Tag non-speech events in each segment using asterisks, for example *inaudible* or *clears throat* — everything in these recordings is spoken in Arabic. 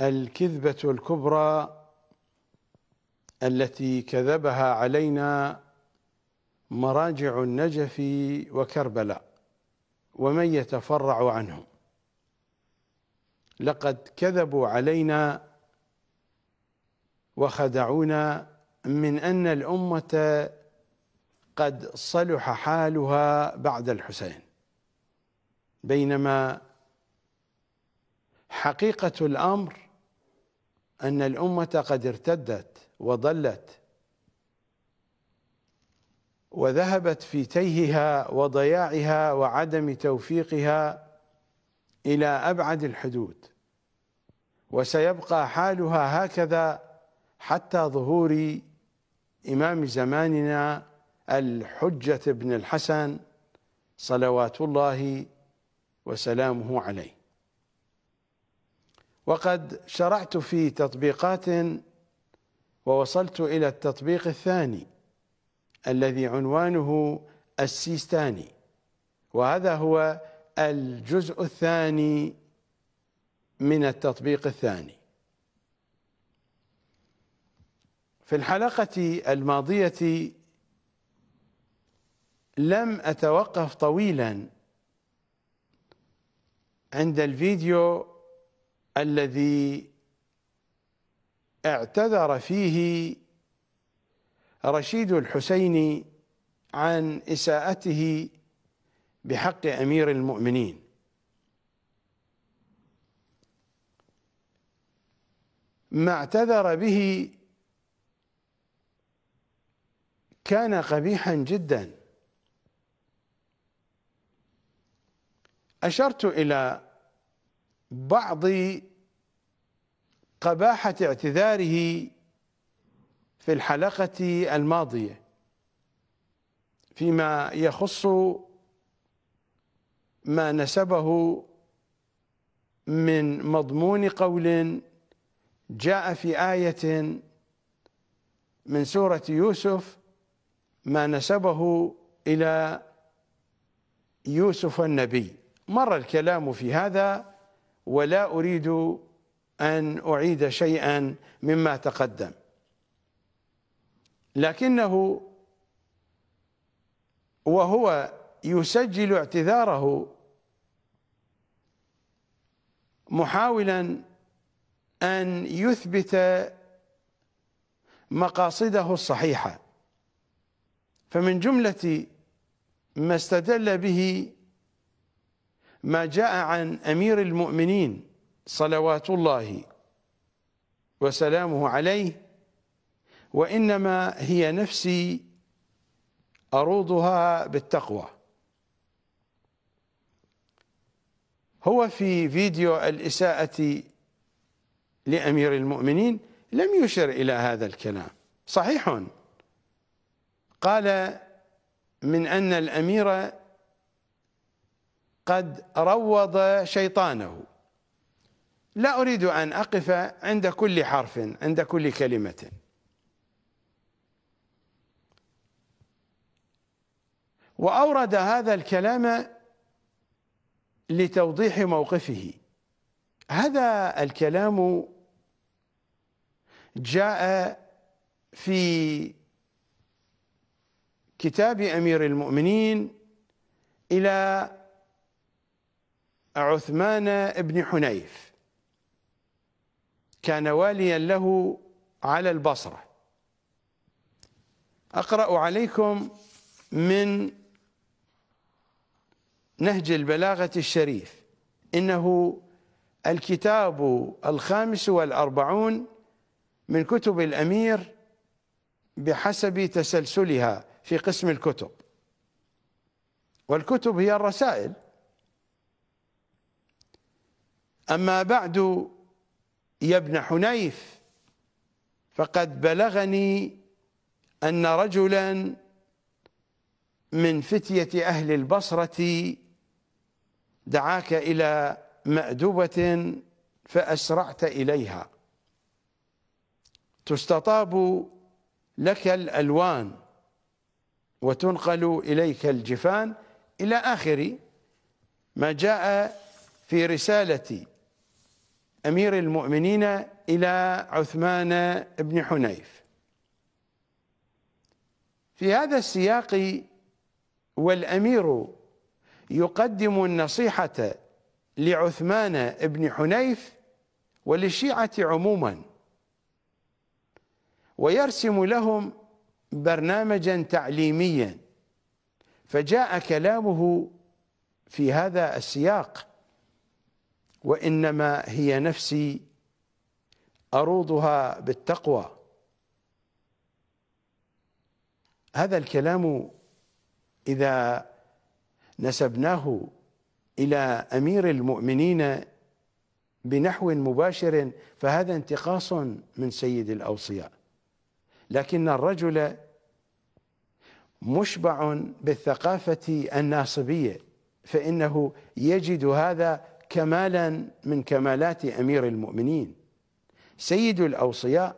الكذبة الكبرى التي كذبها علينا مراجع النجف وكربلاء ومن يتفرع عنهم لقد كذبوا علينا وخدعونا من أن الأمة قد صلح حالها بعد الحسين بينما حقيقة الأمر أن الأمة قد ارتدت وضلت وذهبت في تيهها وضياعها وعدم توفيقها إلى أبعد الحدود وسيبقى حالها هكذا حتى ظهور إمام زماننا الحجة بن الحسن صلوات الله وسلامه عليه وقد شرعت في تطبيقات ووصلت إلى التطبيق الثاني الذي عنوانه السيستاني وهذا هو الجزء الثاني من التطبيق الثاني في الحلقة الماضية لم أتوقف طويلا عند الفيديو الذي اعتذر فيه رشيد الحسين عن اساءته بحق امير المؤمنين ما اعتذر به كان قبيحا جدا اشرت الى بعض قباحة اعتذاره في الحلقة الماضية فيما يخص ما نسبه من مضمون قول جاء في آية من سورة يوسف ما نسبه إلى يوسف النبي مر الكلام في هذا ولا أريد أن أعيد شيئا مما تقدم لكنه وهو يسجل اعتذاره محاولا أن يثبت مقاصده الصحيحة فمن جملة ما استدل به ما جاء عن أمير المؤمنين صلوات الله وسلامه عليه وإنما هي نفسي أروضها بالتقوى هو في فيديو الإساءة لأمير المؤمنين لم يشر إلى هذا الكلام صحيح قال من أن الأمير قد روض شيطانه لا أريد أن أقف عند كل حرف عند كل كلمة وأورد هذا الكلام لتوضيح موقفه هذا الكلام جاء في كتاب أمير المؤمنين إلى عثمان بن حنيف كان واليا له على البصرة أقرأ عليكم من نهج البلاغة الشريف إنه الكتاب الخامس والأربعون من كتب الأمير بحسب تسلسلها في قسم الكتب والكتب هي الرسائل أما بعد يا ابن حنيف فقد بلغني أن رجلا من فتية أهل البصرة دعاك إلى مأدبة فأسرعت إليها تستطاب لك الألوان وتنقل إليك الجفان إلى آخر ما جاء في رسالتي أمير المؤمنين إلى عثمان بن حنيف في هذا السياق والأمير يقدم النصيحة لعثمان بن حنيف وللشيعة عموما ويرسم لهم برنامجا تعليميا فجاء كلامه في هذا السياق وانما هي نفسي اروضها بالتقوى هذا الكلام اذا نسبناه الى امير المؤمنين بنحو مباشر فهذا انتقاص من سيد الاوصياء لكن الرجل مشبع بالثقافه الناصبيه فانه يجد هذا كمالا من كمالات امير المؤمنين سيد الاوصياء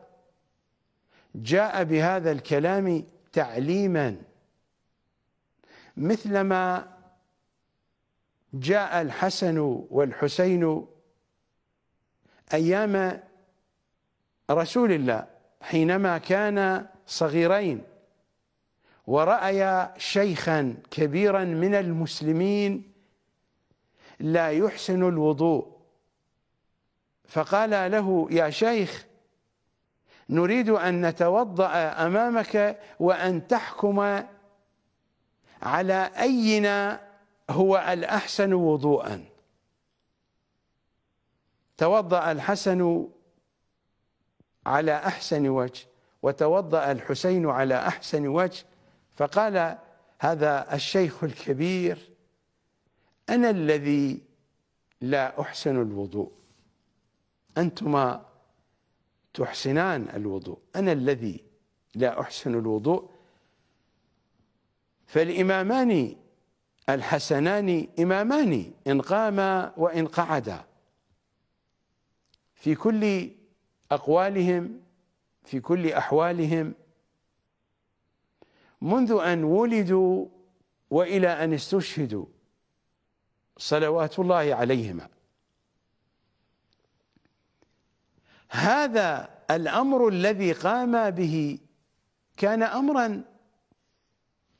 جاء بهذا الكلام تعليما مثلما جاء الحسن والحسين ايام رسول الله حينما كانا صغيرين ورأيا شيخا كبيرا من المسلمين لا يحسن الوضوء فقال له يا شيخ نريد أن نتوضأ أمامك وأن تحكم على أينا هو الأحسن وضوءا توضأ الحسن على أحسن وجه وتوضأ الحسين على أحسن وجه فقال هذا الشيخ الكبير أنا الذي لا أحسن الوضوء أنتما تحسنان الوضوء أنا الذي لا أحسن الوضوء فالإمامان الحسنان إمامان إن قاما وإن قعدا في كل أقوالهم في كل أحوالهم منذ أن ولدوا وإلى أن استشهدوا صلوات الله عليهما هذا الأمر الذي قام به كان أمرا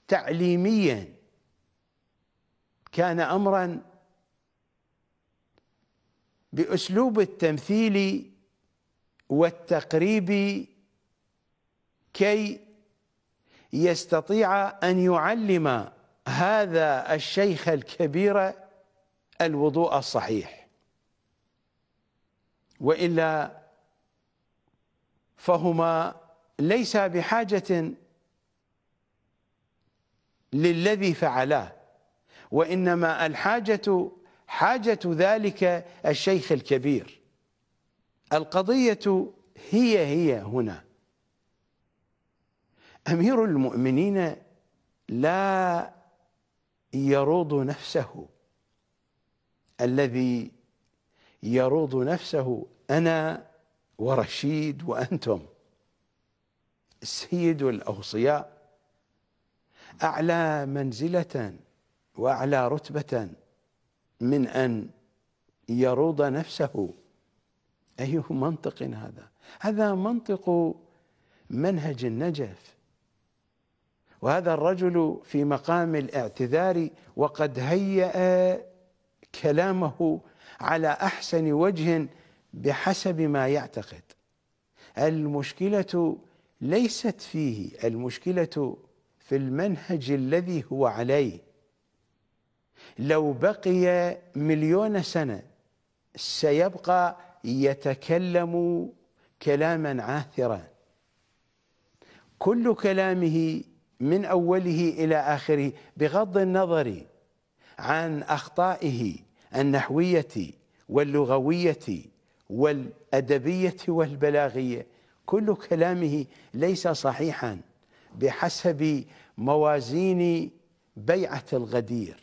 تعليميا كان أمرا بأسلوب التمثيل والتقريب كي يستطيع أن يعلم هذا الشيخ الكبير الوضوء الصحيح والا فهما ليس بحاجه للذي فعلاه وانما الحاجه حاجه ذلك الشيخ الكبير القضيه هي هي هنا امير المؤمنين لا يروض نفسه الذي يروض نفسه أنا ورشيد وأنتم سيد الأوصياء أعلى منزلة وأعلى رتبة من أن يروض نفسه أي منطق هذا هذا منطق منهج النجف وهذا الرجل في مقام الاعتذار وقد هيأ كلامه على أحسن وجه بحسب ما يعتقد المشكلة ليست فيه المشكلة في المنهج الذي هو عليه لو بقي مليون سنة سيبقى يتكلم كلاما عاثرا كل كلامه من أوله إلى آخره بغض النظر عن أخطائه النحوية واللغوية والأدبية والبلاغية كل كلامه ليس صحيحا بحسب موازين بيعة الغدير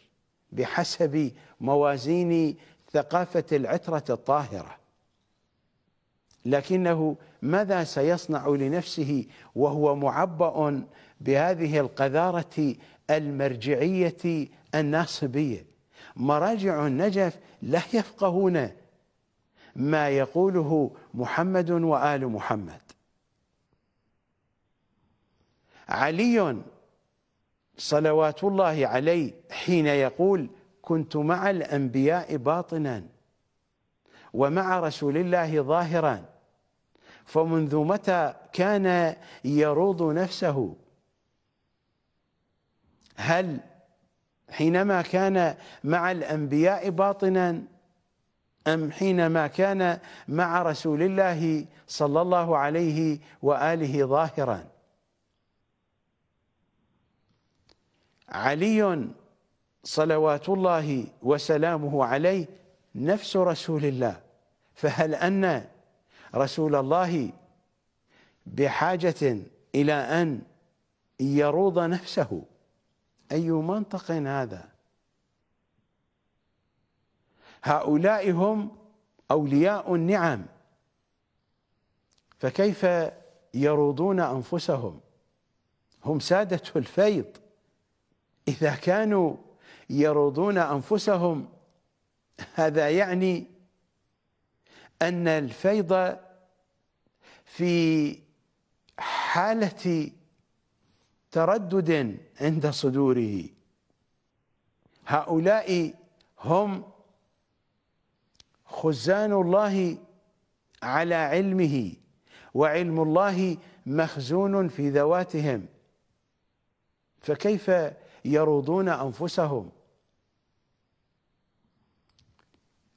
بحسب موازين ثقافة العترة الطاهرة لكنه ماذا سيصنع لنفسه وهو معبأ بهذه القذارة المرجعية الناصبية مراجع النجف لا يفقهون ما يقوله محمد وآل محمد علي صلوات الله عليه حين يقول كنت مع الأنبياء باطنا ومع رسول الله ظاهرا فمنذ متى كان يروض نفسه هل حينما كان مع الأنبياء باطنا أم حينما كان مع رسول الله صلى الله عليه وآله ظاهرا علي صلوات الله وسلامه عليه نفس رسول الله فهل أن رسول الله بحاجة إلى أن يروض نفسه أي منطق هذا هؤلاء هم أولياء النعم فكيف يروضون أنفسهم هم سادة الفيض إذا كانوا يروضون أنفسهم هذا يعني أن الفيض في حالة تردد عند صدوره هؤلاء هم خزان الله على علمه وعلم الله مخزون في ذواتهم فكيف يروضون انفسهم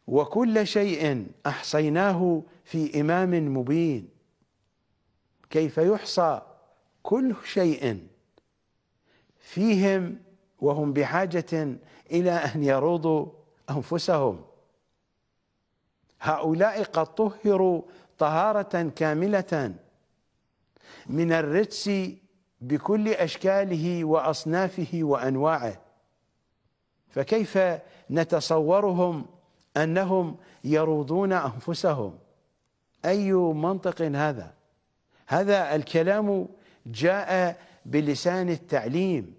وكل شيء احصيناه في امام مبين كيف يحصى كل شيء فيهم وهم بحاجة إلى أن يروضوا أنفسهم هؤلاء قد طهروا طهارة كاملة من الرجس بكل أشكاله وأصنافه وأنواعه فكيف نتصورهم أنهم يروضون أنفسهم أي منطق هذا هذا الكلام جاء بلسان التعليم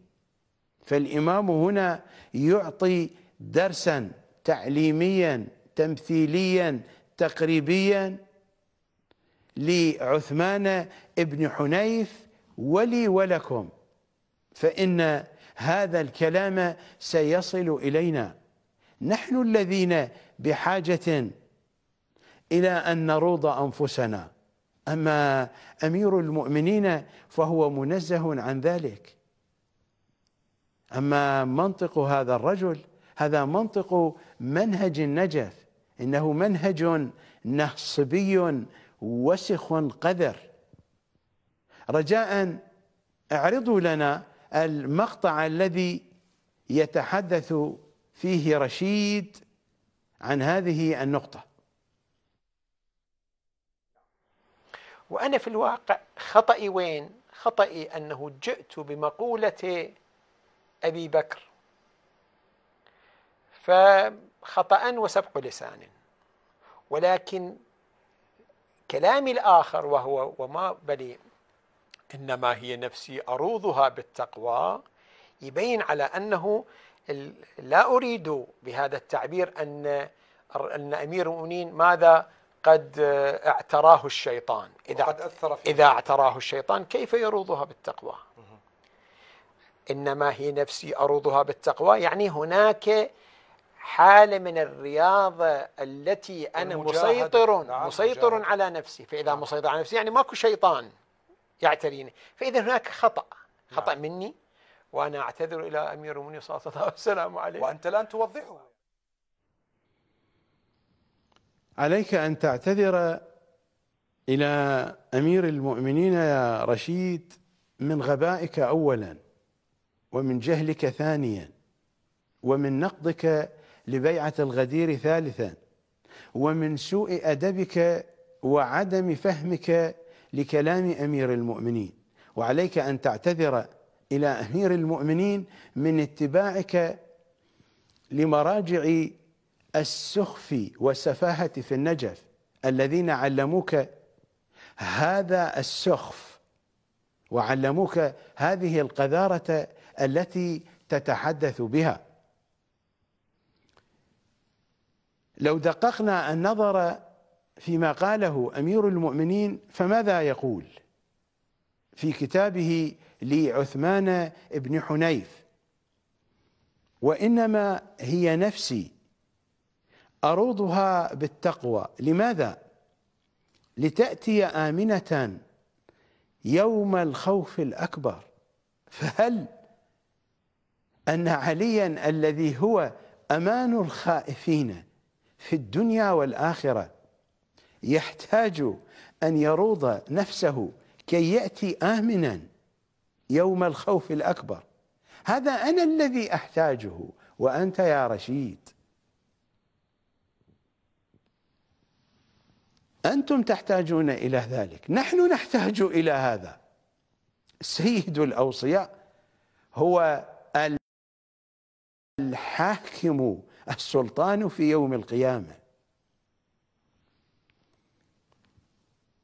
فالإمام هنا يعطي درسا تعليميا تمثيليا تقريبيا لعثمان بن حنيف ولي ولكم فإن هذا الكلام سيصل إلينا نحن الذين بحاجة إلى أن نروض أنفسنا أما أمير المؤمنين فهو منزه عن ذلك أما منطق هذا الرجل هذا منطق منهج النجف إنه منهج نهصبي وسخ قذر رجاء اعرضوا لنا المقطع الذي يتحدث فيه رشيد عن هذه النقطه وأنا في الواقع خطأي وين خطأي أنه جئت بمقولة أبي بكر فخطأ وسبق لسان ولكن كلامي الآخر وهو وما بلي إنما هي نفسي أروضها بالتقوى يبين على أنه لا أريد بهذا التعبير أن أن أمير المؤمنين ماذا قد اعتراه الشيطان إذا أثر فيه إذا اعتراه الشيطان كيف يروضها بالتقوى إنما هي نفسي أروضها بالتقوى يعني هناك حالة من الرياضة التي أنا مسيطر نعم مسيطر مجاهد. على نفسي فإذا نعم. مسيطر على نفسي يعني ماكو شيطان يعتريني فإذا هناك خطأ خطأ نعم. مني وأنا أعتذر إلى أمير المؤمنين صلى الله عليه وسلم وأنت الآن توضحه عليك أن تعتذر إلى أمير المؤمنين يا رشيد من غبائك أولا ومن جهلك ثانيا ومن نقضك لبيعة الغدير ثالثا ومن سوء أدبك وعدم فهمك لكلام أمير المؤمنين وعليك أن تعتذر إلى أمير المؤمنين من اتباعك لمراجع السخف والسفاهة في النجف الذين علموك هذا السخف وعلموك هذه القذارة التي تتحدث بها لو دققنا النظر فيما قاله أمير المؤمنين فماذا يقول في كتابه لعثمان بن حنيف وإنما هي نفسي أروضها بالتقوى لماذا؟ لتأتي آمنة يوم الخوف الأكبر فهل أن عليا الذي هو أمان الخائفين في الدنيا والآخرة يحتاج أن يروض نفسه كي يأتي آمنا يوم الخوف الأكبر هذا أنا الذي أحتاجه وأنت يا رشيد أنتم تحتاجون إلى ذلك نحن نحتاج إلى هذا سيد الأوصياء هو الحاكم السلطان في يوم القيامة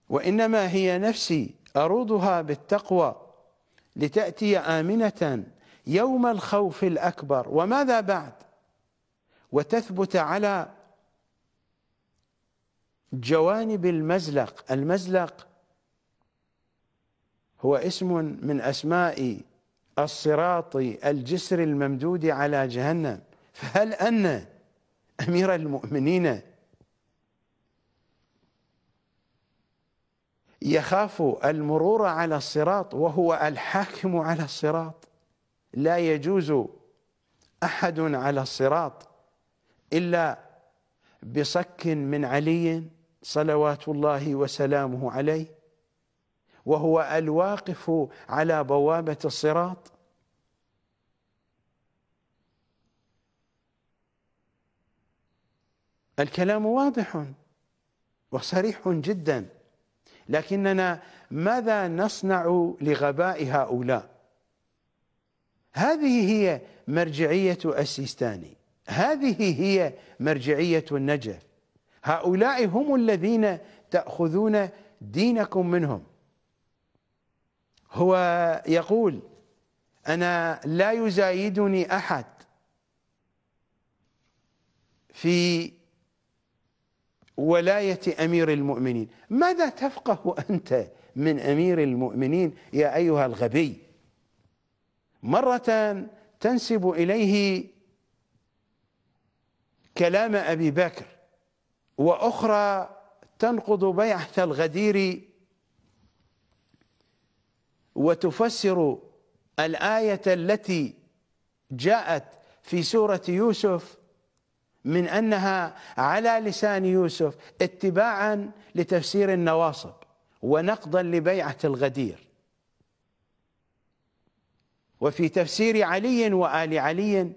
وإنما هي نفسي أروضها بالتقوى لتأتي آمنة يوم الخوف الأكبر وماذا بعد وتثبت على جوانب المزلق المزلق هو اسم من أسماء الصراط الجسر الممدود على جهنم فهل أن أمير المؤمنين يخاف المرور على الصراط وهو الحاكم على الصراط لا يجوز أحد على الصراط إلا بصك من علي صلوات الله وسلامه عليه وهو الواقف على بوابة الصراط الكلام واضح وصريح جدا لكننا ماذا نصنع لغباء هؤلاء هذه هي مرجعية السيستاني هذه هي مرجعية النجف هؤلاء هم الذين تأخذون دينكم منهم هو يقول أنا لا يزايدني أحد في ولاية أمير المؤمنين ماذا تفقه أنت من أمير المؤمنين يا أيها الغبي مرة تنسب إليه كلام أبي بكر واخرى تنقض بيعه الغدير وتفسر الايه التي جاءت في سوره يوسف من انها على لسان يوسف اتباعا لتفسير النواصب ونقضا لبيعه الغدير وفي تفسير علي وال علي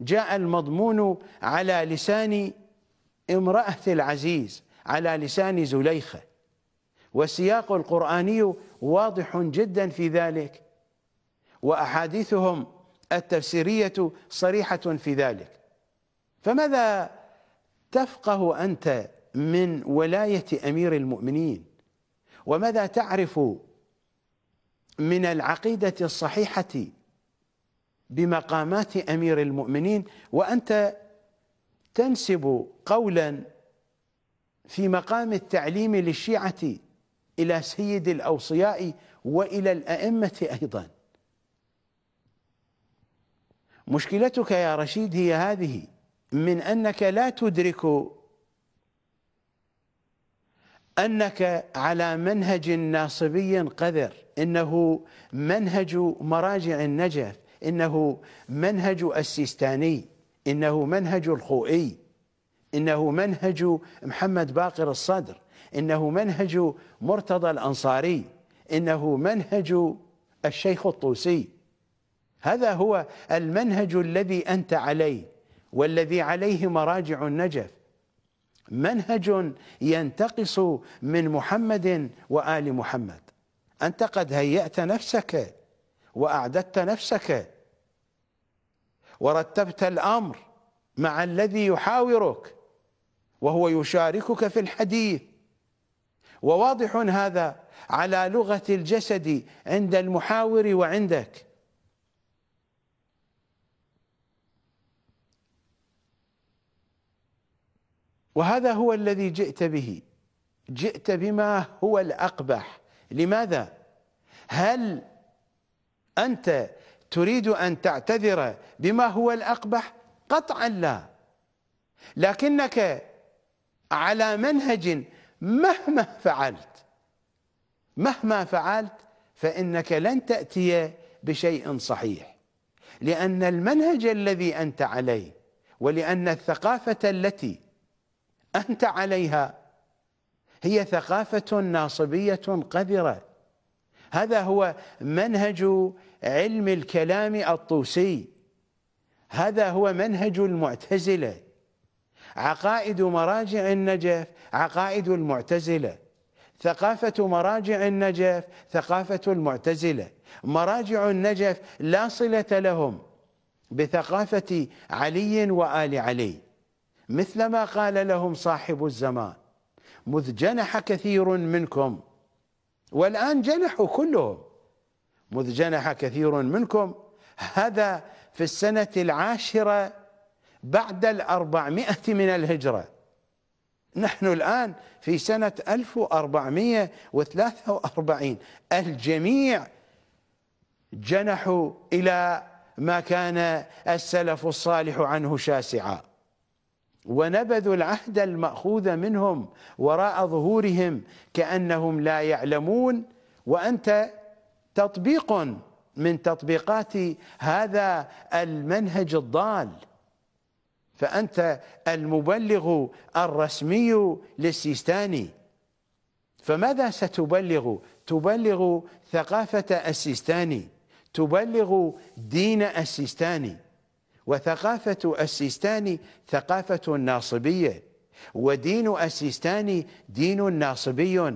جاء المضمون على لسان امرأة العزيز على لسان زليخة والسياق القرآني واضح جدا في ذلك وأحاديثهم التفسيرية صريحة في ذلك فماذا تفقه أنت من ولاية أمير المؤمنين وماذا تعرف من العقيدة الصحيحة بمقامات أمير المؤمنين وأنت تنسب قولا في مقام التعليم للشيعة إلى سيد الأوصياء وإلى الأئمة أيضا مشكلتك يا رشيد هي هذه من أنك لا تدرك أنك على منهج ناصبي قذر إنه منهج مراجع النجف إنه منهج السيستاني إنه منهج الخوئي إنه منهج محمد باقر الصدر إنه منهج مرتضى الأنصاري إنه منهج الشيخ الطوسي هذا هو المنهج الذي أنت عليه والذي عليه مراجع النجف منهج ينتقص من محمد وآل محمد أنت قد هيأت نفسك وأعددت نفسك ورتبت الامر مع الذي يحاورك وهو يشاركك في الحديث وواضح هذا على لغه الجسد عند المحاور وعندك وهذا هو الذي جئت به جئت بما هو الاقبح لماذا هل انت تريد أن تعتذر بما هو الأقبح قطعا لا لكنك على منهج مهما فعلت مهما فعلت فإنك لن تأتي بشيء صحيح لأن المنهج الذي أنت عليه ولأن الثقافة التي أنت عليها هي ثقافة ناصبية قذرة هذا هو منهج علم الكلام الطوسي هذا هو منهج المعتزلة عقائد مراجع النجف عقائد المعتزلة ثقافة مراجع النجف ثقافة المعتزلة مراجع النجف لا صلة لهم بثقافة علي وآل علي مثلما قال لهم صاحب الزمان مذ جنح كثير منكم والآن جنحوا كلهم مذ جنح كثير منكم هذا في السنة العاشرة بعد الأربعمائة من الهجرة نحن الآن في سنة 1443 الجميع جنحوا إلى ما كان السلف الصالح عنه شاسعا ونبذوا العهد المأخوذ منهم وراء ظهورهم كأنهم لا يعلمون وأنت تطبيق من تطبيقات هذا المنهج الضال فأنت المبلغ الرسمي للسيستاني فماذا ستبلغ؟ تبلغ ثقافة السيستاني تبلغ دين السيستاني وثقافة السيستاني ثقافة ناصبية ودين السيستاني دين ناصبي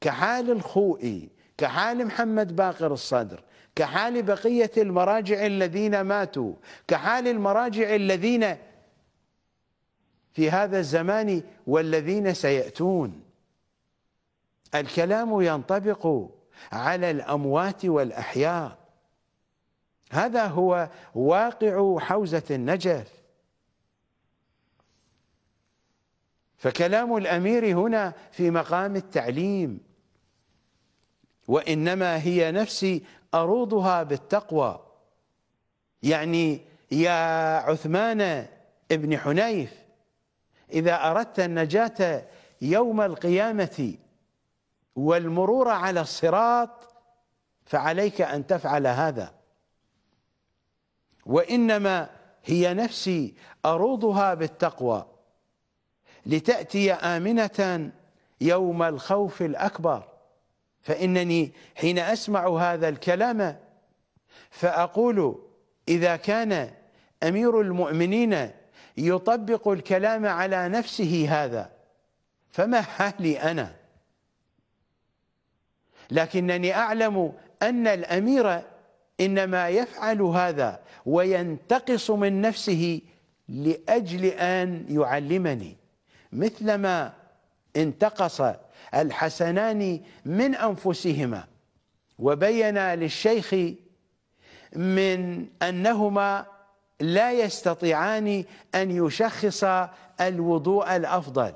كحال الخوئي كحال محمد باقر الصدر كحال بقية المراجع الذين ماتوا كحال المراجع الذين في هذا الزمان والذين سيأتون الكلام ينطبق على الأموات والأحياء هذا هو واقع حوزة النجف فكلام الأمير هنا في مقام التعليم وإنما هي نفسي أروضها بالتقوى يعني يا عثمان ابن حنيف إذا أردت النجاة يوم القيامة والمرور على الصراط فعليك أن تفعل هذا وإنما هي نفسي أروضها بالتقوى لتأتي آمنة يوم الخوف الأكبر فإنني حين أسمع هذا الكلام فأقول إذا كان أمير المؤمنين يطبق الكلام على نفسه هذا فما حالي أنا لكنني أعلم أن الأمير إنما يفعل هذا وينتقص من نفسه لأجل أن يعلمني مثلما انتقص الحسنان من انفسهما وبين للشيخ من انهما لا يستطيعان ان يشخصا الوضوء الافضل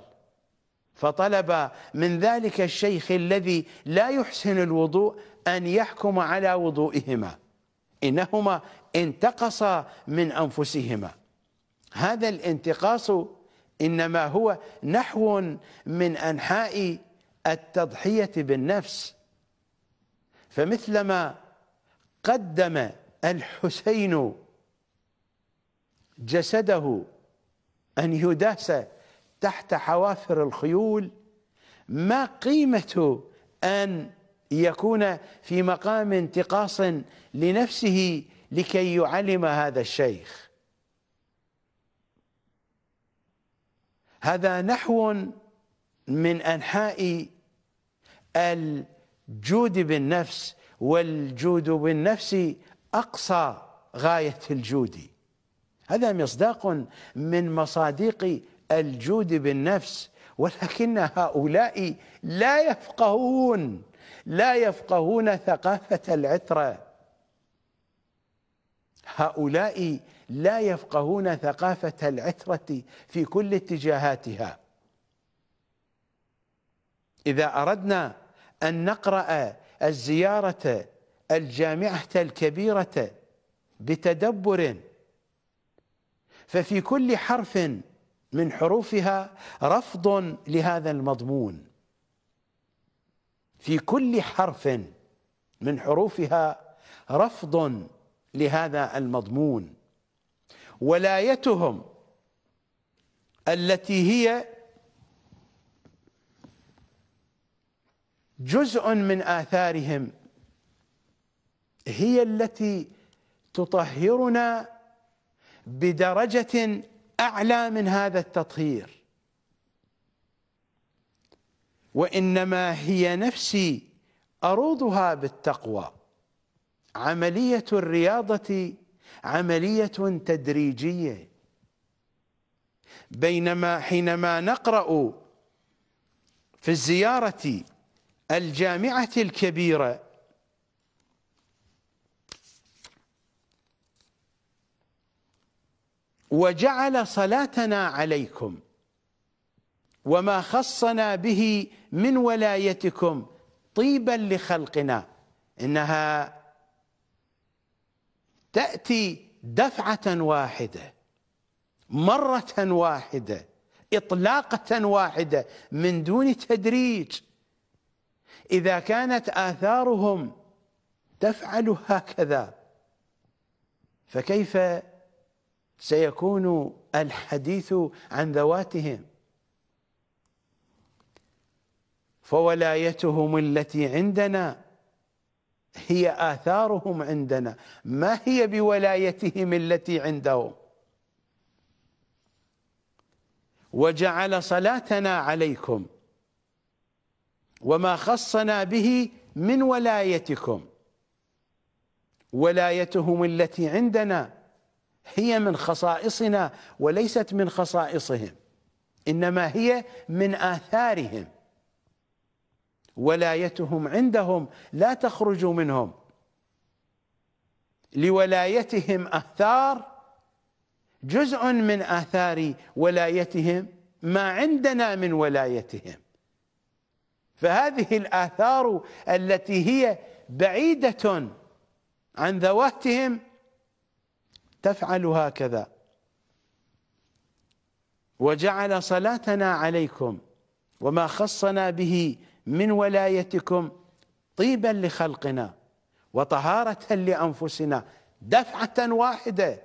فطلب من ذلك الشيخ الذي لا يحسن الوضوء ان يحكم على وضوئهما انهما انتقصا من انفسهما هذا الانتقاص انما هو نحو من انحاء التضحية بالنفس فمثلما قدم الحسين جسده أن يداس تحت حوافر الخيول ما قيمة أن يكون في مقام انتقاص لنفسه لكي يعلم هذا الشيخ هذا نحو من أنحاء الجود بالنفس والجود بالنفس أقصى غاية الجود هذا مصداق من مصادق الجود بالنفس ولكن هؤلاء لا يفقهون لا يفقهون ثقافة العترة هؤلاء لا يفقهون ثقافة العترة في كل اتجاهاتها إذا أردنا أن نقرأ الزيارة الجامعة الكبيرة بتدبر ففي كل حرف من حروفها رفض لهذا المضمون في كل حرف من حروفها رفض لهذا المضمون ولايتهم التي هي جزء من آثارهم هي التي تطهرنا بدرجة أعلى من هذا التطهير وإنما هي نفسي أروضها بالتقوى عملية الرياضة عملية تدريجية بينما حينما نقرأ في الزيارة الجامعة الكبيرة وجعل صلاتنا عليكم وما خصنا به من ولايتكم طيبا لخلقنا انها تاتي دفعه واحده مره واحده اطلاقه واحده من دون تدريج إذا كانت آثارهم تفعل هكذا فكيف سيكون الحديث عن ذواتهم فولايتهم التي عندنا هي آثارهم عندنا ما هي بولايتهم التي عندهم وجعل صلاتنا عليكم وما خصنا به من ولايتكم ولايتهم التي عندنا هي من خصائصنا وليست من خصائصهم انما هي من اثارهم ولايتهم عندهم لا تخرج منهم لولايتهم اثار جزء من اثار ولايتهم ما عندنا من ولايتهم فهذه الآثار التي هي بعيدة عن ذواتهم تفعل هكذا وجعل صلاتنا عليكم وما خصنا به من ولايتكم طيبا لخلقنا وطهارة لأنفسنا دفعة واحدة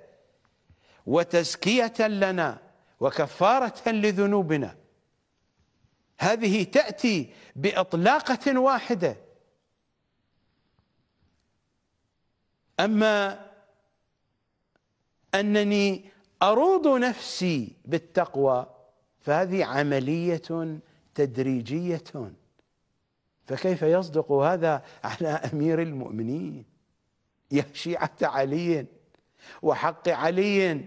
وتزكية لنا وكفارة لذنوبنا هذه تأتي بإطلاقة واحدة أما أنني أروض نفسي بالتقوى فهذه عملية تدريجية فكيف يصدق هذا على أمير المؤمنين يا شيعة علي وحق علي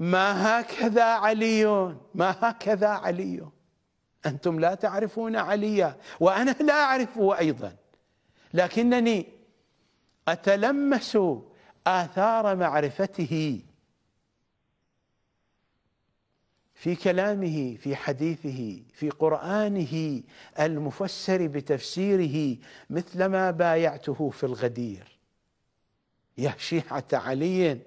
ما هكذا علي ما هكذا علي أنتم لا تعرفون عليا وأنا لا أعرفه أيضا لكنني أتلمس آثار معرفته في كلامه في حديثه في قرآنه المفسر بتفسيره مثلما بايعته في الغدير يا شيعة علي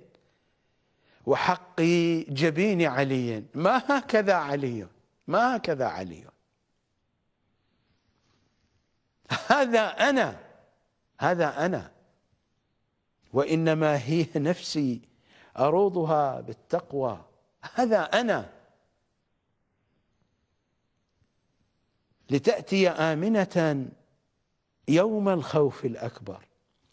وحق جبين علي ما هكذا علي ما هكذا علي هذا أنا هذا أنا وإنما هي نفسي أروضها بالتقوى هذا أنا لتأتي آمنة يوم الخوف الأكبر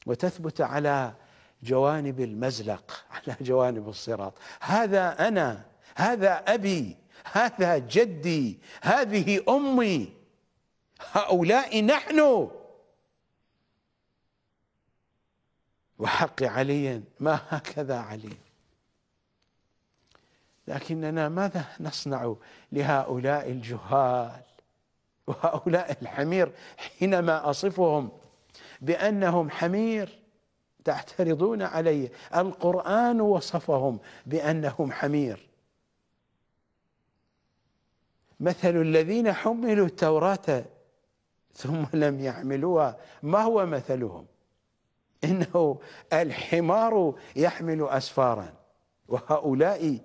وتثبت على جوانب المزلق *laughs* على جوانب الصراط هذا أنا هذا أبي هذا جدي هذه أمي هؤلاء نحن وحق علي ما هكذا علي لكننا ماذا نصنع لهؤلاء الجهال وهؤلاء الحمير حينما أصفهم بأنهم حمير تعترضون علي القرآن وصفهم بأنهم حمير مثل الذين حملوا التوراة ثم لم يحملوها ما هو مثلهم إنه الحمار يحمل أسفارا وهؤلاء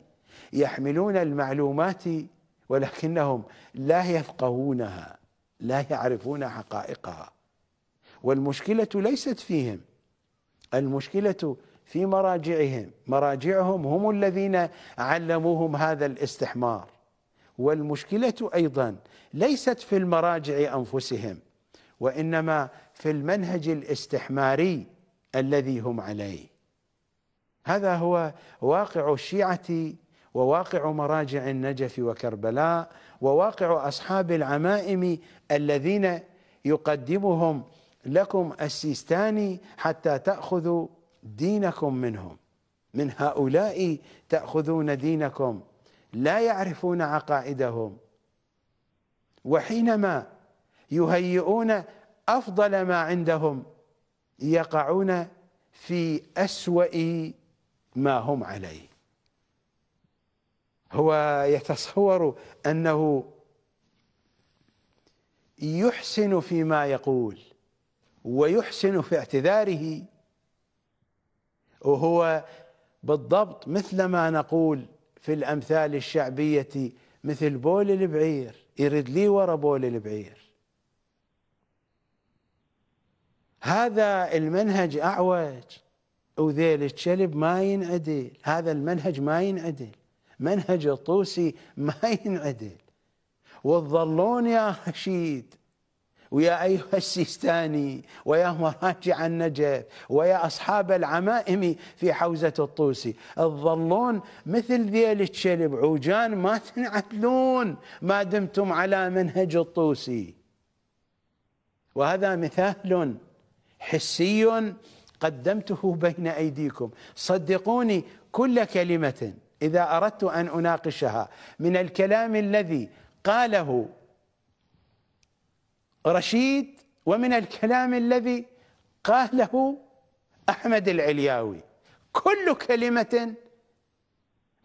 يحملون المعلومات ولكنهم لا يفقهونها لا يعرفون حقائقها والمشكلة ليست فيهم المشكلة في مراجعهم مراجعهم هم الذين علموهم هذا الاستحمار والمشكلة أيضا ليست في المراجع أنفسهم وإنما في المنهج الاستحماري الذي هم عليه هذا هو واقع الشيعة وواقع مراجع النجف وكربلاء وواقع أصحاب العمائم الذين يقدمهم لكم السيستاني حتى تأخذوا دينكم منهم من هؤلاء تأخذون دينكم لا يعرفون عقائدهم وحينما يهيئون أفضل ما عندهم يقعون في أسوأ ما هم عليه هو يتصور أنه يحسن فيما يقول ويحسن في اعتذاره وهو بالضبط مثل ما نقول في الأمثال الشعبية مثل بول البعير يرد لي ورا بول البعير هذا المنهج أعوج وذيل الشلب ما ينعدل هذا المنهج ما ينعدل منهج الطوسي ما ينعدل والظلون يا رشيد ويا أيها السيستاني ويا مراجع النجف ويا أصحاب العمائم في حوزة الطوسي تظلون مثل ذيل الشلب عوجان ما تنعدلون ما دمتم على منهج الطوسي وهذا مثال حسي قدمته بين أيديكم صدقوني كل كلمة إذا أردت أن أناقشها من الكلام الذي قاله رشيد ومن الكلام الذي قاله أحمد العلياوي كل كلمة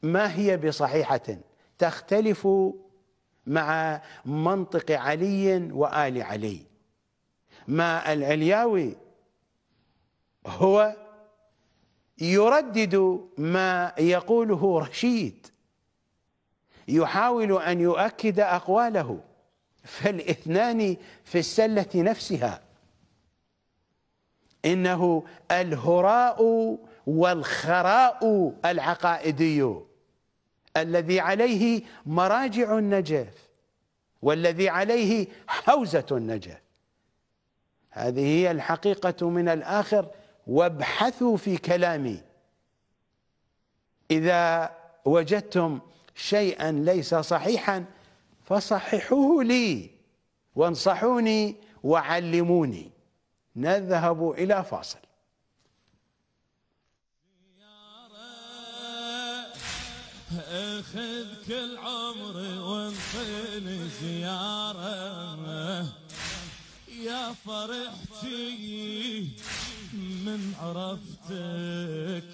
ما هي بصحيحة تختلف مع منطق علي وآل علي ما العلياوي هو يردد ما يقوله رشيد يحاول أن يؤكد أقواله فالاثنان في السلة نفسها إنه الهراء والخراء العقائدي الذي عليه مراجع النجف والذي عليه حوزة النجف هذه هي الحقيقة من الآخر وابحثوا في كلامي إذا وجدتم شيئا ليس صحيحا فصححوه لي وانصحوني وعلموني نذهب إلى فاصل اخذ كل عمري وانطيني زيارة يا فرحتي من عرفتك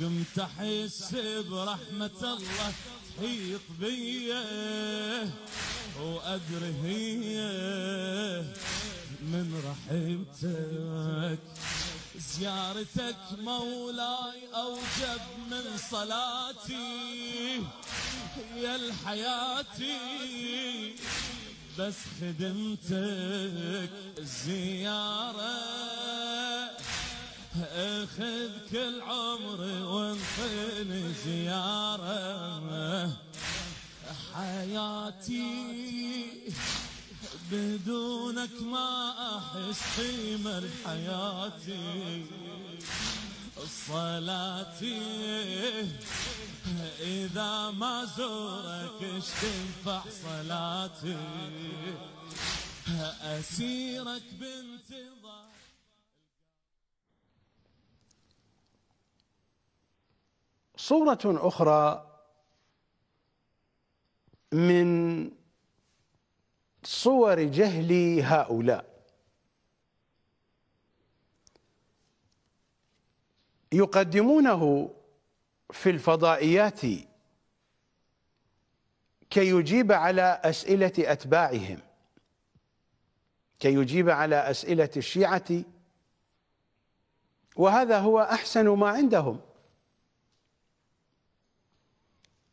قمت احس برحمة الله هي بي وأدري هي من رحمتك زيارتك مولاي أوجب من صلاتي يا الحياتي بس خدمتك زيارة اخذ كل عمري وانطيني زيارة حياتي بدونك ما احس قيمة حياتي صلاتي إذا ما زورك اش تنفع صلاتي أسيرك بنت صورة أخرى من صور جهل هؤلاء يقدمونه في الفضائيات كي يجيب على أسئلة أتباعهم كي يجيب على أسئلة الشيعة وهذا هو أحسن ما عندهم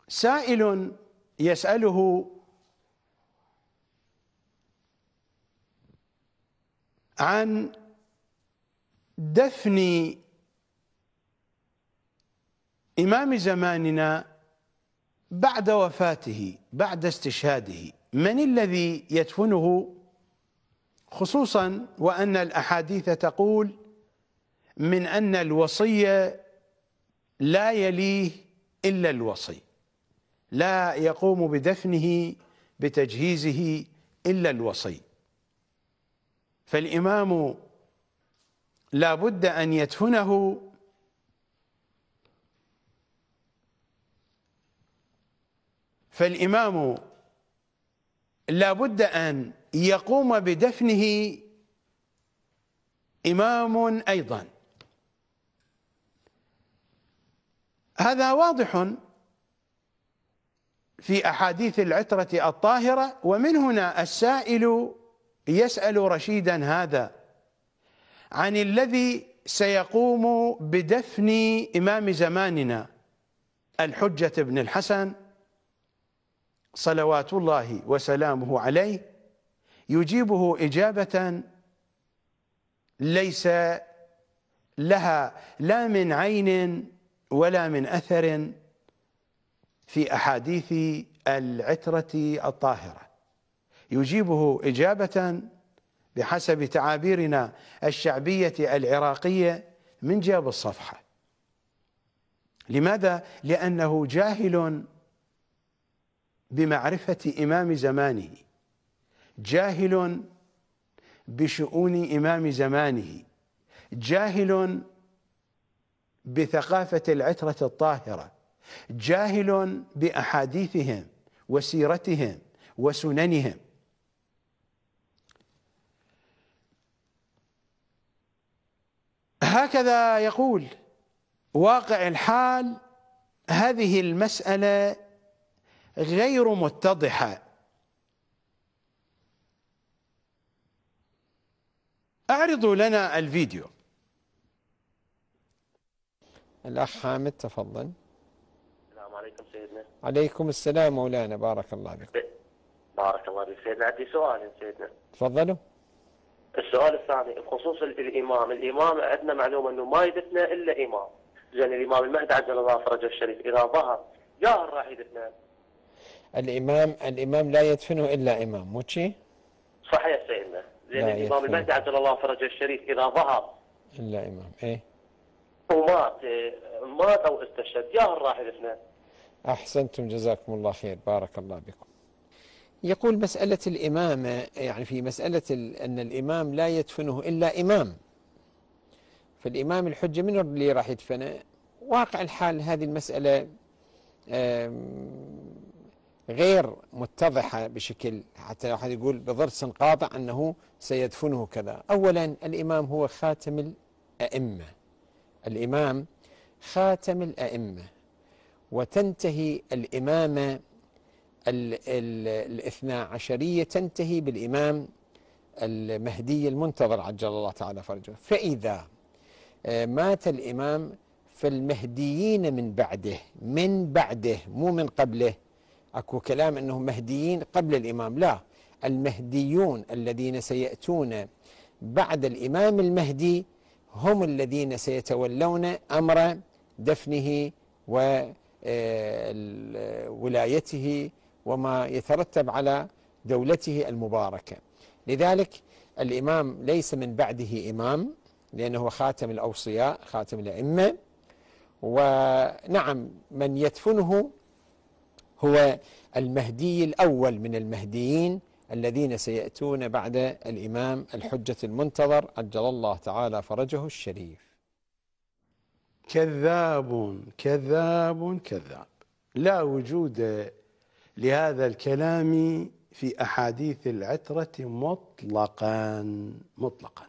سائل يسأله عن دفن إمام زماننا بعد وفاته بعد استشهاده من الذي يدفنه خصوصا وأن الأحاديث تقول من أن الوصي لا يليه إلا الوصي لا يقوم بدفنه بتجهيزه إلا الوصي فالإمام لا بد أن يدفنه فالإمام لا بد أن يقوم بدفنه إمام أيضا هذا واضح في أحاديث العترة الطاهرة ومن هنا السائل يسأل رشيدا هذا عن الذي سيقوم بدفن إمام زماننا الحجة بن الحسن صلوات الله وسلامه عليه يجيبه إجابة ليس لها لا من عين ولا من أثر في أحاديث العترة الطاهرة يجيبه إجابة بحسب تعابيرنا الشعبية العراقية من جاب الصفحة لماذا؟ لأنه جاهل بمعرفة إمام زمانه جاهل بشؤون إمام زمانه جاهل بثقافة العترة الطاهرة جاهل باحاديثهم وسيرتهم وسننهم هكذا يقول واقع الحال هذه المساله غير متضحه اعرضوا لنا الفيديو الاخ حامد تفضل عليكم السلام مولانا بارك الله بك بارك الله بك سيدنا عندي سؤال سيدنا تفضلوا السؤال الثاني بخصوص الامام، الامام عندنا معلومه انه ما يدفنا الا امام. زين الامام المهدي عجل الله فرجه الشريف اذا ظهر جاهر راح يدفنه. الامام الامام لا يدفنه الا امام مو شي؟ صحيح سيدنا، زين الامام المهدي عجل الله فرجه الشريف اذا ظهر الا امام، ايه ومات إيه، مات او استشهد جاهر راح يدفنه. أحسنتم جزاكم الله خير بارك الله بكم يقول مسألة الإمامة يعني في مسألة أن الإمام لا يدفنه إلا إمام فالإمام الحجة من اللي راح يدفنه واقع الحال هذه المسألة غير متضحة بشكل حتى لو يقول بضرس قاطع أنه سيدفنه كذا أولا الإمام هو خاتم الأئمة الإمام خاتم الأئمة وتنتهي الإمامة الاثنا عشرية تنتهي بالإمام المهدي المنتظر عجل الله تعالى فرجه فإذا آه، مات الإمام فالمهديين من بعده من بعده مو من قبله اكو كلام انهم مهديين قبل الامام لا المهديون الذين سياتون بعد الامام المهدي هم الذين سيتولون امر دفنه و آه، ولايته وما يترتب على دولته المباركة لذلك الإمام ليس من بعده إمام لأنه خاتم الأوصياء خاتم الأئمة ونعم من يدفنه هو المهدي الأول من المهديين الذين سيأتون بعد الإمام الحجة المنتظر أجل الله تعالى فرجه الشريف كذاب كذاب كذاب لا وجود لهذا الكلام في أحاديث العترة مطلقا مطلقا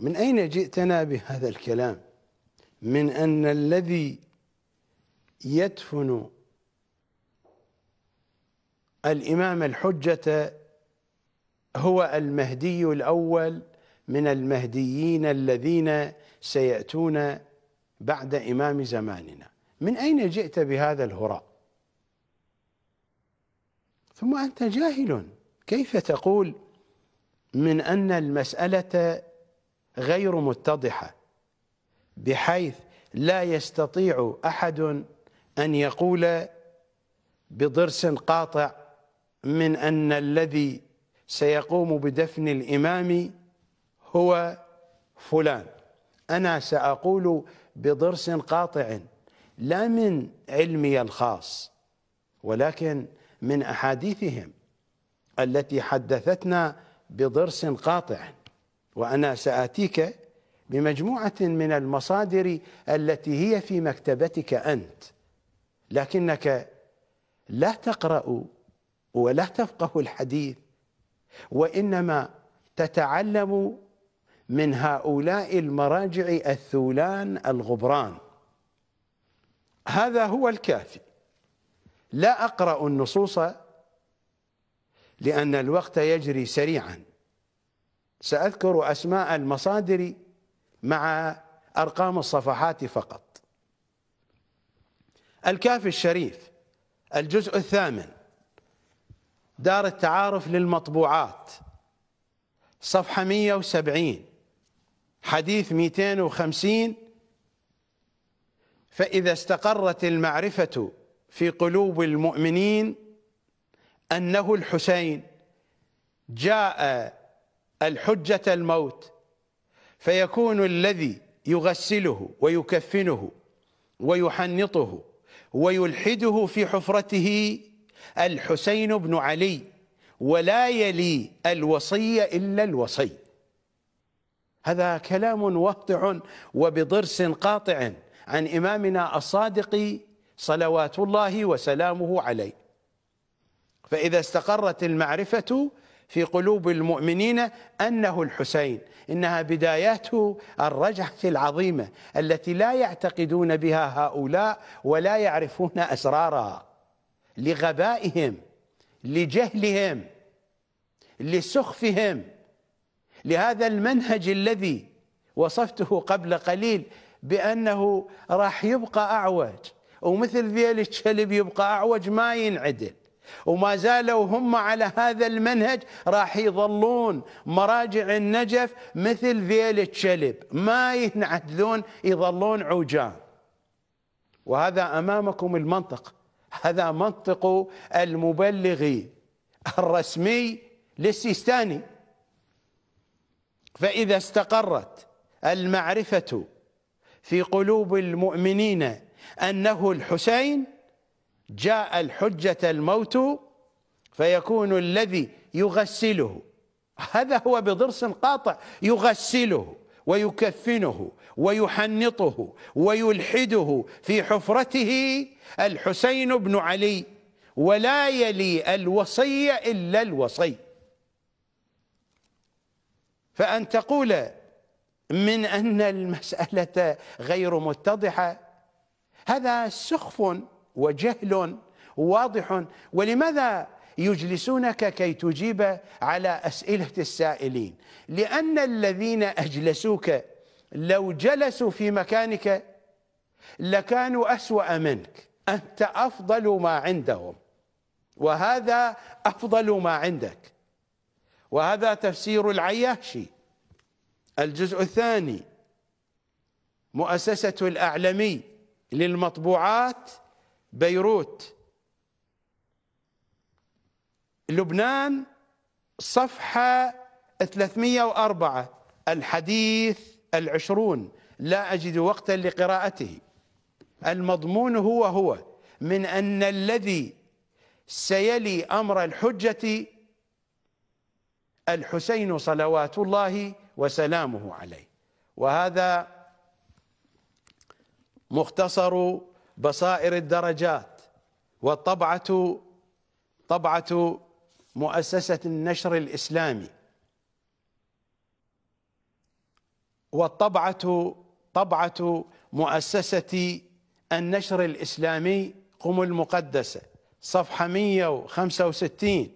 من أين جئتنا بهذا الكلام من أن الذي يدفن الإمام الحجة هو المهدي الأول من المهديين الذين سيأتون بعد إمام زماننا من أين جئت بهذا الهراء ثم أنت جاهل كيف تقول من أن المسألة غير متضحة بحيث لا يستطيع أحد أن يقول بضرس قاطع من أن الذي سيقوم بدفن الإمام هو فلان أنا سأقول بضرس قاطع لا من علمي الخاص ولكن من أحاديثهم التي حدثتنا بضرس قاطع وأنا سآتيك بمجموعة من المصادر التي هي في مكتبتك أنت لكنك لا تقرأ ولا تفقه الحديث وإنما تتعلم من هؤلاء المراجع الثولان الغبران هذا هو الكافي لا أقرأ النصوص لأن الوقت يجري سريعا سأذكر أسماء المصادر مع أرقام الصفحات فقط الكافي الشريف الجزء الثامن دار التعارف للمطبوعات صفحة 170 حديث 250 فإذا استقرت المعرفة في قلوب المؤمنين أنه الحسين جاء الحجة الموت فيكون الذي يغسله ويكفنه ويحنطه ويلحده في حفرته الحسين بن علي ولا يلي الوصي إلا الوصي هذا كلام واضح وبضرس قاطع عن إمامنا الصادق صلوات الله وسلامه عليه فإذا استقرت المعرفة في قلوب المؤمنين أنه الحسين إنها بدايات الرجعة العظيمة التي لا يعتقدون بها هؤلاء ولا يعرفون أسرارها لغبائهم لجهلهم لسخفهم لهذا المنهج الذي وصفته قبل قليل بأنه راح يبقى أعوج ومثل ذيل الكلب يبقى أعوج ما ينعدل وما زالوا هم على هذا المنهج راح يظلون مراجع النجف مثل ذيل الكلب ما ينعدلون يظلون عوجان وهذا أمامكم المنطق هذا منطق المبلغ الرسمي للسيستاني فإذا استقرت المعرفة في قلوب المؤمنين أنه الحسين جاء الحجة الموت فيكون الذي يغسله هذا هو بضرس قاطع يغسله ويكفنه ويحنطه ويلحده في حفرته الحسين بن علي ولا يلي الوصي إلا الوصي فأن تقول من أن المسألة غير متضحة هذا سخف وجهل واضح ولماذا يجلسونك كي تجيب على أسئلة السائلين لأن الذين أجلسوك لو جلسوا في مكانك لكانوا أسوأ منك أنت أفضل ما عندهم وهذا أفضل ما عندك وهذا تفسير العياشي الجزء الثاني مؤسسة الأعلمي للمطبوعات بيروت لبنان صفحة 304 الحديث العشرون لا أجد وقتا لقراءته المضمون هو هو من أن الذي سيلي أمر الحجة الحسين صلوات الله وسلامه عليه وهذا مختصر بصائر الدرجات والطبعة طبعة مؤسسة النشر الإسلامي والطبعة طبعة مؤسسة النشر الإسلامي قم المقدسة صفحة 165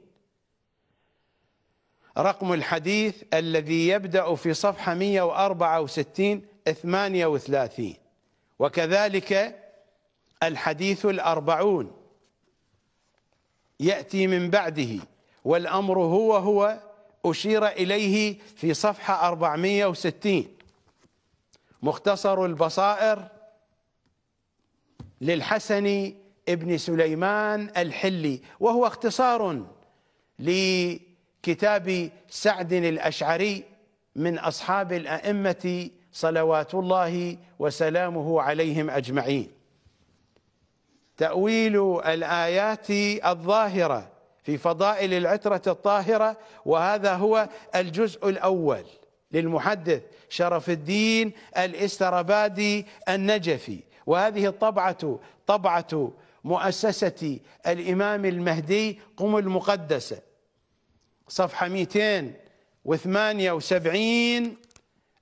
رقم الحديث الذي يبدأ في صفحة 164 38 وكذلك الحديث الأربعون يأتي من بعده والأمر هو هو أشير إليه في صفحة 460 مختصر البصائر للحسن ابن سليمان الحلي وهو اختصار للحسن كتاب سعد الاشعري من اصحاب الائمه صلوات الله وسلامه عليهم اجمعين تاويل الايات الظاهره في فضائل العتره الطاهره وهذا هو الجزء الاول للمحدث شرف الدين الاستربادي النجفي وهذه الطبعه طبعه مؤسسه الامام المهدي قم المقدسه صفحة 278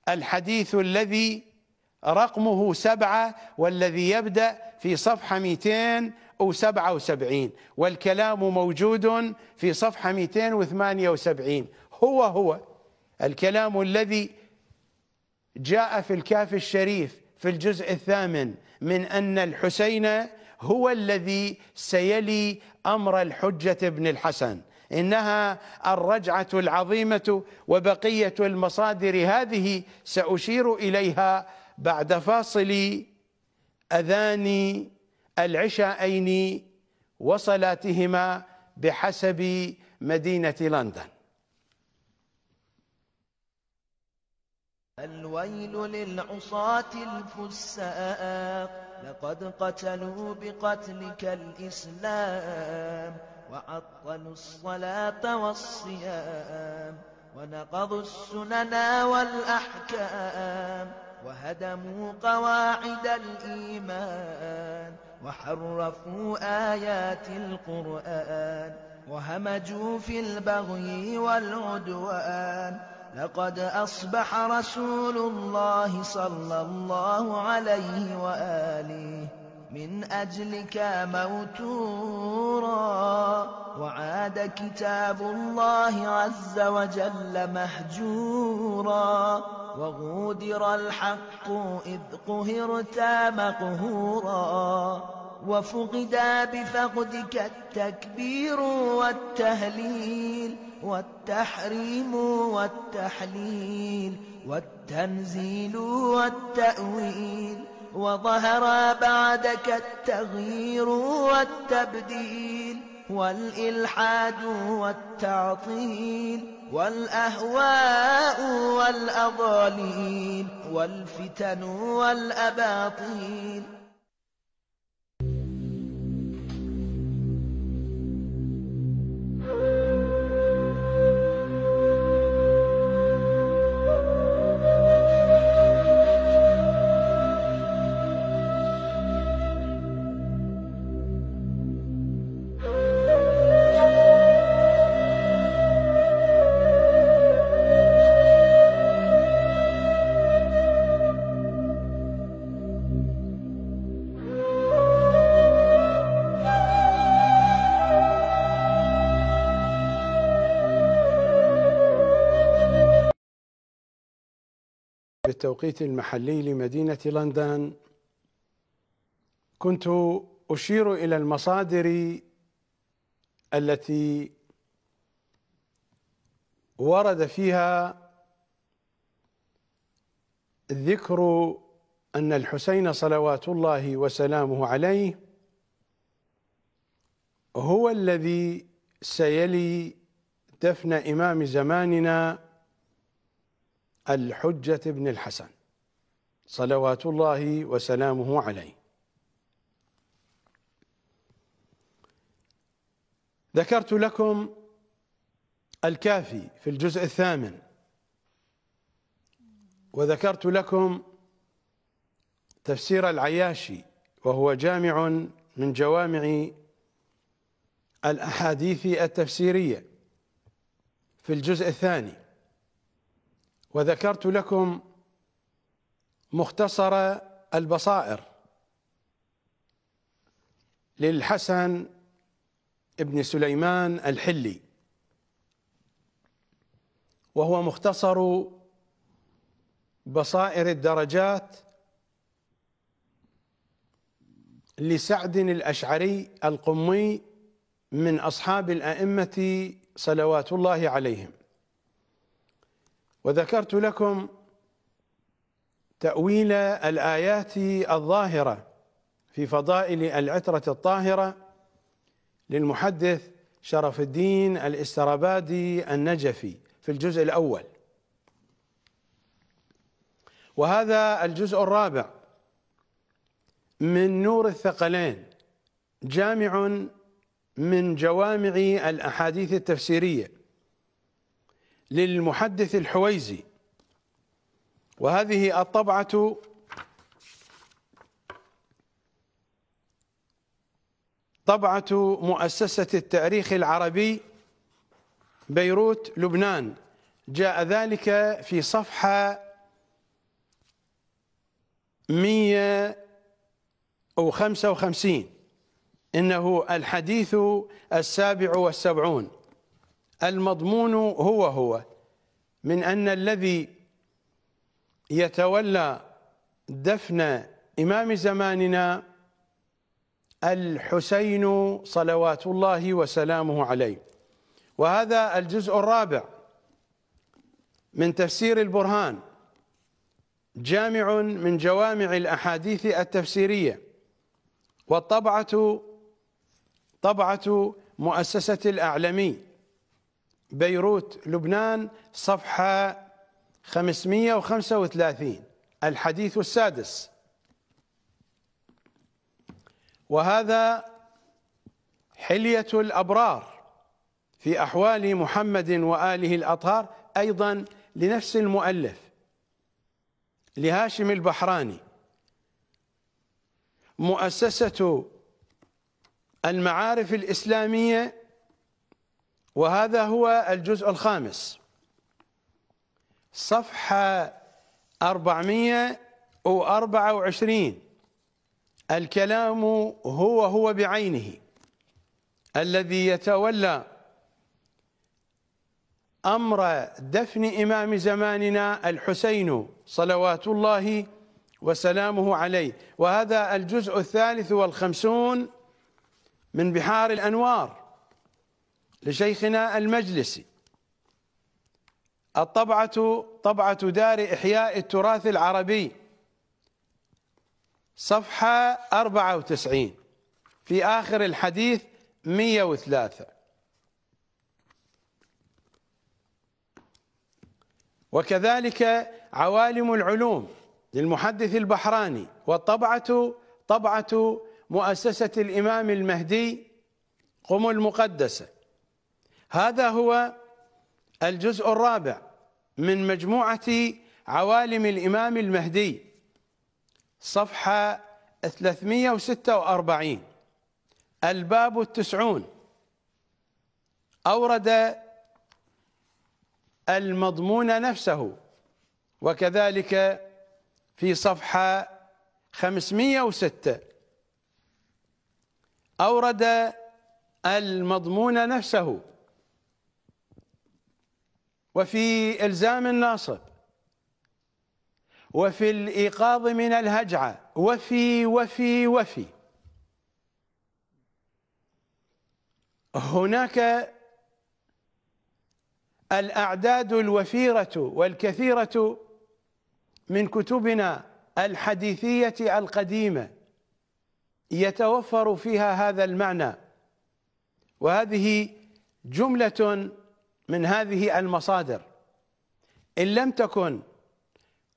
الحديث الذي رقمه سبعة والذي يبدأ في صفحة 277 والكلام موجود في صفحة 278 هو هو الكلام الذي جاء في الكاف الشريف في الجزء الثامن من أن الحسين هو الذي سيلي أمر الحجة بن الحسن إنها الرجعة العظيمة وبقية المصادر هذه سأشير إليها بعد فاصل أذان العشاءين وصلاتهما بحسب مدينة لندن الويل للعصاة الفساق لقد قتلوا بقتلك الإسلام وعطلوا الصلاة والصيام ونقضوا السنن والأحكام وهدموا قواعد الإيمان وحرفوا آيات القرآن وهمجوا في البغي والعدوان لقد أصبح رسول الله صلى الله عليه وآله من أجلك موتورا وعاد كتاب الله عز وجل مهجورا وغودر الحق إذ قهرت مقهورا وفقدا بفقدك التكبير والتهليل والتحريم والتحليل والتنزيل والتأويل وظهر بعدك التغيير والتبديل والإلحاد والتعطيل والأهواء والأضاليل والفتن والأباطيل بالتوقيت المحلي لمدينة لندن كنت أشير إلى المصادر التي ورد فيها ذكر أن الحسين صلوات الله وسلامه عليه هو الذي سيلي دفن إمام زماننا الحجة بن الحسن صلوات الله وسلامه عليه ذكرت لكم الكافي في الجزء الثامن وذكرت لكم تفسير العياشي وهو جامع من جوامع الأحاديث التفسيرية في الجزء الثاني وذكرت لكم مختصر البصائر للحسن بن سليمان الحلي وهو مختصر بصائر الدرجات لسعد الاشعري القمي من اصحاب الائمه صلوات الله عليهم وذكرت لكم تأويل الآيات الظاهرة في فضائل العترة الطاهرة للمحدث شرف الدين الاسترابادي النجفي في الجزء الأول وهذا الجزء الرابع من نور الثقلين جامع من جوامع الأحاديث التفسيرية للمحدث الحويزي وهذه الطبعة طبعة مؤسسة التاريخ العربي بيروت لبنان جاء ذلك في صفحة 155 إنه الحديث السابع والسبعون المضمون هو هو من أن الذي يتولى دفن إمام زماننا الحسين صلوات الله وسلامه عليه وهذا الجزء الرابع من تفسير البرهان جامع من جوامع الأحاديث التفسيرية والطبعة طبعة مؤسسة الأعلمي بيروت لبنان صفحة 535 الحديث السادس وهذا حلية الأبرار في أحوال محمد وآله الأطهار أيضا لنفس المؤلف لهاشم البحراني مؤسسة المعارف الإسلامية وهذا هو الجزء الخامس صفحة 424 الكلام هو هو بعينه الذي يتولى أمر دفن إمام زماننا الحسين صلوات الله وسلامه عليه وهذا الجزء الثالث والخمسون من بحار الأنوار لشيخنا المجلسي الطبعة طبعة دار إحياء التراث العربي صفحة 94 في آخر الحديث 103 وكذلك عوالم العلوم للمحدث البحراني والطبعة طبعة مؤسسة الإمام المهدي قم المقدسة هذا هو الجزء الرابع من مجموعة عوالم الإمام المهدي صفحة 346 الباب التسعون أورد المضمون نفسه وكذلك في صفحة 506 أورد المضمون نفسه وفي إلزام الناصب وفي الإيقاظ من الهجعة وفي وفي وفي هناك الأعداد الوفيرة والكثيرة من كتبنا الحديثية القديمة يتوفر فيها هذا المعنى وهذه جملة من هذه المصادر إن لم تكن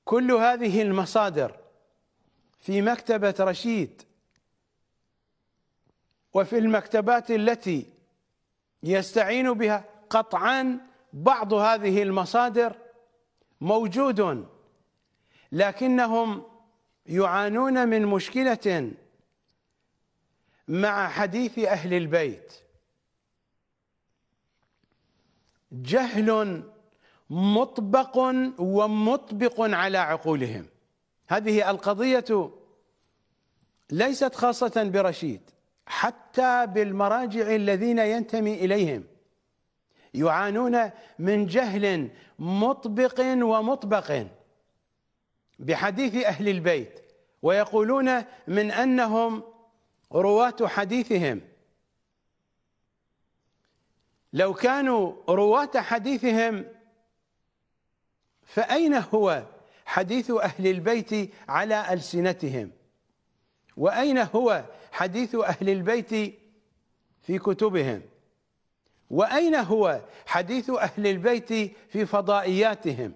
كل هذه المصادر في مكتبة رشيد وفي المكتبات التي يستعين بها قطعا بعض هذه المصادر موجود لكنهم يعانون من مشكله مع حديث اهل البيت جهل مطبق ومطبق على عقولهم هذه القضية ليست خاصة برشيد حتى بالمراجع الذين ينتمي إليهم يعانون من جهل مطبق ومطبق بحديث أهل البيت ويقولون من أنهم رواة حديثهم لو كانوا رواة حديثهم فأين هو حديث أهل البيت على ألسنتهم وأين هو حديث أهل البيت في كتبهم وأين هو حديث أهل البيت في فضائياتهم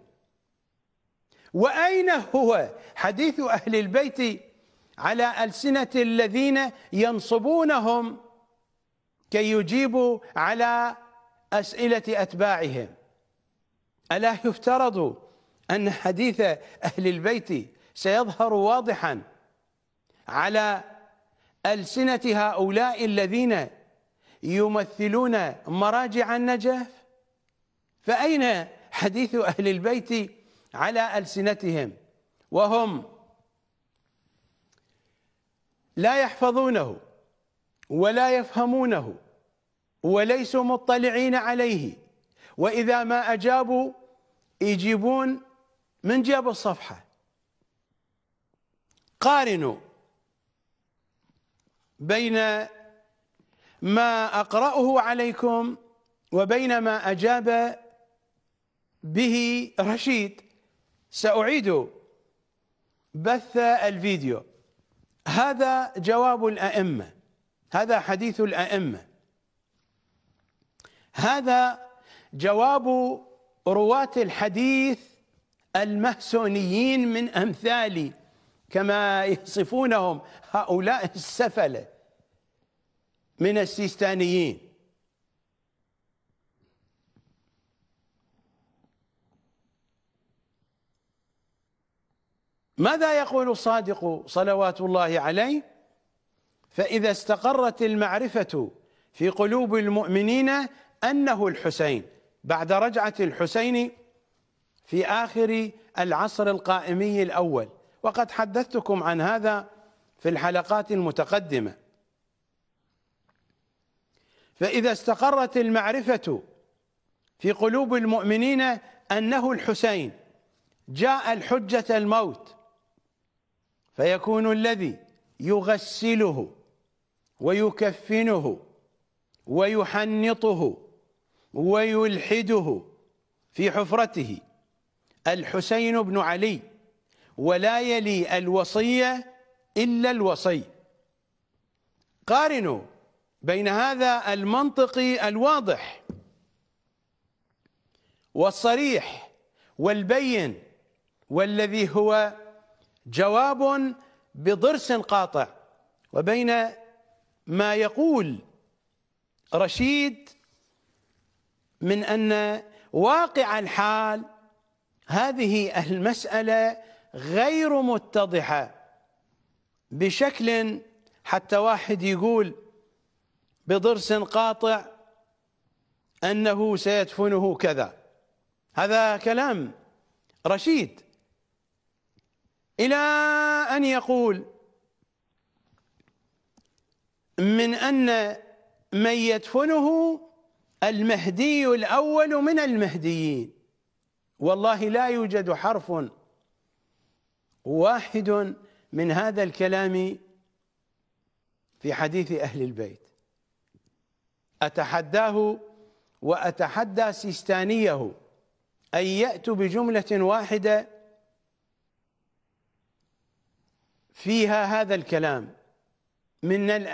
وأين هو حديث أهل البيت على ألسنة الذين ينصبونهم كي يجيبوا على أسئلة أتباعهم ألا يفترض أن حديث أهل البيت سيظهر واضحا على ألسنة هؤلاء الذين يمثلون مراجع النجف فأين حديث أهل البيت على ألسنتهم وهم لا يحفظونه ولا يفهمونه وليسوا مطلعين عليه وإذا ما أجابوا يجيبون من جاب الصفحة قارنوا بين ما أقرأه عليكم وبين ما أجاب به رشيد سأعيد بث الفيديو هذا جواب الأئمة هذا حديث الأئمة هذا جواب رواة الحديث المهسونيين من أمثالي كما يصفونهم هؤلاء السفلة من السيستانيين ماذا يقول الصادق صلوات الله عليه فإذا استقرت المعرفة في قلوب المؤمنين أنه الحسين بعد رجعة الحسين في آخر العصر القائمي الأول وقد حدثتكم عن هذا في الحلقات المتقدمة فإذا استقرت المعرفة في قلوب المؤمنين أنه الحسين جاء الحجة الموت فيكون الذي يغسله ويكفنه ويحنطه ويلحده في حفرته الحسين بن علي ولا يلي الوصية إلا الوصي قارنوا بين هذا المنطق الواضح والصريح والبين والذي هو جواب بضرس قاطع وبين ما يقول رشيد من ان واقع الحال هذه المساله غير متضحه بشكل حتى واحد يقول بضرس قاطع انه سيدفنه كذا هذا كلام رشيد الى ان يقول من ان من يدفنه المهدي الأول من المهديين والله لا يوجد حرف واحد من هذا الكلام في حديث أهل البيت أتحداه وأتحدى سيستانيه أن يأتوا بجملة واحدة فيها هذا الكلام من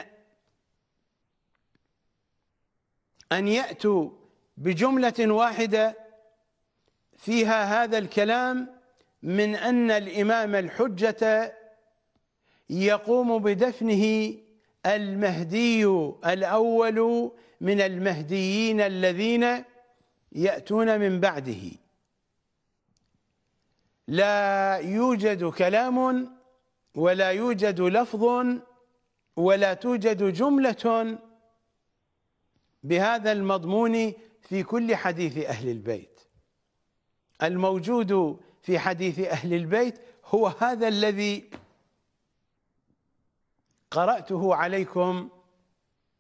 أن يأتوا بجملة واحدة فيها هذا الكلام من أن الإمام الحجة يقوم بدفنه المهدي الأول من المهديين الذين يأتون من بعده لا يوجد كلام ولا يوجد لفظ ولا توجد جملة بهذا المضمون في كل حديث أهل البيت الموجود في حديث أهل البيت هو هذا الذي قرأته عليكم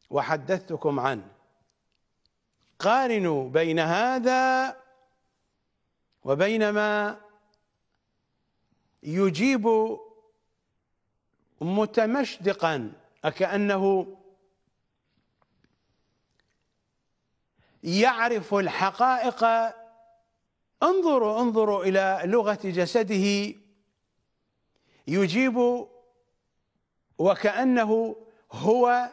وحدثتكم عنه قارنوا بين هذا وبين ما يجيب متمشدقا أكأنه يعرف الحقائق انظروا انظروا إلى لغة جسده يجيب وكأنه هو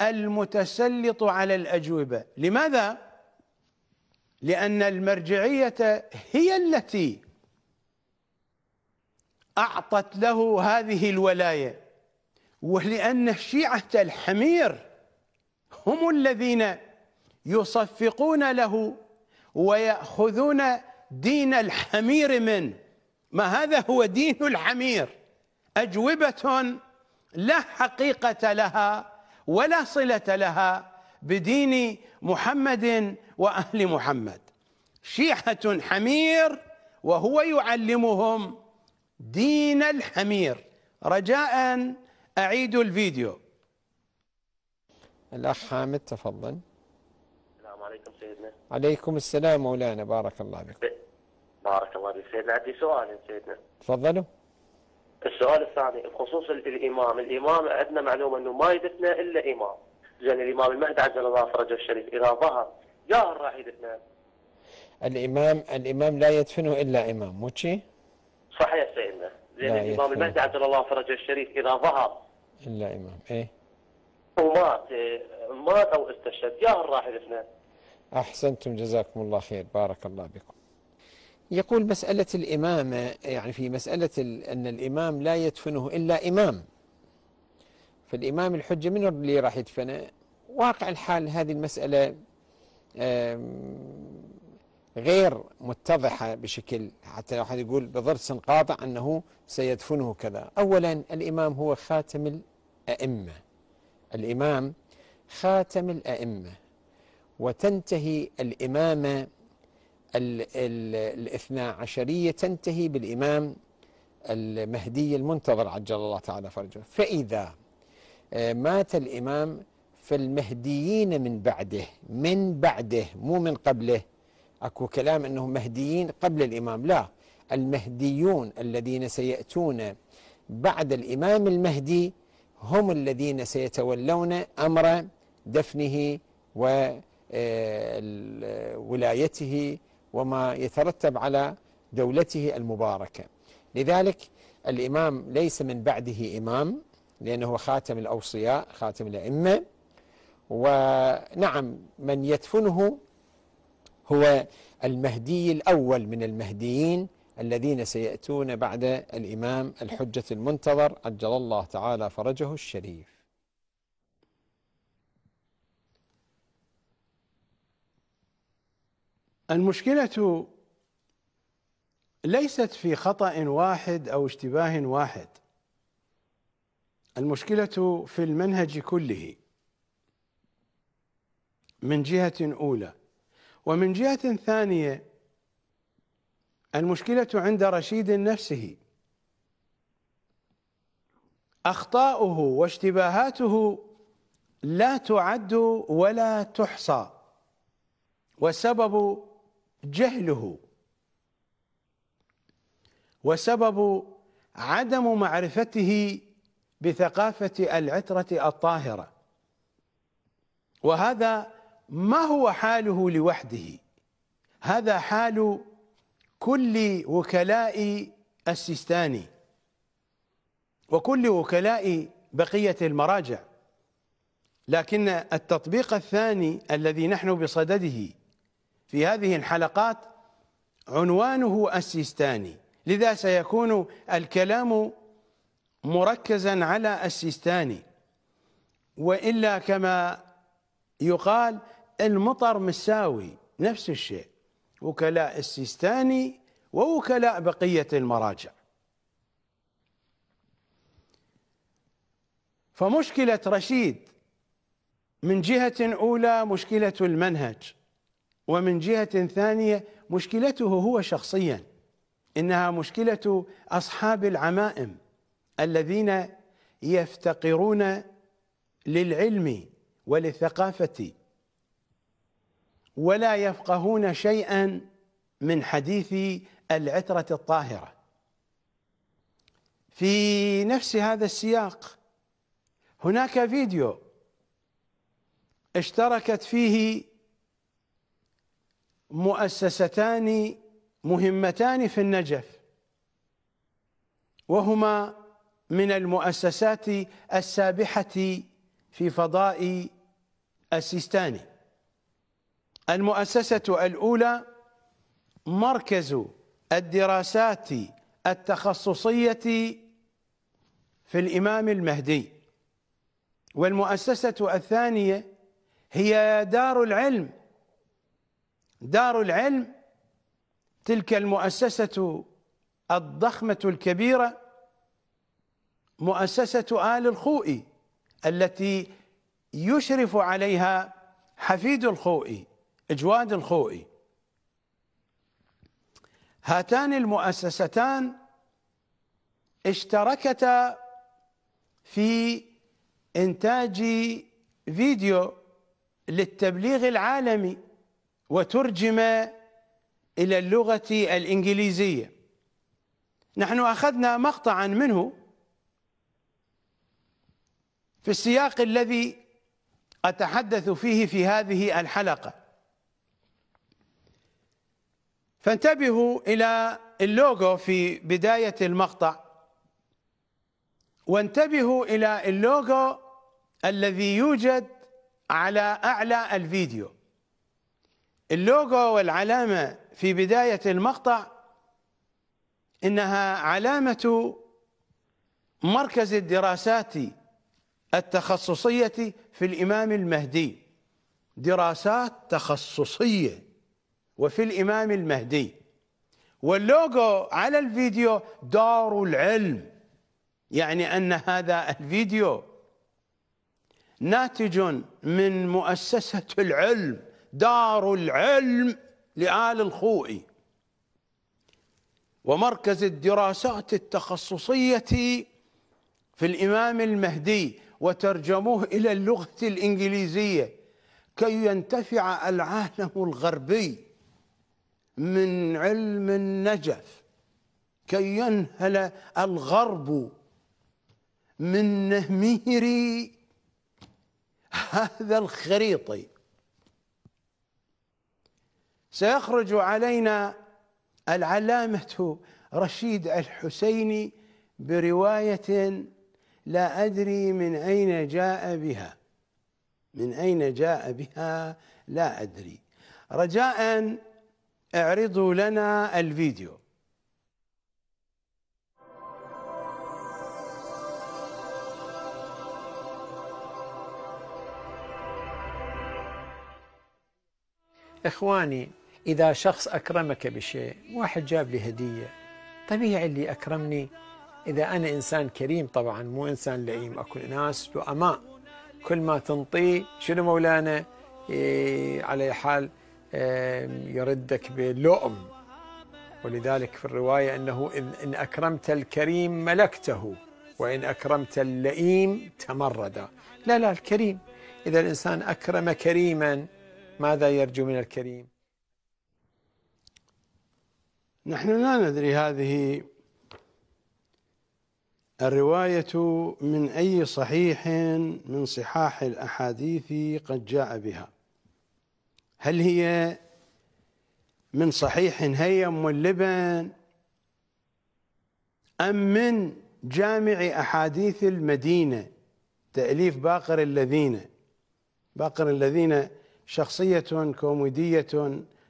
المتسلط على الأجوبة لماذا؟ لأن المرجعية هي التي أعطت له هذه الولاية ولأن الشيعة الحمير هم الذين يصفقون له ويأخذون دين الحمير منه ما هذا هو دين الحمير أجوبة لا حقيقة لها ولا صلة لها بدين محمد وأهل محمد شيعة حمير وهو يعلمهم دين الحمير رجاء أعيد الفيديو الأخ حامد تفضل عليكم السلام مولانا بارك الله بكم بارك الله بك سيدنا عندي سؤال سيدنا تفضلوا السؤال الثاني بخصوص الامام، الامام عندنا معلومه انه ما يدفنا الا امام، زين الامام المهدي عجل الله فرجه الشريف اذا ظهر جاهر راح يدفنا الامام الامام لا يدفنه الا امام مو شي؟ صحيح سيدنا، زين الامام المهدي عجل الله فرجه الشريف اذا ظهر الا امام ايه ومات إيه، مات او استشهد جاهر راح يدفنه أحسنتم جزاكم الله خير بارك الله بكم يقول مسألة الإمامة يعني في مسألة أن الإمام لا يدفنه إلا إمام فالإمام الحجة من اللي راح يدفنه واقع الحال هذه المسألة غير متضحة بشكل حتى لو يقول بضرس قاطع أنه سيدفنه كذا أولا الإمام هو خاتم الأئمة الإمام خاتم الأئمة وتنتهي الإمامة الاثنا عشرية تنتهي بالإمام المهدي المنتظر عجل الله تعالى فرجه فإذا آه، مات الإمام فالمهديين من بعده من بعده مو من قبله اكو كلام انهم مهديين قبل الامام لا المهديون الذين سياتون بعد الامام المهدي هم الذين سيتولون امر دفنه و آه، ولايته وما يترتب على دولته المباركة لذلك الإمام ليس من بعده إمام لأنه خاتم الأوصياء خاتم الأئمة ونعم من يدفنه هو المهدي الأول من المهديين الذين سيأتون بعد الإمام الحجة المنتظر أجل الله تعالى فرجه الشريف المشكلة ليست في خطأ واحد أو اشتباه واحد المشكلة في المنهج كله من جهة أولى ومن جهة ثانية المشكلة عند رشيد نفسه أخطاؤه واشتباهاته لا تعد ولا تحصى والسبب جهله وسبب عدم معرفته بثقافة العترة الطاهرة وهذا ما هو حاله لوحده هذا حال كل وكلاء السيستاني وكل وكلاء بقية المراجع لكن التطبيق الثاني الذي نحن بصدده في هذه الحلقات عنوانه السيستاني لذا سيكون الكلام مركزا على السيستاني وإلا كما يقال المطر مساوي نفس الشيء وكلاء السيستاني ووكلاء بقية المراجع فمشكلة رشيد من جهة أولى مشكلة المنهج ومن جهة ثانية مشكلته هو شخصيا إنها مشكلة أصحاب العمائم الذين يفتقرون للعلم وللثقافة ولا يفقهون شيئا من حديث العترة الطاهرة في نفس هذا السياق هناك فيديو اشتركت فيه مؤسستان مهمتان في النجف وهما من المؤسسات السابحة في فضاء السيستاني المؤسسة الأولى مركز الدراسات التخصصية في الإمام المهدي والمؤسسة الثانية هي دار العلم دار العلم تلك المؤسسة الضخمة الكبيرة مؤسسة آل الخوئي التي يشرف عليها حفيد الخوئي إجواد الخوئي هاتان المؤسستان اشتركتا في إنتاج فيديو للتبليغ العالمي وترجم إلى اللغة الإنجليزية نحن أخذنا مقطعا منه في السياق الذي أتحدث فيه في هذه الحلقة فانتبهوا إلى اللوجو في بداية المقطع وانتبهوا إلى اللوجو الذي يوجد على أعلى الفيديو اللوجو والعلامة في بداية المقطع إنها علامة مركز الدراسات التخصصية في الإمام المهدي دراسات تخصصية وفي الإمام المهدي واللوجو على الفيديو دار العلم يعني أن هذا الفيديو ناتج من مؤسسة العلم دار العلم لآل الخوئي ومركز الدراسات التخصصية في الإمام المهدي وترجموه إلى اللغة الإنجليزية كي ينتفع العالم الغربي من علم النجف كي ينهل الغرب من نهمير هذا الخريطي سيخرج علينا العلامة رشيد الحسيني برواية لا أدري من أين جاء بها من أين جاء بها لا أدري رجاء اعرضوا لنا الفيديو إخواني إذا شخص أكرمك بشيء واحد جاب لي هدية طبيعي اللي أكرمني إذا أنا إنسان كريم طبعا مو إنسان لئيم أكو ناس لؤماء كل ما تنطيه شنو مولانا إيه على حال إيه يردك بلؤم ولذلك في الرواية أنه إن أكرمت الكريم ملكته وإن أكرمت اللئيم تمردا لا لا الكريم إذا الإنسان أكرم كريما ماذا يرجو من الكريم نحن لا ندري هذه الرواية من أي صحيح من صحاح الأحاديث قد جاء بها هل هي من صحيح هيم واللبن أم من جامع أحاديث المدينة تأليف باقر الذين باقر الذين شخصية كوميدية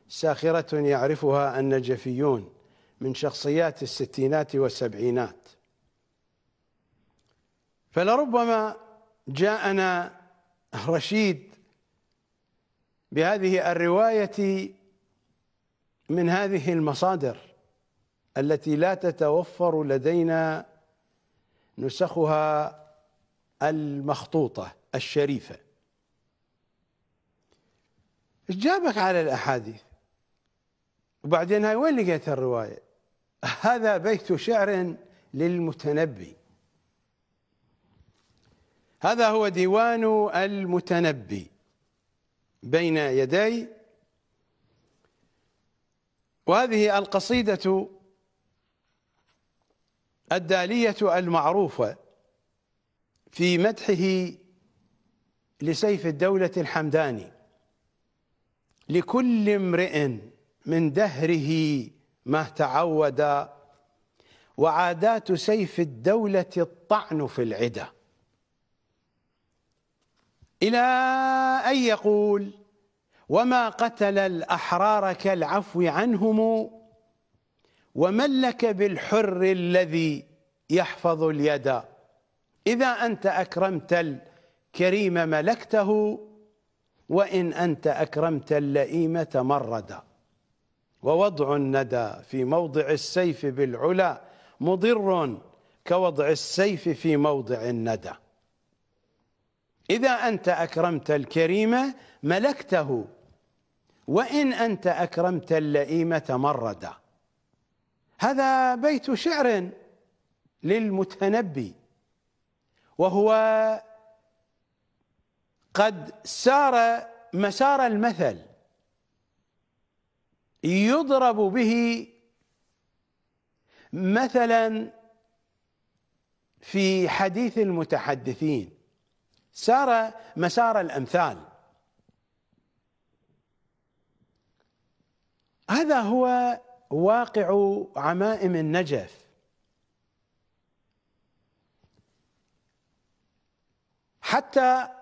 ساخرة يعرفها النجفيون من شخصيات الستينات والسبعينات فلربما جاءنا رشيد بهذه الرواية من هذه المصادر التي لا تتوفر لدينا نسخها المخطوطة الشريفة اجابك على الأحاديث وبعدين هاي وين لقيت الرواية هذا بيت شعر للمتنبي هذا هو ديوان المتنبي بين يدي وهذه القصيدة الدالية المعروفة في مدحه لسيف الدولة الحمداني لكل امرئ من دهره ما تعود وعادات سيف الدولة الطعن في العدة إلى أن يقول وما قتل الأحرار كالعفو عنهم وملك بالحر الذي يحفظ اليد إذا أنت أكرمت الكريم ملكته وإن أنت أكرمت اللئيم تمردا ووضع الندى في موضع السيف بالعلا مضر كوضع السيف في موضع الندى إذا أنت أكرمت الكريم ملكته وإن أنت أكرمت اللئيم تمردا هذا بيت شعر للمتنبي وهو قد سار مسار المثل يضرب به مثلا في حديث المتحدثين سار مسار الأمثال هذا هو واقع عمائم النجف حتى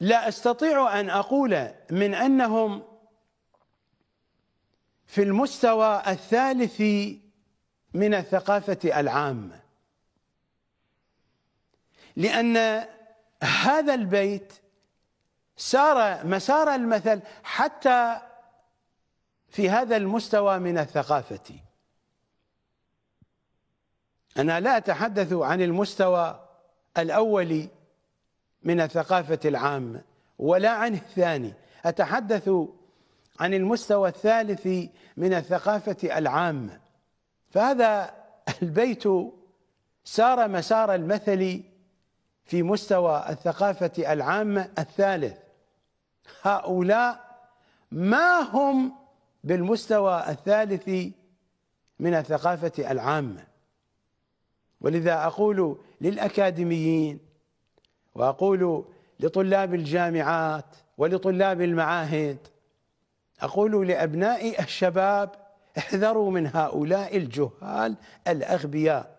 لا أستطيع أن أقول من أنهم في المستوى الثالث من الثقافة العامة لأن هذا البيت سار مسار المثل حتى في هذا المستوى من الثقافة أنا لا أتحدث عن المستوى الأولي من الثقافة العامة ولا عن الثاني أتحدث عن المستوى الثالث من الثقافة العامة فهذا البيت سار مسار المثل في مستوى الثقافة العامة الثالث هؤلاء ما هم بالمستوى الثالث من الثقافة العامة ولذا أقول للأكاديميين وأقول لطلاب الجامعات ولطلاب المعاهد أقول لأبناء الشباب احذروا من هؤلاء الجهال الأغبياء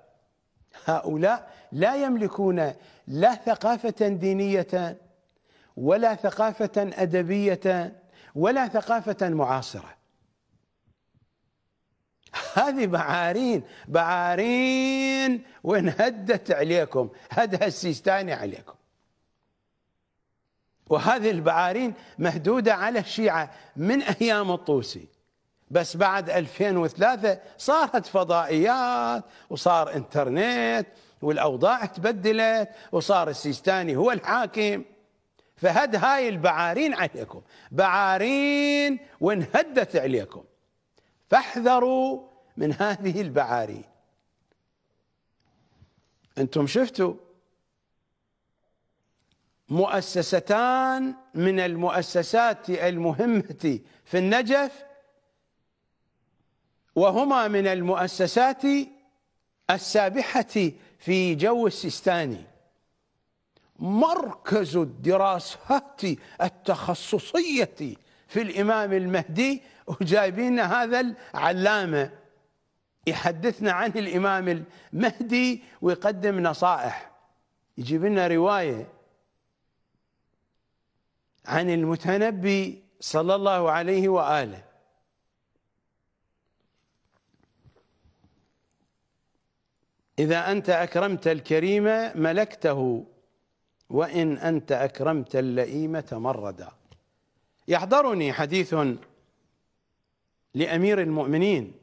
هؤلاء لا يملكون لا ثقافة دينية ولا ثقافة أدبية ولا ثقافة معاصرة هذه بعارين بعارين وانهدت عليكم هدها السيستاني عليكم وهذه البعارين مهدودة على الشيعة من أيام الطوسي بس بعد 2003 صارت فضائيات وصار انترنت والأوضاع تبدلت وصار السيستاني هو الحاكم فهد هاي البعارين عليكم بعارين وانهدت عليكم فاحذروا من هذه البعارين انتم شفتوا مؤسستان من المؤسسات المهمة في النجف وهما من المؤسسات السابحة في جو السيستاني مركز الدراسات التخصصية في الإمام المهدي وجايبين هذا العلامة يحدثنا عن الإمام المهدي ويقدم نصائح يجيب لنا رواية عن المتنبي صلى الله عليه وآله إذا أنت أكرمت الكريم ملكته وإن أنت أكرمت اللئيم تمردا يحضرني حديث لأمير المؤمنين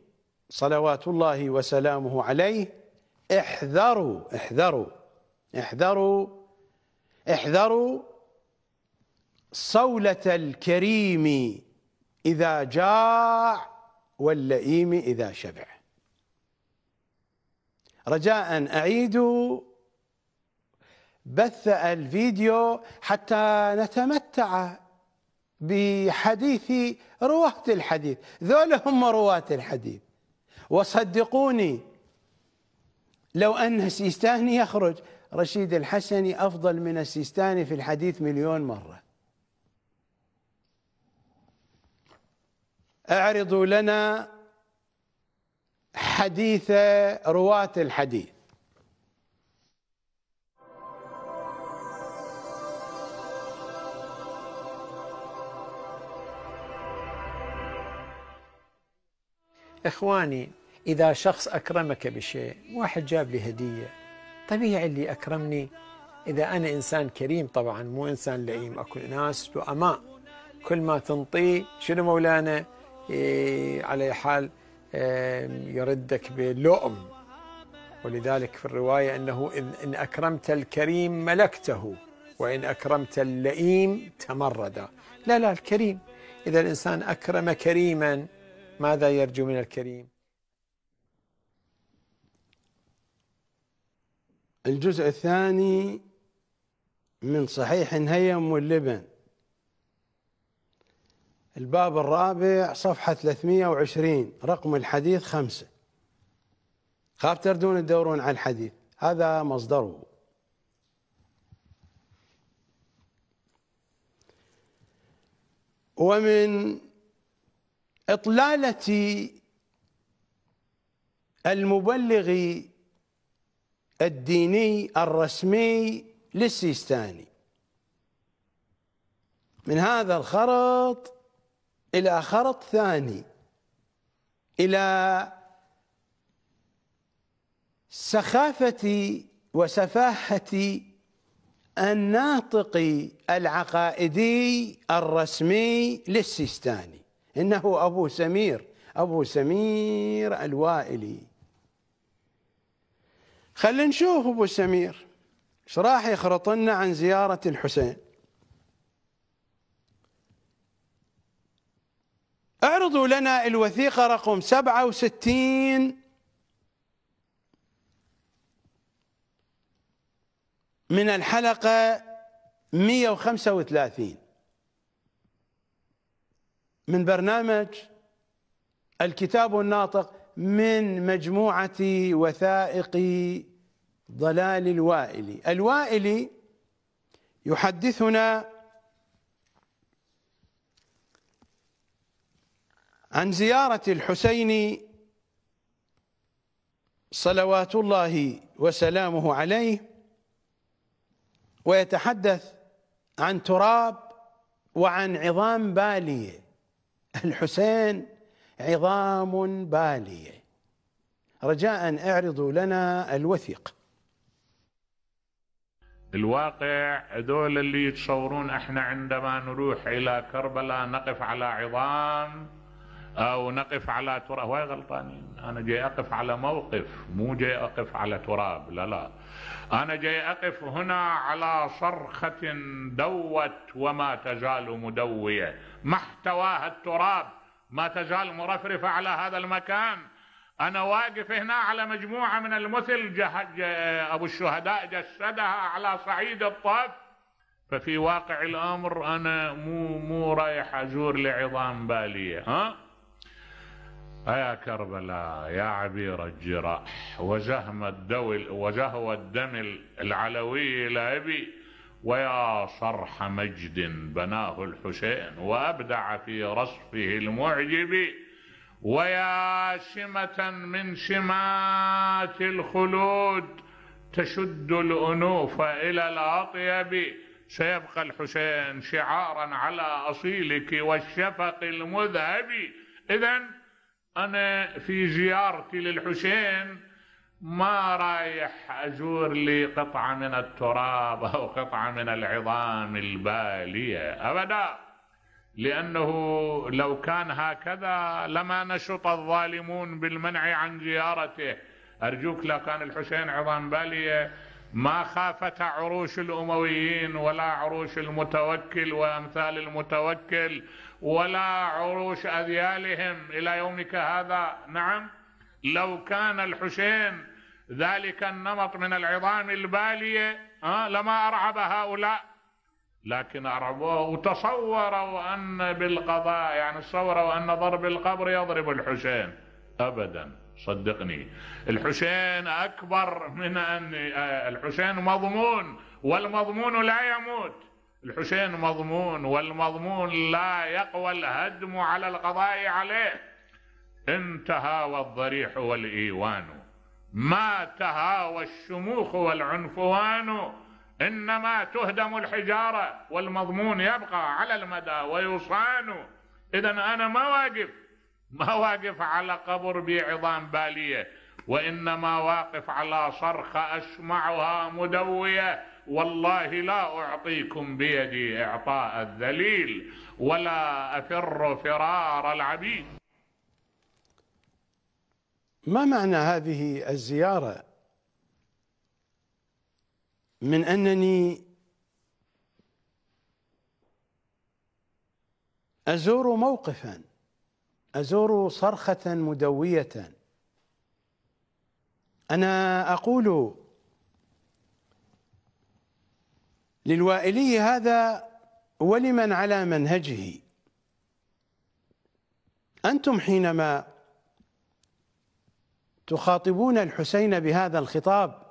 صلوات الله وسلامه عليه احذروا احذروا احذروا احذروا صولة الكريم إذا جاع واللئيم إذا شبع رجاء أعيدوا بث الفيديو حتى نتمتع بحديث رواة الحديث ذول هم رواة الحديث وصدقوني لو أن السيستاني يخرج رشيد الحسني أفضل من السيستاني في الحديث مليون مرة اعرضوا لنا حديث رواة الحديث إخواني إذا شخص أكرمك بشيء واحد جاب لي هدية طبيعي اللي أكرمني إذا أنا إنسان كريم طبعا مو إنسان لئيم أكو ناس لؤماء كل ما تنطيه شنو مولانا إيه، على حال يردك بلؤم ولذلك في الرواية أنه إن أكرمت الكريم ملكته وإن أكرمت اللئيم تمردا لا لا الكريم إذا الإنسان أكرم كريما ماذا يرجو من الكريم الجزء الثاني من صحيح هيم واللبن الباب الرابع صفحة 320 رقم الحديث خمسة خاف تردون تدورون على الحديث هذا مصدره ومن إطلالة المبلغ الديني الرسمي للسيستاني من هذا الخرط إلى خرط ثاني إلى سخافة وسفاحة الناطق العقائدي الرسمي للسيستاني إنه أبو سمير أبو سمير الوائلي خلينا نشوف أبو سمير ايش راح يخرط لنا عن زيارة الحسين اعرضوا لنا الوثيقة رقم 67 من الحلقة 135 من برنامج الكتاب الناطق من مجموعة وثائق ضلال الوائلي الوائلي يحدثنا عن زيارة الحسين صلوات الله وسلامه عليه ويتحدث عن تراب وعن عظام بالية الحسين عظام بالية رجاء اعرضوا لنا الوثيق الواقع هذول اللي يتصورون احنا عندما نروح الى كربلاء نقف على عظام أو نقف على تراب هاي غلطانين أنا جاي أقف على موقف مو جاي أقف على تراب لا لا أنا جاي أقف هنا على صرخة دوت وما تزال مدوية ما احتواها التراب ما تزال مرفرفة على هذا المكان أنا واقف هنا على مجموعة من المثل أبو الشهداء جسدها على صعيد الطف ففي واقع الأمر أنا مو مو رايح أزور لعظام بالية ها أيا كربلاء يا عبير الجراح وزهم الدول وزهو الدم العلوي لأبي ويا صرح مجد بناه الحسين وأبدع في رصفه المعجب ويا شمة من شمات الخلود تشد الأنوف إلى الأطيب سيبقى الحسين شعارا على أصيلك والشفق المذهب إذا أنا في زيارتي للحسين ما رايح أزور لي قطعة من التراب *laughs* أو قطعة من العظام البالية أبدا لأنه لو كان هكذا لما نشط الظالمون بالمنع عن زيارته أرجوك لو كان الحسين عظام بالية ما خافت عروش الأمويين ولا عروش المتوكل وأمثال المتوكل ولا عروش أذيالهم إلى يومك هذا نعم لو كان الحسين ذلك النمط من العظام البالية أه لما أرعب هؤلاء لكن أرعبوه وتصوروا أن بالقضاء يعني تصوروا أن ضرب القبر يضرب الحسين أبدا صدقني الحسين أكبر من أن آه، الحسين مضمون والمضمون لا يموت الحسين مضمون والمضمون لا يقوى الهدم على القضاء عليه إن تهاوى الضريح والإيوان ما تهاوى الشموخ والعنفوان إنما تهدم الحجارة والمضمون يبقى على المدى ويصان إذا أنا ما واقف ما واقف على قبر بعظام بالية وإنما واقف على صرخة أسمعها مدوية والله لا أعطيكم بيدي إعطاء الذليل ولا أفر فرار العبيد ما معنى هذه الزيارة من أنني أزور موقفا أزور صرخة مدوية أنا أقول للوائلي هذا ولمن على منهجه أنتم حينما تخاطبون الحسين بهذا الخطاب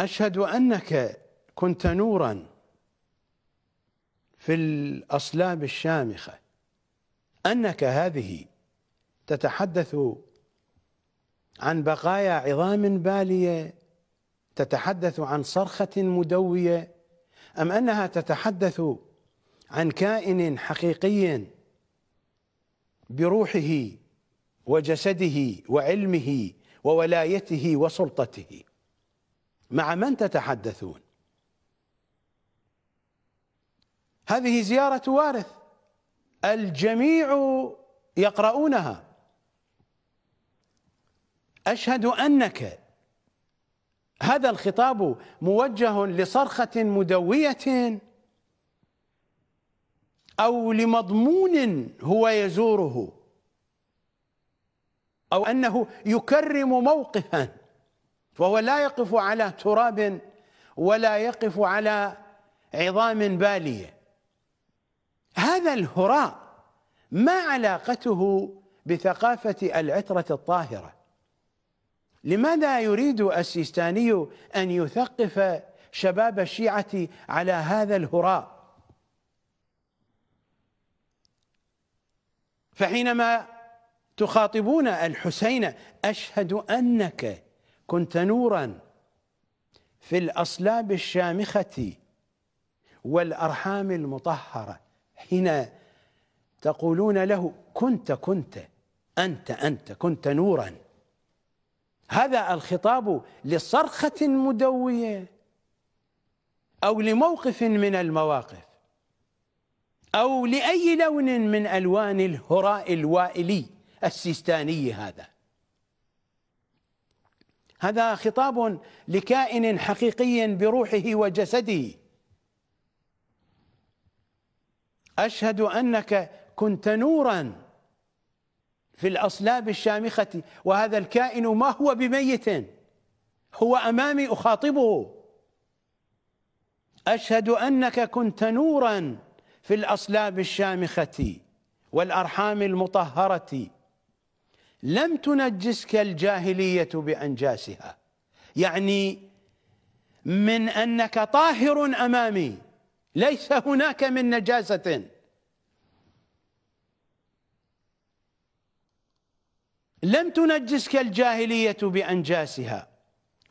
أشهد أنك كنت نورا في الأصلاب الشامخة أنك هذه تتحدث عن بقايا عظام باليه تتحدث عن صرخة مدوية أم أنها تتحدث عن كائن حقيقي بروحه وجسده وعلمه وولايته وسلطته مع من تتحدثون هذه زيارة وارث الجميع يقرؤونها أشهد أنك هذا الخطاب موجه لصرخة مدوية أو لمضمون هو يزوره أو أنه يكرم موقفا فهو لا يقف على تراب ولا يقف على عظام بالية هذا الهراء ما علاقته بثقافة العترة الطاهرة لماذا يريد السيستاني أن يثقف شباب الشيعة على هذا الهراء فحينما تخاطبون الحسين أشهد أنك كنت نورا في الأصلاب الشامخة والأرحام المطهرة حين تقولون له كنت كنت أنت أنت كنت نوراً هذا الخطاب لصرخة مدوية أو لموقف من المواقف أو لأي لون من ألوان الهراء الوائلي السيستاني هذا هذا خطاب لكائن حقيقي بروحه وجسده أشهد أنك كنت نوراً في الأصلاب الشامخة وهذا الكائن ما هو بميت هو أمامي أخاطبه أشهد أنك كنت نورا في الأصلاب الشامخة والأرحام المطهرة لم تنجسك الجاهلية بأنجاسها يعني من أنك طاهر أمامي ليس هناك من نجاسة لم تنجسك الجاهلية بأنجاسها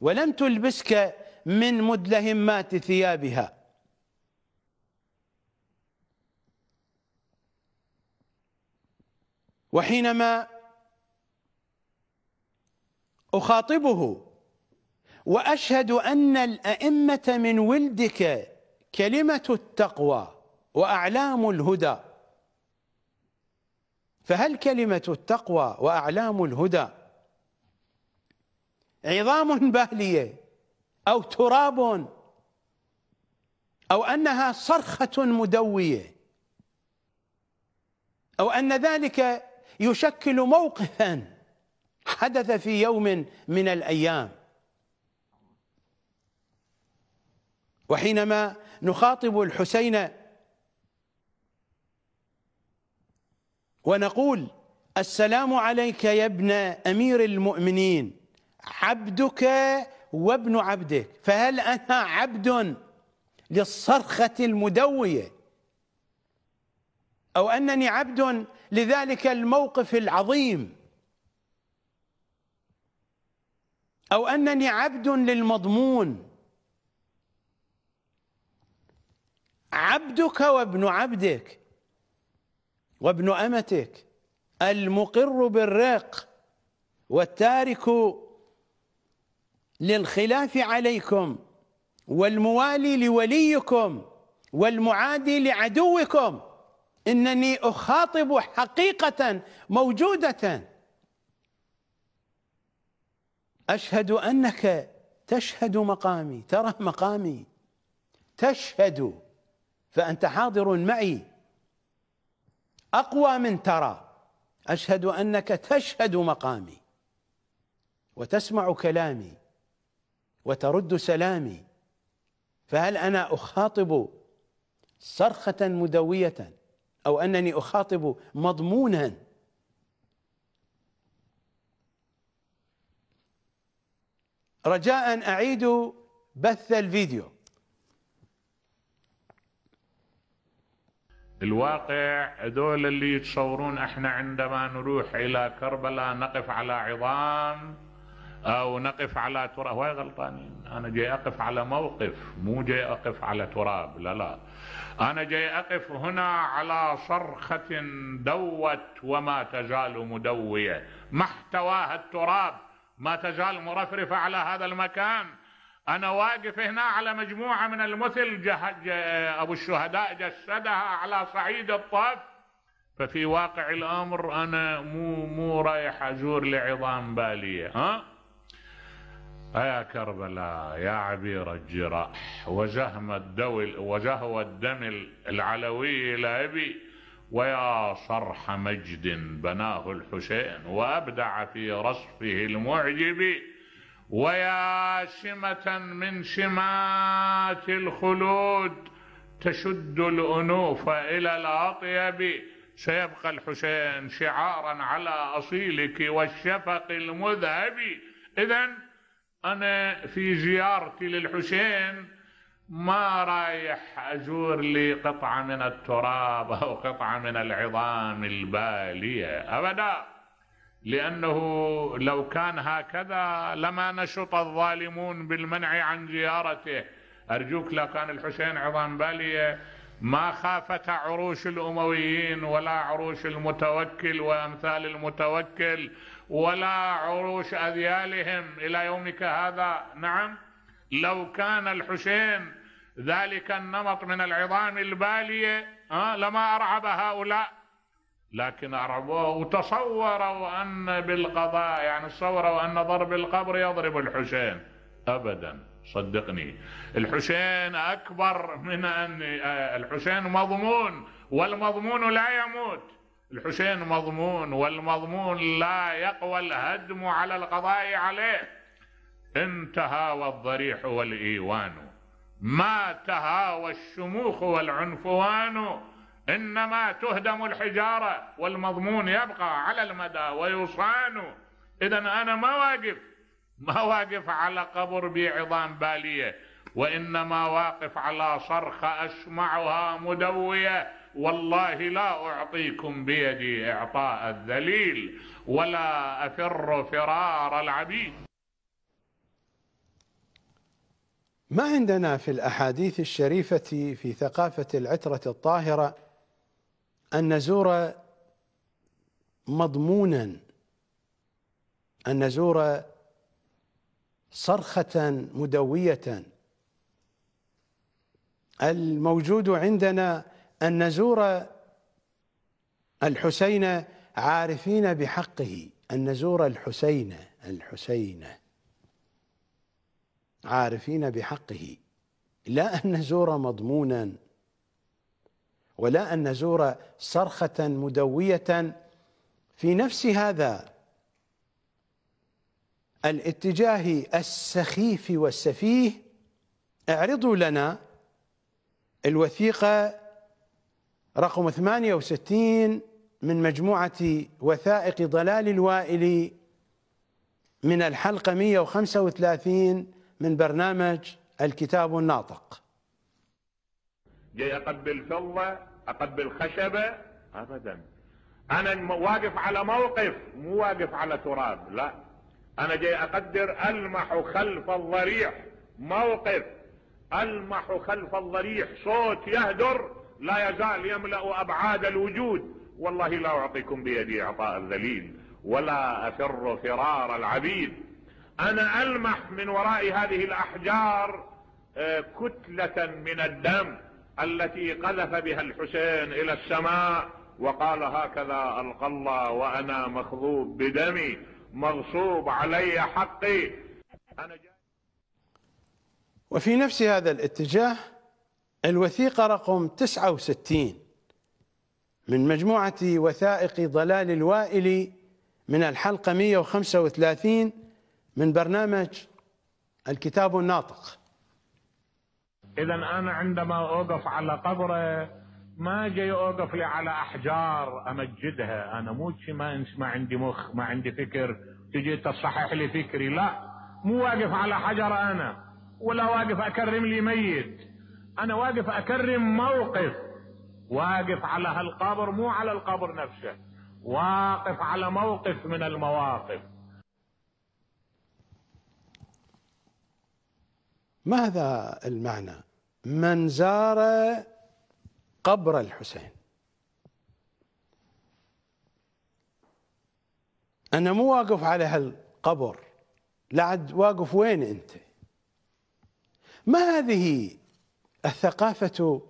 ولم تلبسك من مدلهمات ثيابها وحينما أخاطبه وأشهد أن الأئمة من ولدك كلمة التقوى وأعلام الهدى فهل كلمة التقوى وأعلام الهدى عظام بالية أو تراب أو أنها صرخة مدوية أو أن ذلك يشكل موقفا حدث في يوم من الأيام وحينما نخاطب الحسين ونقول السلام عليك يا ابن أمير المؤمنين عبدك وابن عبدك فهل أنا عبد للصرخة المدوية أو أنني عبد لذلك الموقف العظيم أو أنني عبد للمضمون عبدك وابن عبدك وابن أمتك المقر بالرق والتارك للخلاف عليكم والموالي لوليكم والمعادي لعدوكم إنني أخاطب حقيقة موجودة أشهد أنك تشهد مقامي ترى مقامي تشهد فأنت حاضر معي أقوى من ترى أشهد أنك تشهد مقامي وتسمع كلامي وترد سلامي فهل أنا أخاطب صرخة مدوية أو أنني أخاطب مضمونا رجاء أعيد بث الفيديو الواقع هذول اللي يتصورون احنا عندما نروح الى كربلاء نقف على عظام او نقف على تراب هاي غلطانين انا جاي اقف على موقف مو جاي اقف على تراب لا لا انا جاي اقف هنا على صرخه دوت وما تزال مدويه ما احتواها التراب ما تزال مرفرفه على هذا المكان أنا واقف هنا على مجموعة من المثل جه... ج... أبو الشهداء جسدها على صعيد الطف ففي واقع الأمر أنا مو مو رايح أزور لعظام بالية ها يا كربلاء يا عبير الجراح وزهم الدول وزهو الدم العلوي لأبي ويا صرح مجد بناه الحسين وأبدع في رصفه المعجب ويا شمة من شمات الخلود تشد الأنوف إلى الأطيب سيبقى الحسين شعارا على أصيلك والشفق المذهب إذا أنا في زيارتي للحسين ما رايح أزور لي قطعة من التراب أو قطعة من العظام البالية أبداً لأنه لو كان هكذا لما نشط الظالمون بالمنع عن زيارته أرجوك لا كان الحسين عظام بالية ما خافت عروش الأمويين ولا عروش المتوكل وأمثال المتوكل ولا عروش أذيالهم إلى يومك هذا نعم لو كان الحسين ذلك النمط من العظام البالية آه، لما أرعب هؤلاء لكن أعرضوه وتصوروا أن بالقضاء يعني تصوروا أن ضرب القبر يضرب الحسين أبدا صدقني الحسين أكبر من أن آه، الحسين مضمون والمضمون لا يموت الحسين مضمون والمضمون لا يقوى الهدم على القضاء عليه إن تهاوى الضريح والإيوان ما تهاوى الشموخ والعنفوان إنما تهدم الحجارة والمضمون يبقى على المدى ويصان إذا أنا ما واقف ما واقف على قبر بعظام بالية وإنما واقف على صرخة أسمعها مدوية والله لا أعطيكم بيدي إعطاء الذليل ولا أفر فرار العبيد ما عندنا في الأحاديث الشريفة في ثقافة العترة الطاهرة أن نزور مضمونا أن نزور صرخة مدوية الموجود عندنا أن نزور الحسين عارفين بحقه أن نزور الحسين الحسين عارفين بحقه لا أن نزور مضمونا ولا أن نزور صرخة مدوية في نفس هذا الاتجاه السخيف والسفيه اعرضوا لنا الوثيقة رقم 68 من مجموعة وثائق ضلال الوائل من الحلقة 135 من برنامج الكتاب الناطق جاي اقبل فضة اقبل خشبة ابدا انا واقف على موقف مو واقف على تراب لا انا جاي اقدر المح خلف الضريح موقف المح خلف الضريح صوت يهدر لا يزال يملا ابعاد الوجود والله لا اعطيكم بيدي عطاء الذليل ولا افر فرار العبيد انا المح من وراء هذه الاحجار آه، كتله من الدم التي قذف بها الحسين الى السماء وقال هكذا القى الله وانا مخضوب بدمي مغصوب علي حقي أنا وفي نفس هذا الاتجاه الوثيقة رقم 69 من مجموعة وثائق ضلال الوائل من الحلقة 135 من برنامج الكتاب الناطق اذا انا عندما اوقف على قبره ما جاي اوقف لي على احجار امجدها انا مو ما ما عندي مخ ما عندي فكر تجي تصحح لي فكري لا مو واقف على حجر انا ولا واقف اكرم لي ميت انا واقف اكرم موقف واقف على هالقبر مو على القبر نفسه واقف على موقف من المواقف ماذا المعنى من زار قبر الحسين أنا مو واقف على هالقبر لعد واقف وين أنت ما هذه الثقافة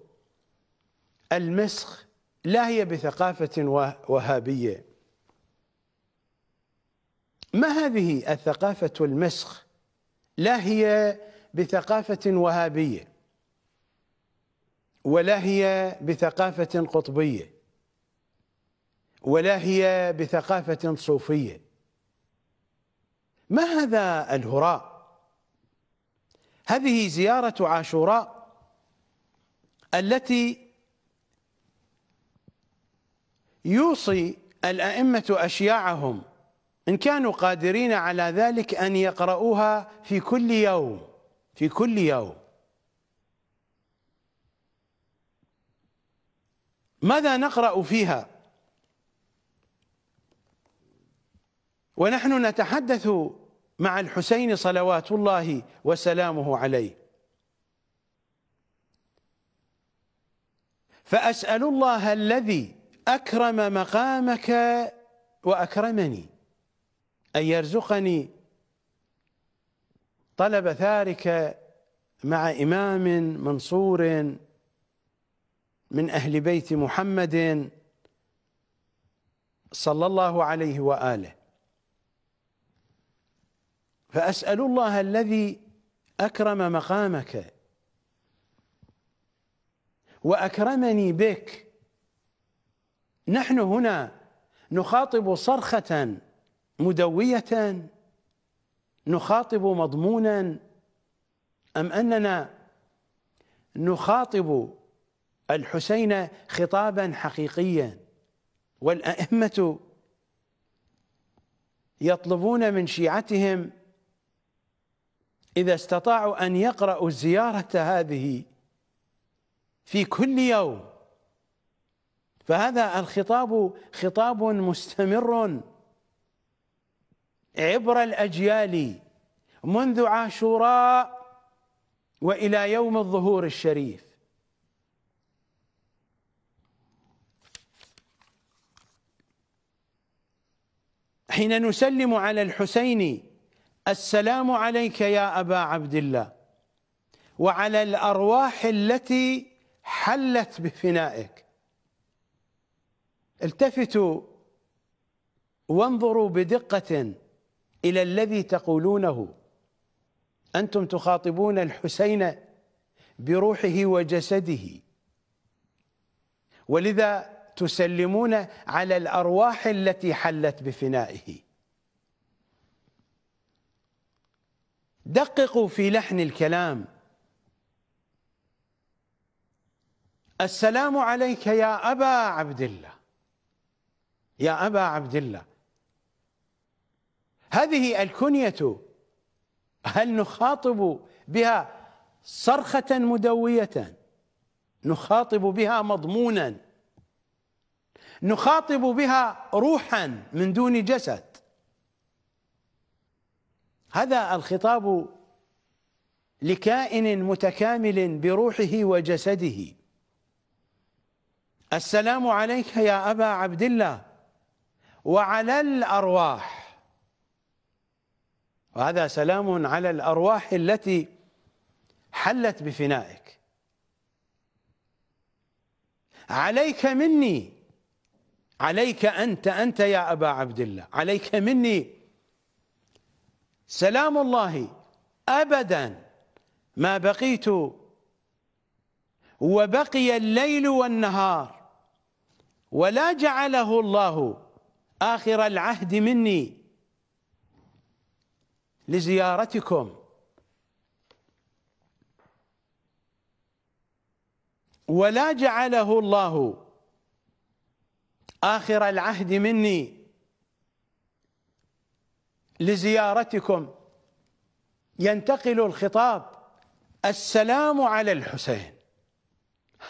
المسخ لا هي بثقافة وهابية ما هذه الثقافة المسخ لا هي بثقافة وهابية ولا هي بثقافة قطبية ولا هي بثقافة صوفية ما هذا الهراء هذه زيارة عاشوراء التي يوصي الأئمة أشياعهم إن كانوا قادرين على ذلك أن يقرؤوها في كل يوم في كل يوم ماذا نقرأ فيها ونحن نتحدث مع الحسين صلوات الله وسلامه عليه فأسأل الله الذي أكرم مقامك وأكرمني أن يرزقني طلب ثارك مع إمام منصور من أهل بيت محمد صلى الله عليه وآله فأسأل الله الذي أكرم مقامك وأكرمني بك نحن هنا نخاطب صرخة مدوية نخاطب مضمونا أم أننا نخاطب الحسين خطابا حقيقيا والأئمة يطلبون من شيعتهم إذا استطاعوا أن يقرأوا الزيارة هذه في كل يوم فهذا الخطاب خطاب مستمر عبر الأجيال منذ عاشوراء وإلى يوم الظهور الشريف حين نسلم على الحسين السلام عليك يا أبا عبد الله وعلى الأرواح التي حلت بفنائك التفتوا وانظروا بدقة إلى الذي تقولونه أنتم تخاطبون الحسين بروحه وجسده ولذا تسلمون على الأرواح التي حلت بفنائه دققوا في لحن الكلام السلام عليك يا أبا عبد الله يا أبا عبد الله هذه الكنية هل نخاطب بها صرخة مدوية نخاطب بها مضمونا نخاطب بها روحا من دون جسد هذا الخطاب لكائن متكامل بروحه وجسده السلام عليك يا ابا عبد الله وعلى الارواح وهذا سلام على الارواح التي حلت بفنائك عليك مني عليك أنت أنت يا أبا عبد الله عليك مني سلام الله أبدا ما بقيت وبقي الليل والنهار ولا جعله الله آخر العهد مني لزيارتكم ولا جعله الله آخر العهد مني لزيارتكم ينتقل الخطاب السلام على الحسين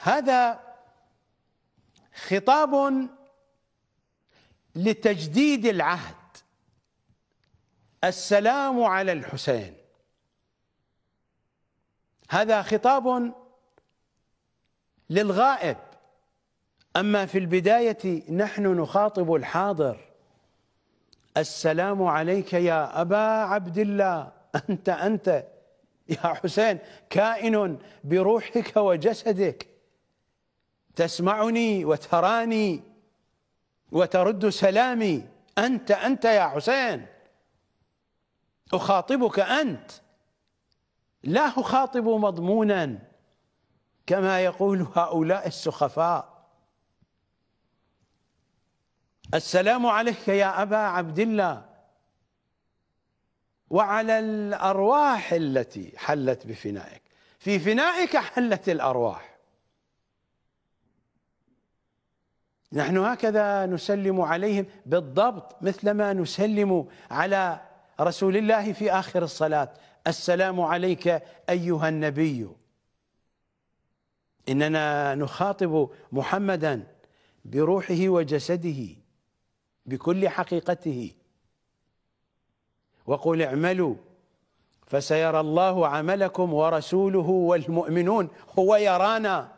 هذا خطاب لتجديد العهد السلام على الحسين هذا خطاب للغائب أما في البداية نحن نخاطب الحاضر السلام عليك يا أبا عبد الله أنت أنت يا حسين كائن بروحك وجسدك تسمعني وتراني وترد سلامي أنت أنت يا حسين أخاطبك أنت لا أخاطب مضمونا كما يقول هؤلاء السخفاء السلام عليك يا أبا عبد الله وعلى الأرواح التي حلت بفنائك في فنائك حلت الأرواح نحن هكذا نسلم عليهم بالضبط مثلما نسلم على رسول الله في آخر الصلاة السلام عليك أيها النبي إننا نخاطب محمدا بروحه وجسده بكل حقيقته وقل اعملوا فسيرى الله عملكم ورسوله والمؤمنون هو يرانا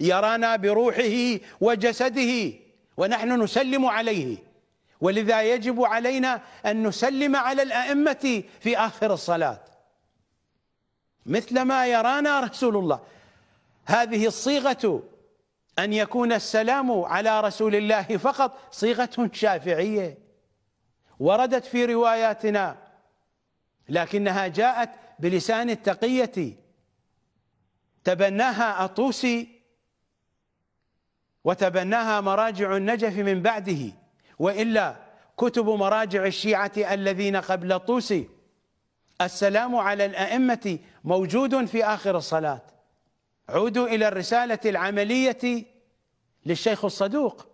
يرانا بروحه وجسده ونحن نسلم عليه ولذا يجب علينا أن نسلم على الأئمة في آخر الصلاة مثل ما يرانا رسول الله هذه الصيغة أن يكون السلام على رسول الله فقط صيغة شافعية وردت في رواياتنا لكنها جاءت بلسان التقية تبناها الطوسي وتبناها مراجع النجف من بعده وإلا كتب مراجع الشيعة الذين قبل الطوسي السلام على الأئمة موجود في آخر الصلاة عودوا إلى الرسالة العملية للشيخ الصدوق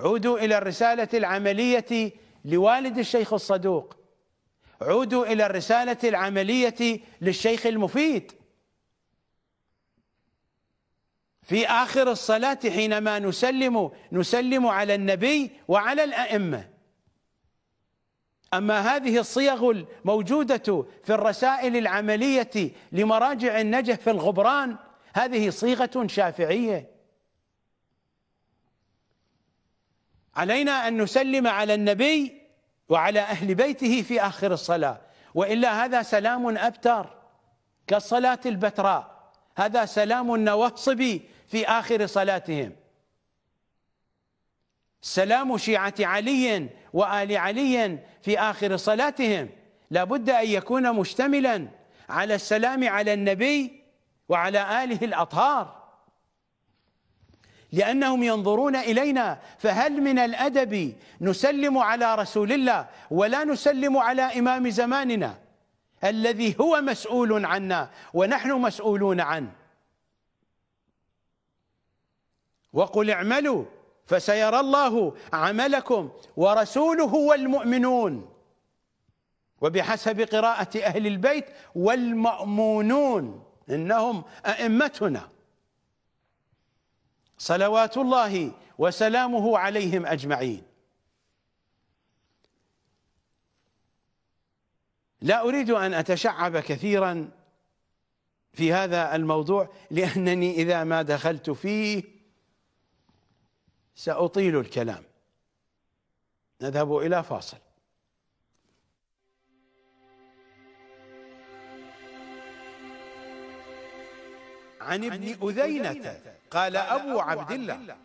عودوا إلى الرسالة العملية لوالد الشيخ الصدوق عودوا إلى الرسالة العملية للشيخ المفيد في آخر الصلاة حينما نسلم نسلم على النبي وعلى الأئمة أما هذه الصيغ الموجودة في الرسائل العملية لمراجع النجف في الغبران هذه صيغة شافعية علينا أن نسلم على النبي وعلى أهل بيته في آخر الصلاة وإلا هذا سلام أبتر كالصلاة البتراء هذا سلام نواصبي في آخر صلاتهم سلام شيعة علي وآل علي في آخر صلاتهم لابد أن يكون مشتملا على السلام على النبي وعلى آله الأطهار لأنهم ينظرون إلينا فهل من الأدب نسلم على رسول الله ولا نسلم على إمام زماننا الذي هو مسؤول عنا ونحن مسؤولون عنه وقل اعملوا فسيرى الله عملكم ورسوله والمؤمنون وبحسب قراءة أهل البيت والمأمونون إنهم أئمتنا صلوات الله وسلامه عليهم أجمعين لا أريد أن أتشعب كثيرا في هذا الموضوع لأنني إذا ما دخلت فيه سأطيل الكلام نذهب إلى فاصل عن ابن أذينة قال أبو عبد الله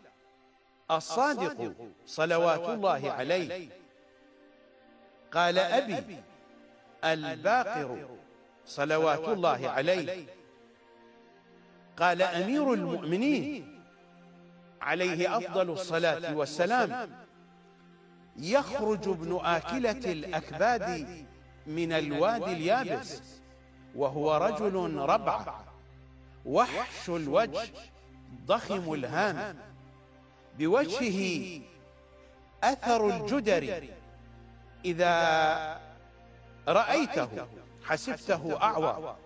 الصادق صلوات الله عليه قال أبي الباقر صلوات الله عليه قال أمير المؤمنين عليه أفضل الصلاة والسلام يخرج ابن آكلة الأكباد من الوادي اليابس وهو رجل ربعه وحش الوجه ضخم الهام بوجهه أثر الجدر إذا رأيته حسبته أعوى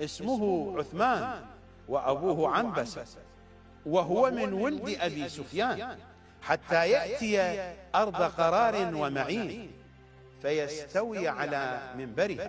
اسمه عثمان وأبوه عنبسة وهو من ولد أبي سفيان حتى يأتي أرض قرار ومعين فيستوي على منبره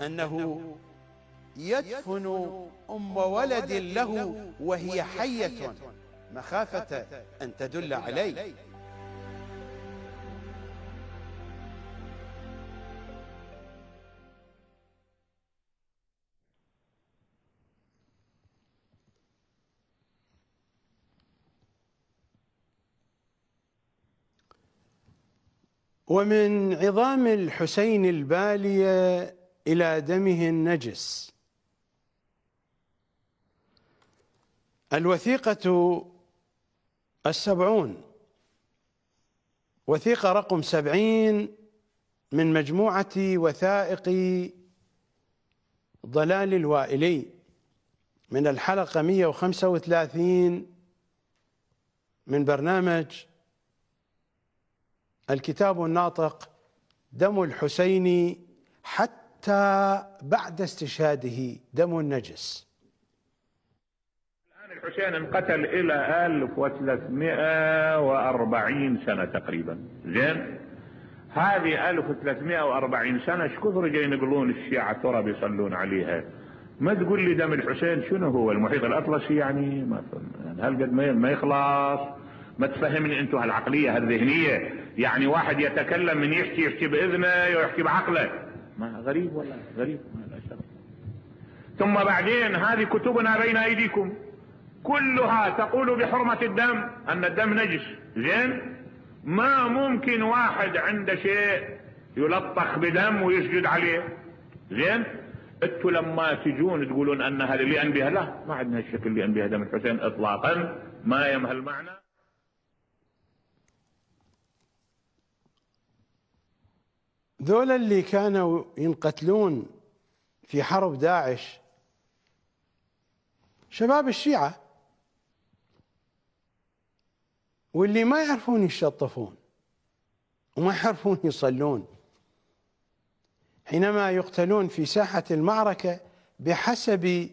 أنه يدفن أم ولد له وهي حية مخافة أن تدل عليه ومن عظام الحسين الباليه إلى دمه النجس الوثيقة السبعون وثيقة رقم سبعين من مجموعة وثائق ضلال الوائلي من الحلقة 135 من برنامج الكتاب الناطق دم الحسين حتى حتى بعد استشهاده دم نجس الآن الحسين انقتل إلى 1340 سنة تقريبا زين هذه 1340 سنة ايش كثر جاي يقولون الشيعة ترى بيصلون عليها ما تقول لي دم الحسين شنو هو المحيط الأطلسي يعني ما يعني هالقد ما يخلص ما تفهمني انتم هالعقليه هالذهنيه يعني واحد يتكلم من يحكي يحكي باذنه ويحكي بعقله ما غريب ولا غريب ثم بعدين هذه كتبنا بين ايديكم كلها تقول بحرمة الدم ان الدم نجس زين ما ممكن واحد عنده شيء يلطخ بدم ويسجد عليه زين انتوا لما تجون تقولون ان لان بها لا ما عندنا الشكل لان بها دم الحسين اطلاقا ما يمهل المعنى ذولا اللي كانوا ينقتلون في حرب داعش شباب الشيعة واللي ما يعرفون يشطفون وما يعرفون يصلون حينما يقتلون في ساحة المعركة بحسب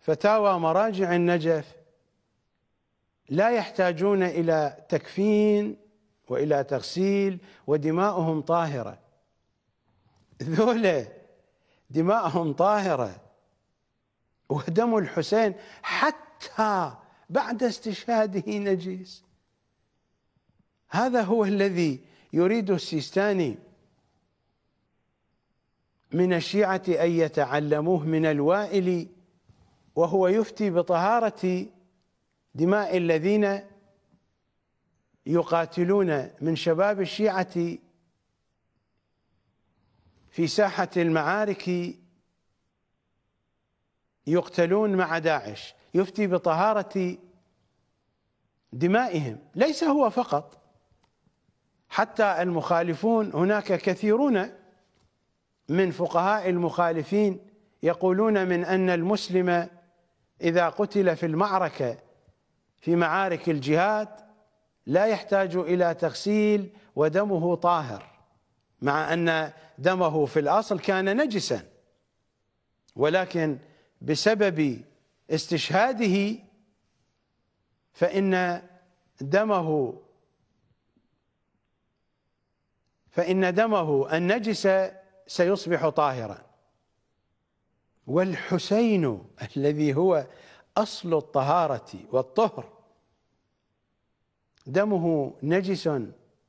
فتاوى مراجع النجف لا يحتاجون إلى تكفين وإلى تغسيل ودماؤهم طاهرة ذولا دماءهم طاهرة وهدموا الحسين حتى بعد استشهاده نجيس هذا هو الذي يريد السيستاني من الشيعة أن يتعلموه من الوائل وهو يفتي بطهارة دماء الذين يقاتلون من شباب الشيعة في ساحة المعارك يقتلون مع داعش يفتي بطهارة دمائهم ليس هو فقط حتى المخالفون هناك كثيرون من فقهاء المخالفين يقولون من أن المسلم إذا قتل في المعركة في معارك الجهاد لا يحتاج إلى تغسيل ودمه طاهر مع أن دمه في الأصل كان نجسا ولكن بسبب استشهاده فإن دمه فإن دمه النجس سيصبح طاهرا والحسين الذي هو أصل الطهارة والطهر دمه نجس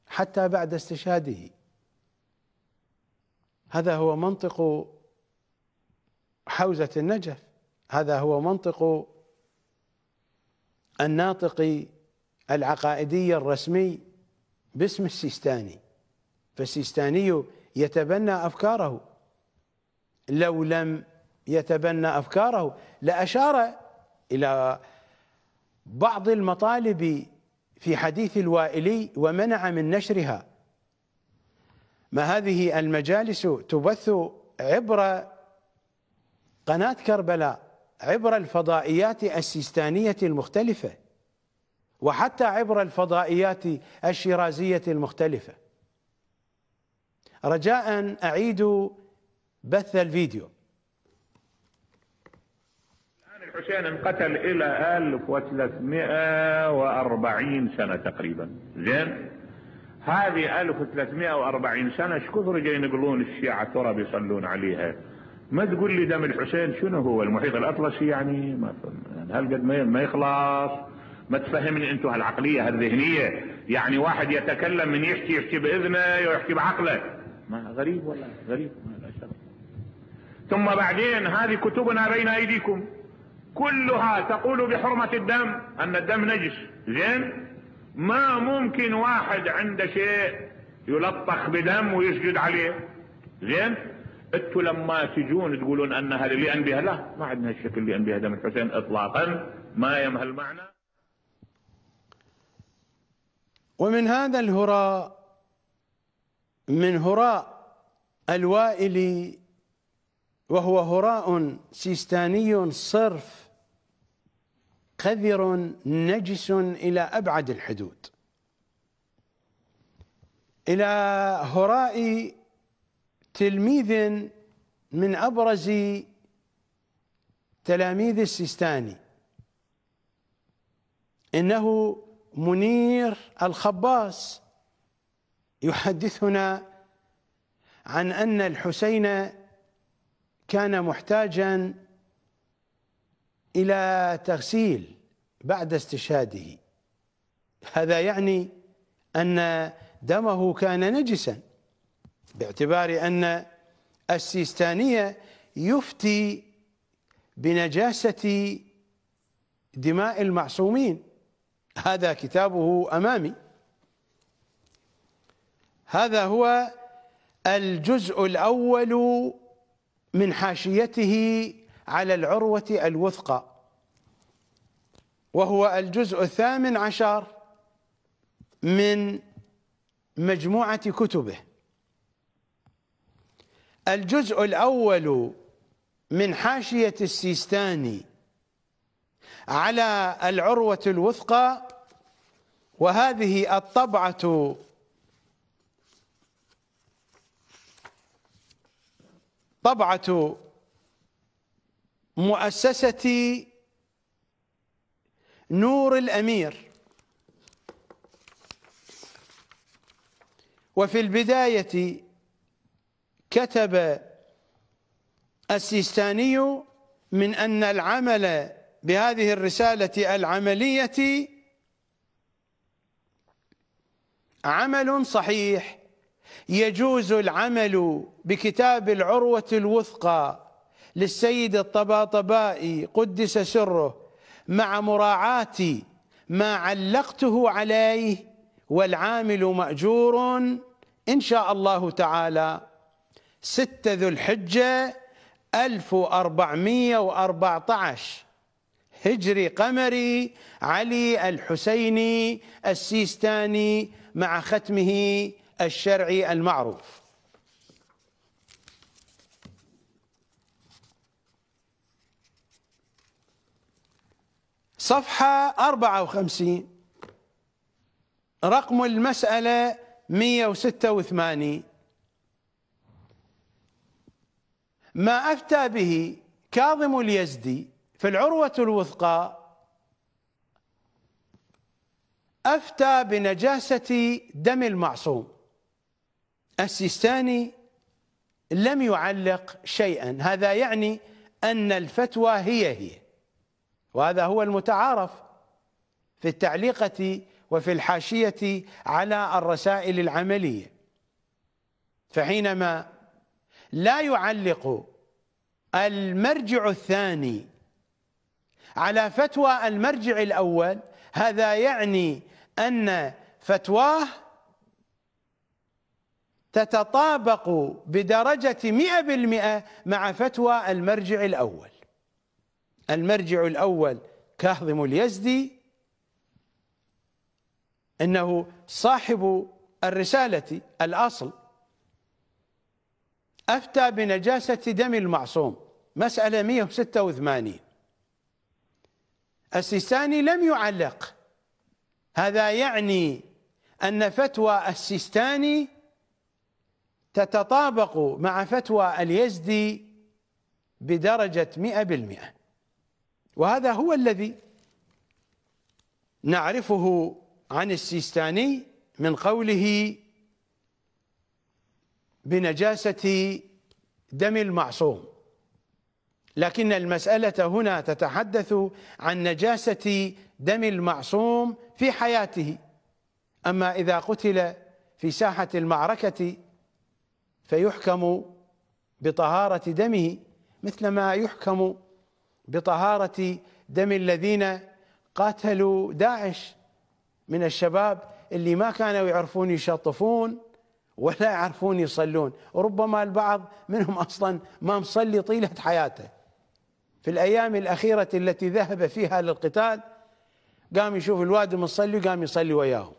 حتى بعد استشهاده هذا هو منطق حوزة النجف هذا هو منطق الناطق العقائدي الرسمي باسم السيستاني فالسيستاني يتبنى أفكاره لو لم يتبنى أفكاره لأشار إلى بعض المطالب في حديث الوائلي ومنع من نشرها ما هذه المجالس تبث عبر قناة كربلاء عبر الفضائيات السيستانية المختلفة وحتى عبر الفضائيات الشيرازية المختلفة رجاء أعيدوا بث الفيديو الحسين انقتل إلى 1340 سنة تقريبا زين هذه 1340 سنة ايش كثر جايين يقولون الشيعة ترى بيصلون عليها ما تقول لي دم الحسين شنو هو المحيط الأطلسي يعني ما يعني هالقد ما يخلص ما تفهمني انتم هالعقلية هالذهنية يعني واحد يتكلم من يحكي يحكي بإذنه ويحكي بعقله ما غريب ولا غريب ما ثم بعدين هذه كتبنا بين أيديكم كلها تقول بحرمة الدم أن الدم نجس زين ما ممكن واحد عنده شيء يلطخ بدم ويسجد عليه زين انتوا لما تجون تقولون ان هذا اللي انبيها لا ما عندنا الشكل اللي انبيها دم الحسين اطلاقا ما يمهى المعنى ومن هذا الهراء من هراء الوائلي وهو هراء سيستاني صرف قذر نجس إلى أبعد الحدود إلى هراء تلميذ من أبرز تلاميذ السيستاني إنه منير الخباس يحدثنا عن أن الحسين كان محتاجا إلى تغسيل بعد استشهاده هذا يعني أن دمه كان نجسا باعتبار أن السيستانية يفتي بنجاسة دماء المعصومين هذا كتابه أمامي هذا هو الجزء الأول من حاشيته على العروة الوثقى وهو الجزء الثامن عشر من مجموعة كتبه الجزء الأول من حاشية السيستاني على العروة الوثقى وهذه الطبعة طبعة مؤسسة نور الأمير وفي البداية كتب السيستاني من أن العمل بهذه الرسالة العملية عمل صحيح يجوز العمل بكتاب العروة الوثقى للسيد الطباطبائي قدس سره مع مراعاة ما علقته عليه والعامل مأجور إن شاء الله تعالى ستة ذو الحجة 1414 هجري قمري علي الحسيني السيستاني مع ختمه الشرعي المعروف صفحة 54 رقم المسألة 186 ما أفتى به كاظم اليزدي في العروة الوثقى أفتى بنجاسة دم المعصوم السيستاني لم يعلق شيئا هذا يعني أن الفتوى هي هي وهذا هو المتعارف في التعليقة وفي الحاشية على الرسائل العملية فحينما لا يعلق المرجع الثاني على فتوى المرجع الأول هذا يعني أن فتواه تتطابق بدرجة مئة بالمئة مع فتوى المرجع الأول المرجع الأول كاظم اليزدي إنه صاحب الرسالة الأصل أفتى بنجاسة دم المعصوم مسألة 186 السيستاني لم يعلق هذا يعني أن فتوى السيستاني تتطابق مع فتوى اليزدي بدرجة 100% وهذا هو الذي نعرفه عن السيستاني من قوله بنجاسة دم المعصوم لكن المسألة هنا تتحدث عن نجاسة دم المعصوم في حياته أما إذا قتل في ساحة المعركة فيحكم بطهارة دمه مثلما يحكم بطهارة دم الذين قاتلوا داعش من الشباب اللي ما كانوا يعرفون يشطفون ولا يعرفون يصلون ربما البعض منهم أصلا ما مصلي طيلة حياته في الأيام الأخيرة التي ذهب فيها للقتال قام يشوف الواد مصلي قام يصلي وياهم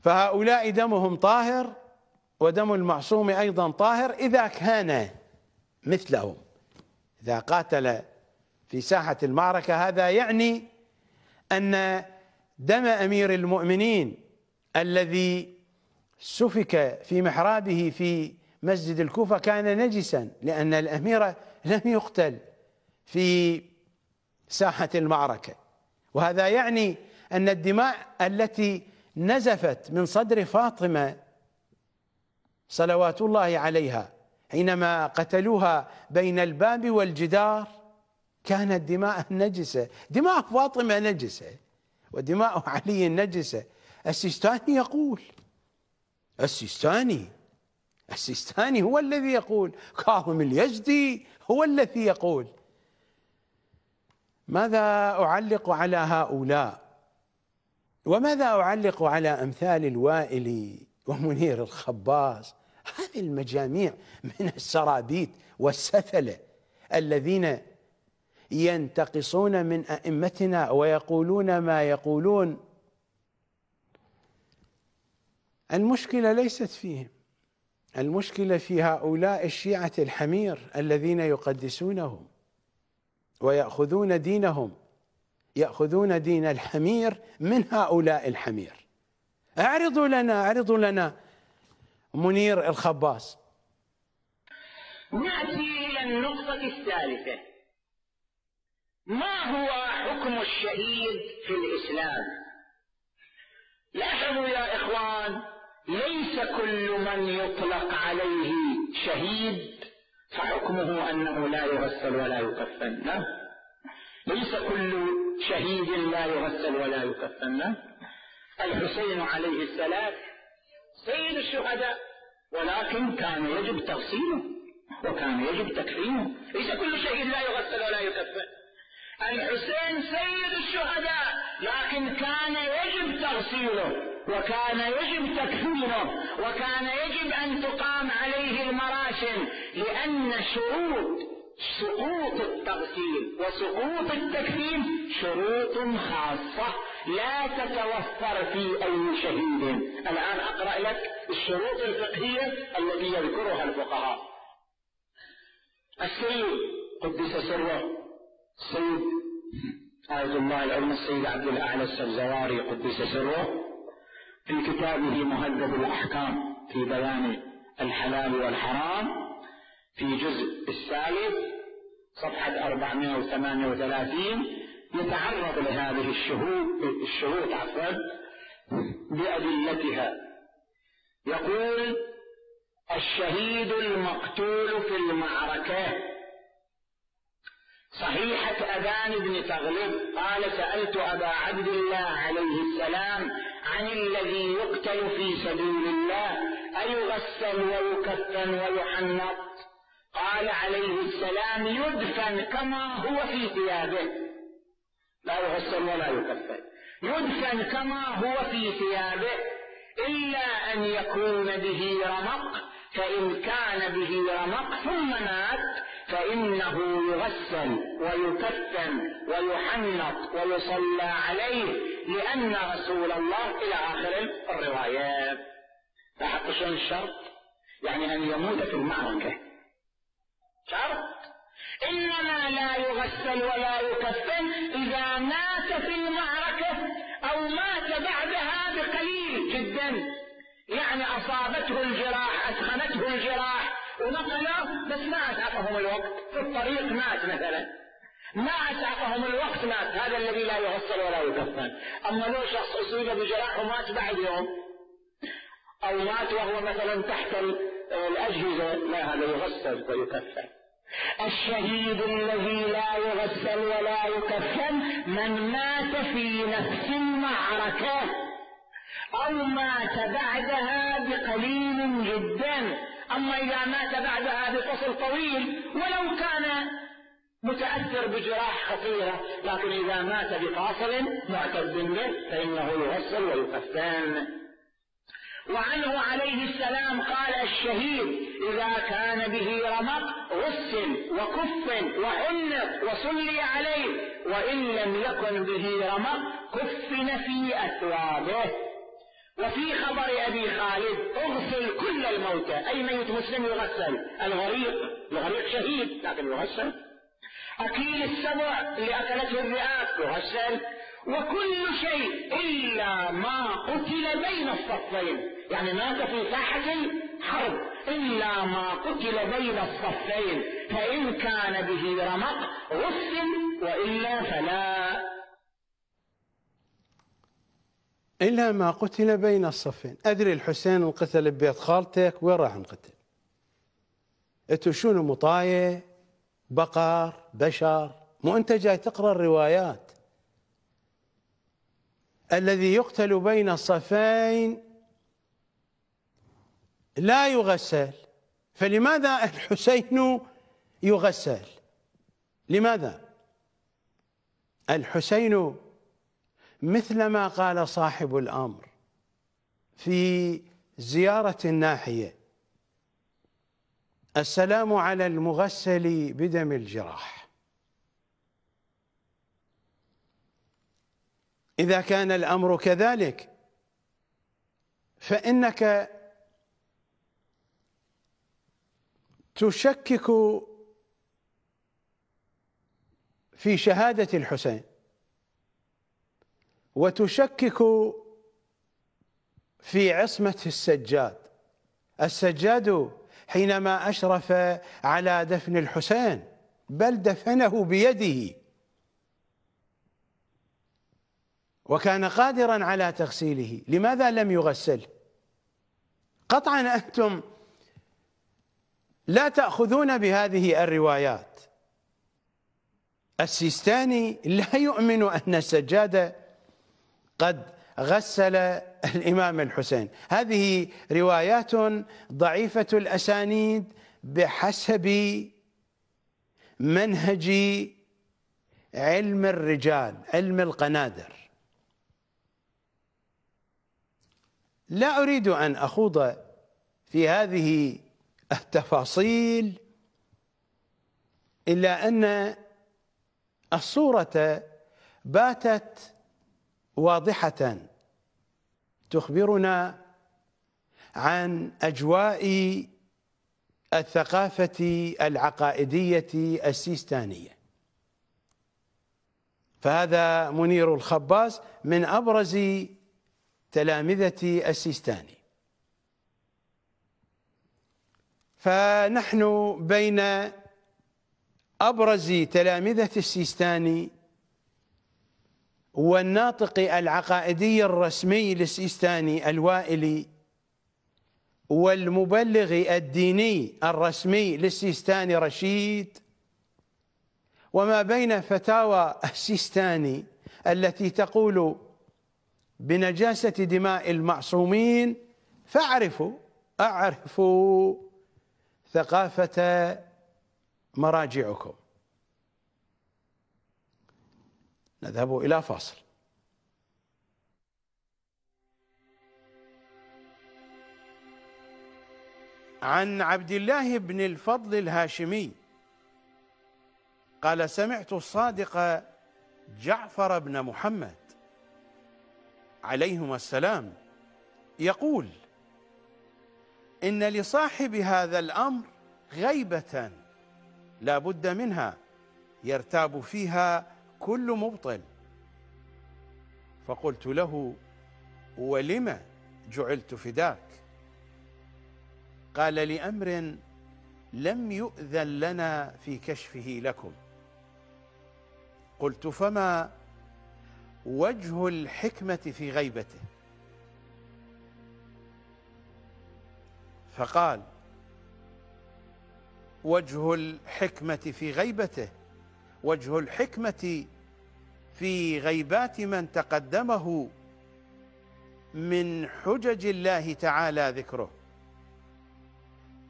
فهؤلاء دمهم طاهر ودم المعصوم أيضا طاهر إذا كان مثلهم إذا قاتل في ساحة المعركة هذا يعني أن دم أمير المؤمنين الذي سفك في محرابه في مسجد الكوفة كان نجسا لأن الأمير لم يقتل في ساحة المعركة وهذا يعني أن الدماء التي نزفت من صدر فاطمة صلوات الله عليها حينما قتلوها بين الباب والجدار كانت دماء نجسة دماء فاطمة نجسة ودماء علي نجسة السيستاني يقول السيستاني السيستاني هو الذي يقول كاظم اليزدي هو الذي يقول ماذا أعلق على هؤلاء وماذا أعلق على أمثال الوائل ومنير الخباز عن المجاميع من السرابيت والسفلة الذين ينتقصون من أئمتنا ويقولون ما يقولون المشكلة ليست فيهم المشكلة في هؤلاء الشيعة الحمير الذين يقدسونهم ويأخذون دينهم يأخذون دين الحمير من هؤلاء الحمير اعرضوا لنا اعرضوا لنا منير الخباس نأتي إلى النقطة الثالثة ما هو حكم الشهيد في الإسلام لاحظوا يا إخوان ليس كل من يطلق عليه شهيد فحكمه أنه لا يغسل ولا يكفن لا نعم. ليس كل شهيد لا يغسل ولا يكفن نعم. الحسين عليه السلام سيد الشهداء ولكن كان يجب تغسيله وكان يجب تكفينه ليس كل شيء لا يغسل ولا يكفن الحسين سيد الشهداء لكن كان يجب تغسيله وكان يجب تكفينه وكان يجب أن تقام عليه المراسم لأن شروط سقوط التغسيل وسقوط التكفين شروط خاصة لا تتوفر في أي شهيد الآن أقرأ لك الشروط الفقهية التي يذكرها الفقهاء السيد قدس سره السيد آية الله العلم السيد عبد الأعلى السرزواري قدس سره في كتابه مهذب الأحكام في بيان الحلال والحرام في جزء الثالث صفحة 438 يتعرض لهذه الشهود الشهود عفوا بأدلتها يقول الشهيد المقتول في المعركة صحيحة أذان بن تغلب قال سألت أبا عبد الله عليه السلام عن الذي يقتل في سبيل الله أيغسل ويكفن ويحنط قال عليه السلام يدفن كما هو في ثيابه لا يغسل ولا يكفن يدفن كما هو في ثيابه إلا أن يكون به رمق فإن كان به رمق ثم مات فإنه يغسل ويكفن ويحنط ويصلى عليه لأن رسول الله إلى آخر الروايات لاحظت شلون الشرط؟ يعني أن يموت في المعركة شرط إنما لا يغسل ولا يكفن إذا مات في المعركة أو مات بعدها بقليل جدا يعني أصابته الجراح اسخنته الجراح ونقله بس ما أسعفهم الوقت في الطريق مات مثلا ما أسعفهم الوقت مات هذا الذي لا يغسل ولا يكفن أما لو شخص أصيب بجراح ومات بعد يوم أو مات وهو مثلا تحت الأجهزة لا هذا يغسل ويكفن الشهيد الذي لا يغسل ولا يكفن من مات في نفس المعركة أو مات بعدها بقليل جدا أما إذا مات بعدها بفصل طويل ولو كان متأثر بجراح خطيرة لكن إذا مات بفاصل معتد به فإنه يغسل ويكفن وعنه عليه السلام قال الشهيد إذا كان به رمق غسل وكف وحنق وصلي عليه وإن لم يكن به رمق كفن في أثوابه وفي خبر أبي خالد اغسل كل الموتى أي ميت مسلم يغسل الغريق الغريق شهيد لكن يغسل أكيل السبع اللي أكلته الرئات يغسل وكل شيء إلا ما قتل بين الصفين يعني مات في ساحة الحرب إلا ما قتل بين الصفين فإن كان به رمق غسل وإلا فلا إلا ما قتل بين الصفين أدري الحسين انقتل ببيت خالتك وين راح انقتل أنتوا شنو مطاية بقر بشر مو أنت جاي تقرأ الروايات الذي يقتل بين الصفين لا يغسل فلماذا الحسين يغسل لماذا الحسين مثل ما قال صاحب الأمر في زيارة الناحية السلام على المغسل بدم الجراح إذا كان الأمر كذلك فإنك تشكك في شهادة الحسين وتشكك في عصمة السجاد السجاد حينما أشرف على دفن الحسين بل دفنه بيده وكان قادرا على تغسيله لماذا لم يغسل قطعا أنتم لا تأخذون بهذه الروايات السيستاني لا *laughs* يؤمن أن السجادة قد غسل الإمام الحسين هذه روايات ضعيفة الأسانيد بحسب منهج علم الرجال علم القنادر لا أريد أن أخوض في هذه التفاصيل إلا أن الصورة باتت واضحة تخبرنا عن أجواء الثقافة العقائدية السيستانية فهذا منير الخباز من أبرز تلامذة السيستاني فنحن بين أبرز تلامذة السيستاني والناطق العقائدي الرسمي للسيستاني الوائلي والمبلغ الديني الرسمي للسيستاني رشيد وما بين فتاوى السيستاني التي تقول بنجاسة دماء المعصومين فاعرفوا اعرفوا ثقافة مراجعكم نذهب إلى فاصل عن عبد الله بن الفضل الهاشمي قال سمعت الصادق جعفر بن محمد عليهما السلام يقول إن لصاحب هذا الأمر غيبة لا بد منها يرتاب فيها كل مبطل فقلت له ولم جعلت فداك قال لأمر لم يؤذن لنا في كشفه لكم قلت فما وجه الحكمة في غيبته فقال وجه الحكمة في غيبته وجه الحكمة في غيبات من تقدمه من حجج الله تعالى ذكره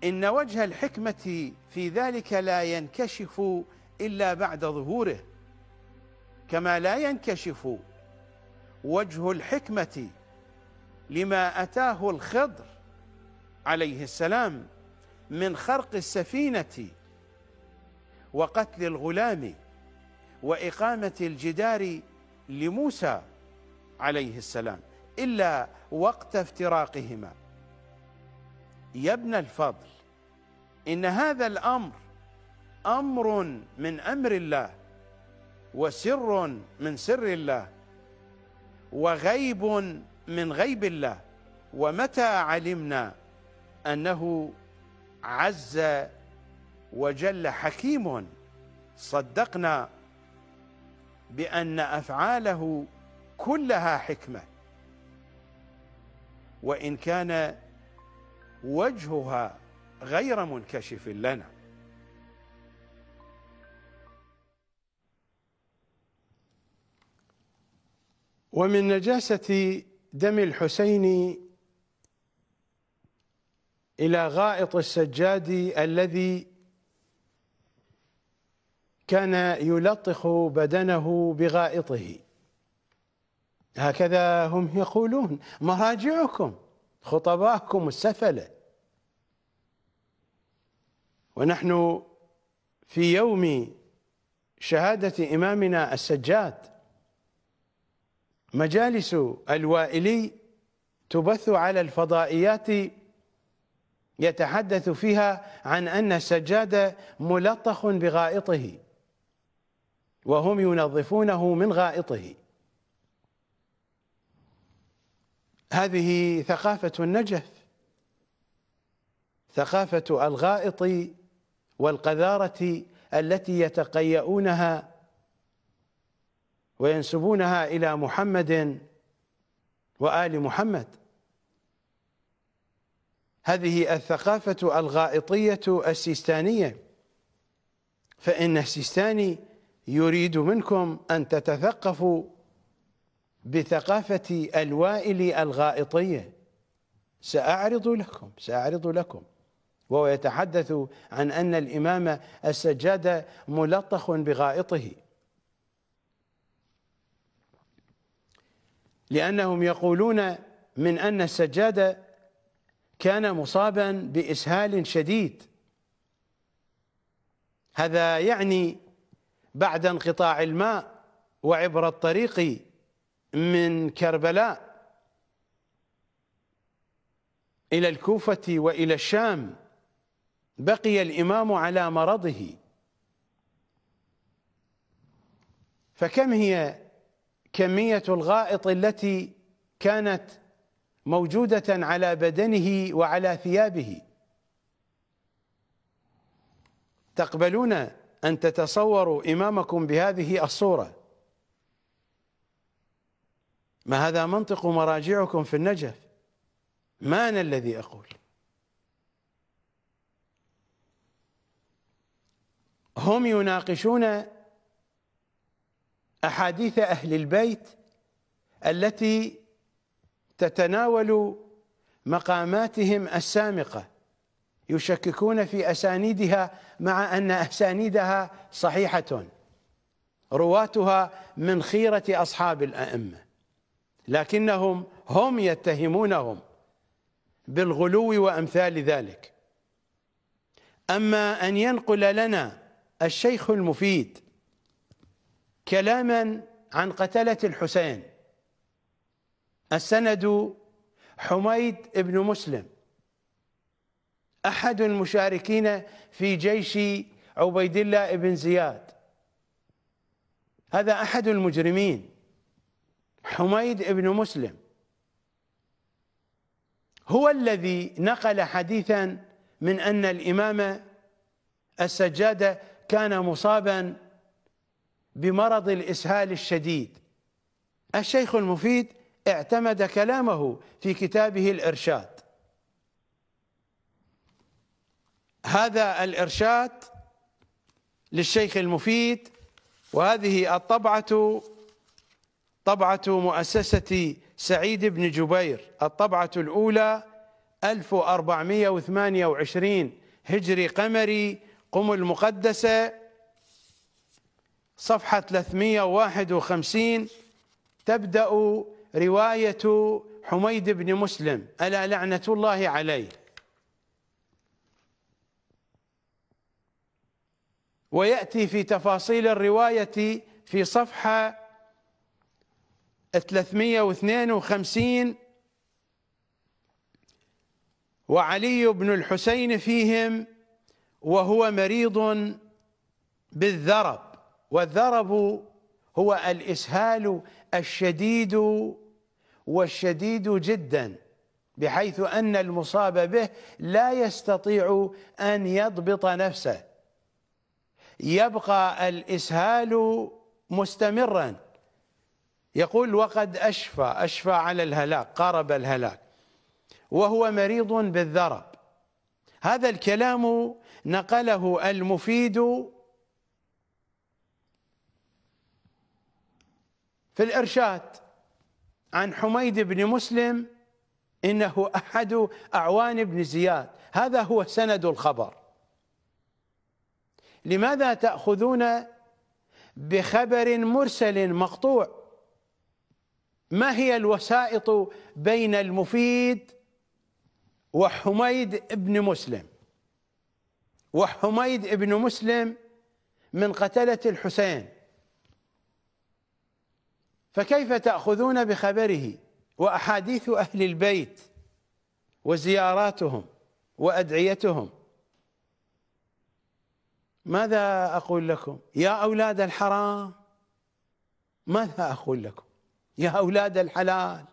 إن وجه الحكمة في ذلك لا ينكشف إلا بعد ظهوره كما لا ينكشف وجه الحكمة لما أتاه الخضر عليه السلام من خرق السفينة وقتل الغلام وإقامة الجدار لموسى عليه السلام إلا وقت افتراقهما يا ابن الفضل إن هذا الأمر أمر من أمر الله وسر من سر الله وغيب من غيب الله ومتى علمنا انه عز وجل حكيم صدقنا بان افعاله كلها حكمه وان كان وجهها غير منكشف لنا ومن نجاسه دم الحسين إلى غائط السجاد الذي كان يلطخ بدنه بغائطه هكذا هم يقولون مراجعكم خطباكم السفلة ونحن في يوم شهادة إمامنا السجاد مجالس الوائلي تبث على الفضائيات يتحدث فيها عن أن السجاد ملطخ بغائطه وهم ينظفونه من غائطه هذه ثقافة النجف ثقافة الغائط والقذارة التي يتقيؤونها وينسبونها إلى محمد وآل محمد هذه الثقافة الغائطية السيستانية فإن السيستاني يريد منكم أن تتثقفوا بثقافة الوائل الغائطية سأعرض لكم سأعرض لكم وهو يتحدث عن أن الإمام السجاد ملطخ بغائطه لأنهم يقولون من أن السجاد كان مصابا بإسهال شديد هذا يعني بعد انقطاع الماء وعبر الطريق من كربلاء إلى الكوفة وإلى الشام بقي الإمام على مرضه فكم هي كمية الغائط التي كانت موجودة على بدنه وعلى ثيابه تقبلون أن تتصوروا إمامكم بهذه الصورة ما هذا منطق مراجعكم في النجف ما أنا الذي أقول هم يناقشون أحاديث أهل البيت التي تتناول مقاماتهم السامقه يشككون في اسانيدها مع ان اسانيدها صحيحه رواتها من خيره اصحاب الائمه لكنهم هم يتهمونهم بالغلو وامثال ذلك اما ان ينقل لنا الشيخ المفيد كلاما عن قتله الحسين السند حميد بن مسلم أحد المشاركين في جيش عبيد الله بن زياد هذا أحد المجرمين حميد بن مسلم هو الذي نقل حديثا من أن الإمام السجادة كان مصابا بمرض الإسهال الشديد الشيخ المفيد اعتمد كلامه في كتابه الارشاد هذا الارشاد للشيخ المفيد وهذه الطبعه طبعه مؤسسه سعيد بن جبير الطبعه الاولى 1428 هجري قمري قم المقدسه صفحه 351 تبدا رواية حميد بن مسلم ألا لعنة الله عليه ويأتي في تفاصيل الرواية في صفحة 352 وعلي بن الحسين فيهم وهو مريض بالذرب والذرب هو الإسهال الشديد والشديد جدا بحيث أن المصاب به لا يستطيع أن يضبط نفسه يبقى الإسهال مستمرا يقول وقد أشفى أشفى على الهلاك قارب الهلاك وهو مريض بالذرب هذا الكلام نقله المفيد في الإرشاد عن حميد بن مسلم إنه أحد أعوان بن زياد هذا هو سند الخبر لماذا تأخذون بخبر مرسل مقطوع ما هي الوسائط بين المفيد وحميد بن مسلم وحميد بن مسلم من قتلة الحسين فكيف تأخذون بخبره وأحاديث أهل البيت وزياراتهم وأدعيتهم ماذا أقول لكم يا أولاد الحرام ماذا أقول لكم يا أولاد الحلال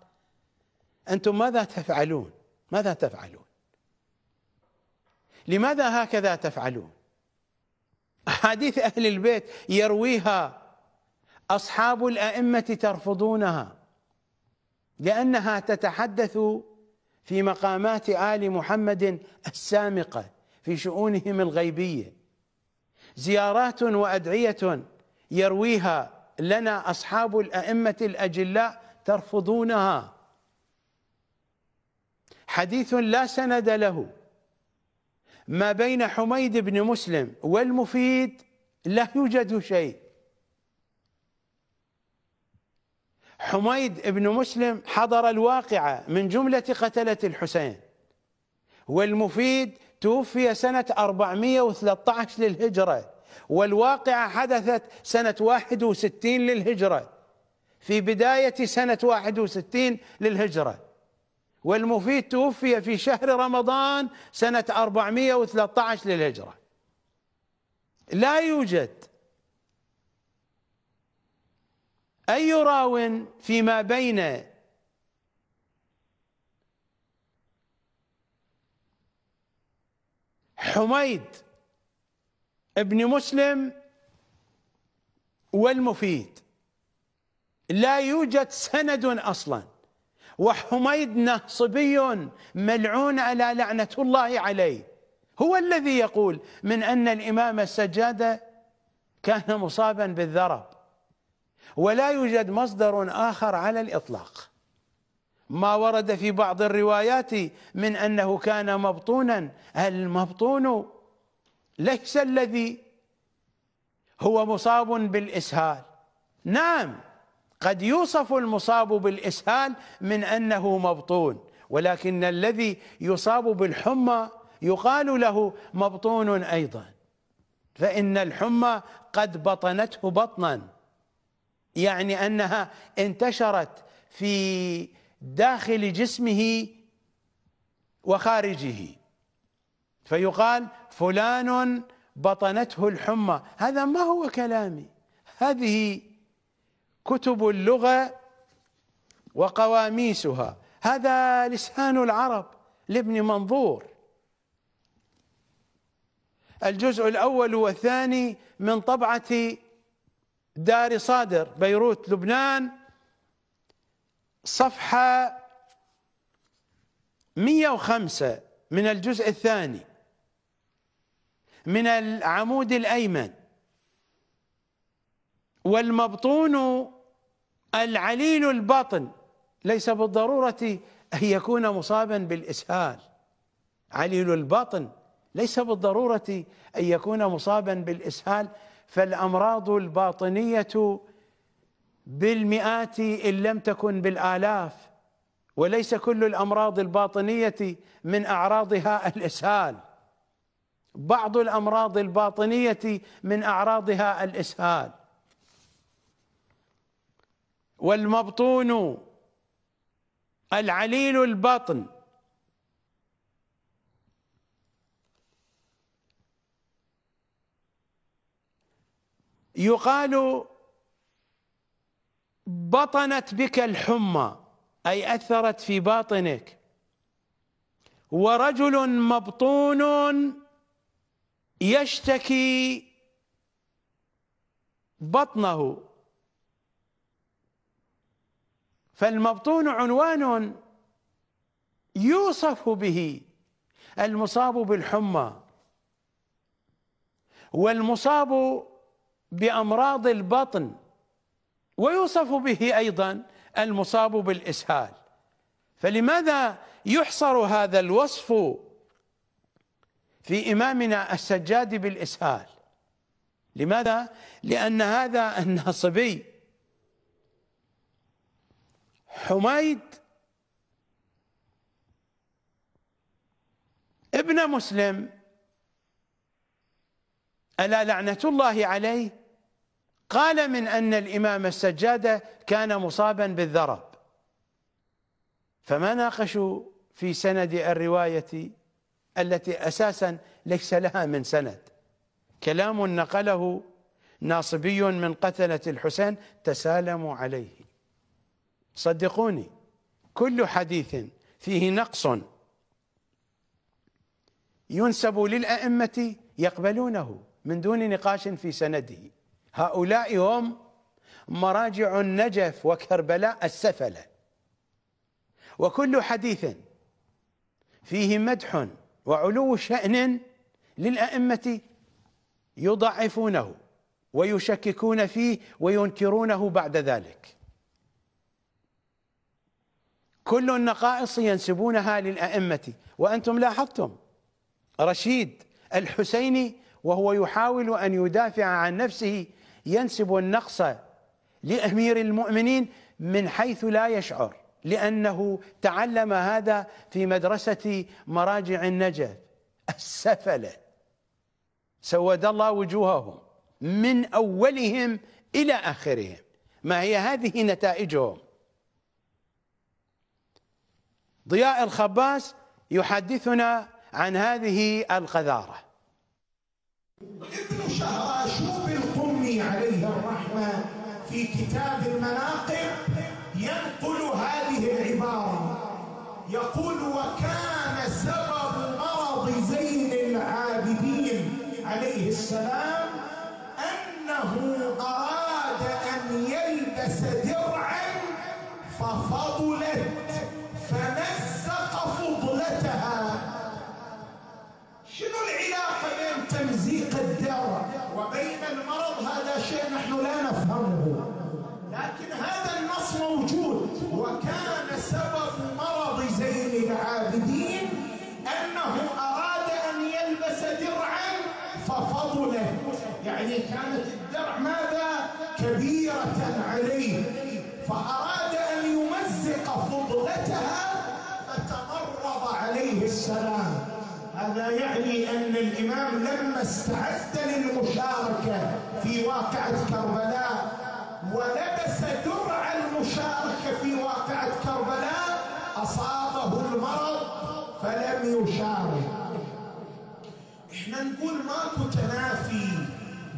أنتم ماذا تفعلون ماذا تفعلون لماذا هكذا تفعلون أحاديث أهل البيت يرويها أصحاب الأئمة ترفضونها لأنها تتحدث في مقامات آل محمد السامقة في شؤونهم الغيبية زيارات وأدعية يرويها لنا أصحاب الأئمة الأجلاء ترفضونها حديث لا سند له ما بين حميد بن مسلم والمفيد لا يوجد شيء حميد بن مسلم حضر الواقعة من جملة قتلة الحسين والمفيد توفي سنة 413 للهجرة والواقعة حدثت سنة 61 للهجرة في بداية سنة 61 للهجرة والمفيد توفي في شهر رمضان سنة 413 للهجرة لا يوجد أي راو فيما بين حميد ابن مسلم والمفيد لا يوجد سند أصلا وحميد نصبي ملعون على لعنة الله عليه هو الذي يقول من أن الإمام السجادة كان مصابا بالذرب ولا يوجد مصدر آخر على الإطلاق ما ورد في بعض الروايات من أنه كان مبطونا المبطون ليس الذي هو مصاب بالإسهال نعم قد يوصف المصاب بالإسهال من أنه مبطون ولكن الذي يصاب بالحمى يقال له مبطون أيضا فإن الحمى قد بطنته بطنا يعني انها انتشرت في داخل جسمه وخارجه فيقال فلان بطنته الحمى هذا ما هو كلامي هذه كتب اللغه وقواميسها هذا لسان العرب لابن منظور الجزء الاول والثاني من طبعه دار صادر بيروت لبنان صفحة 105 من الجزء الثاني من العمود الأيمن والمبطون العليل البطن ليس بالضرورة أن يكون مصابا بالإسهال عليل البطن ليس بالضرورة أن يكون مصابا بالإسهال فالامراض الباطنيه بالمئات ان لم تكن بالالاف وليس كل الامراض الباطنيه من اعراضها الاسهال بعض الامراض الباطنيه من اعراضها الاسهال والمبطون العليل البطن يقال بطنت بك الحمى أي أثرت في باطنك ورجل مبطون يشتكي بطنه فالمبطون عنوان يوصف به المصاب بالحمى والمصاب بأمراض البطن ويوصف به أيضا المصاب بالإسهال فلماذا يحصر هذا الوصف في إمامنا السجاد بالإسهال لماذا؟ لأن هذا الناصبي حميد ابن مسلم ألا لعنة الله عليه قال من أن الإمام السجادة كان مصابا بالذرب فما ناقشوا في سند الرواية التي أساسا ليس لها من سند كلام نقله ناصبي من قتلة الحسين تسالموا عليه صدقوني كل حديث فيه نقص ينسب للأئمة يقبلونه من دون نقاش في سنده هؤلاء هم مراجع النجف وكربلاء السفلة وكل حديث فيه مدح وعلو شأن للأئمة يضعفونه ويشككون فيه وينكرونه بعد ذلك كل النقائص ينسبونها للأئمة وأنتم لاحظتم رشيد الحسيني وهو يحاول أن يدافع عن نفسه ينسب النقص لأمير المؤمنين من حيث لا يشعر لأنه تعلم هذا في مدرسة مراجع النجف السفلة سود الله وجوههم من أولهم إلى آخرهم ما هي هذه نتائجهم ضياء الخباس يحدثنا عن هذه القذارة ابن شهراشور عليه الرحمة في كتاب المناقب ينقل هذه العبارة يقول وكان سبب مرض زين العابدين عليه السلام يعني أن الإمام لما استعد للمشاركة في واقعة كربلاء ولبس درع المشاركة في واقعة كربلاء أصابه المرض فلم يشارك احنا نقول ماكو تنافي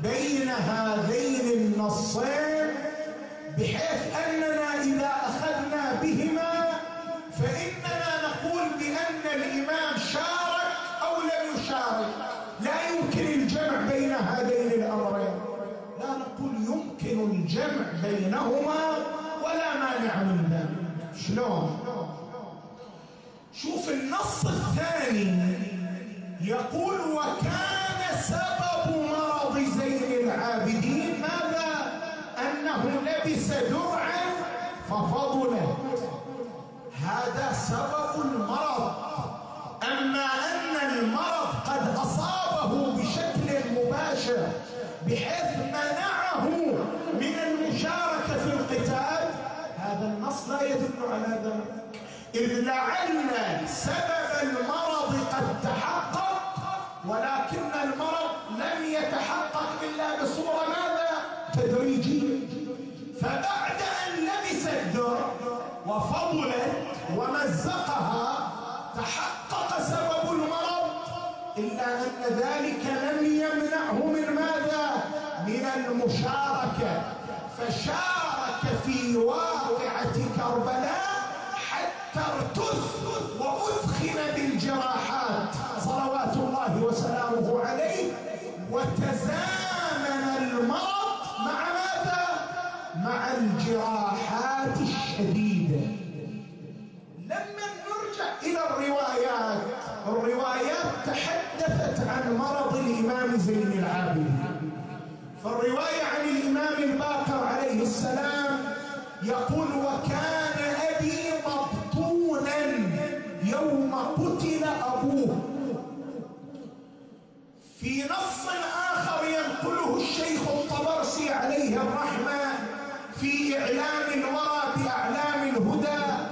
بين هذين النصين بحيث أننا إذا أخذنا بهما فإننا نقول بأن الإمام بينهما ولا مانع من ذلك شلون شوف النص الثاني يقول وكان سبب مرض زين العابدين ماذا انه لبس درعا ففضلت هذا سبب المرض اما ان المرض قد اصابه بشكل مباشر بحيث هذا إذ لعل سبب المرض قد تحقق ولكن المرض لم يتحقق إلا بصورة ماذا؟ تدريجية فبعد أن لبس الذر وفضلت ومزقها تحقق سبب المرض إلا أن ذلك لم يمنعه من ماذا؟ من المشاركة فشارك والرواية عن الإمام الباقر عليه السلام يقول وكان أبي مبطونا يوم قتل أبوه في نص آخر ينقله الشيخ الطبرسي عليه الرحمة في إعلام الورى بأعلام الهدى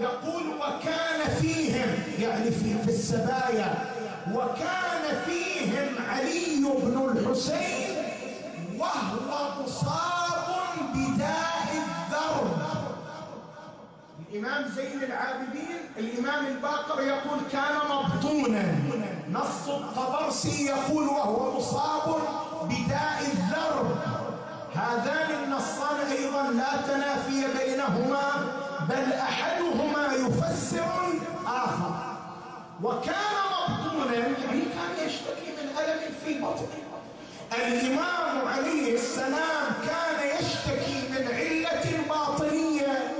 يقول وكان فيهم يعني في, في السبايا وكان فيهم علي بن الحسين وهو مصاب بداء الذر الإمام زين العابدين الإمام الباقر يقول كان مبطونا نص الطبرسي يقول وهو مصاب بداء الذر هذان النصان أيضا لا تنافي بينهما بل أحدهما يفسر الآخر وكان مبطونا يعني كان يشتكي من ألم في بطنه الإمام عليه السلام كان يشتكي من علة باطنية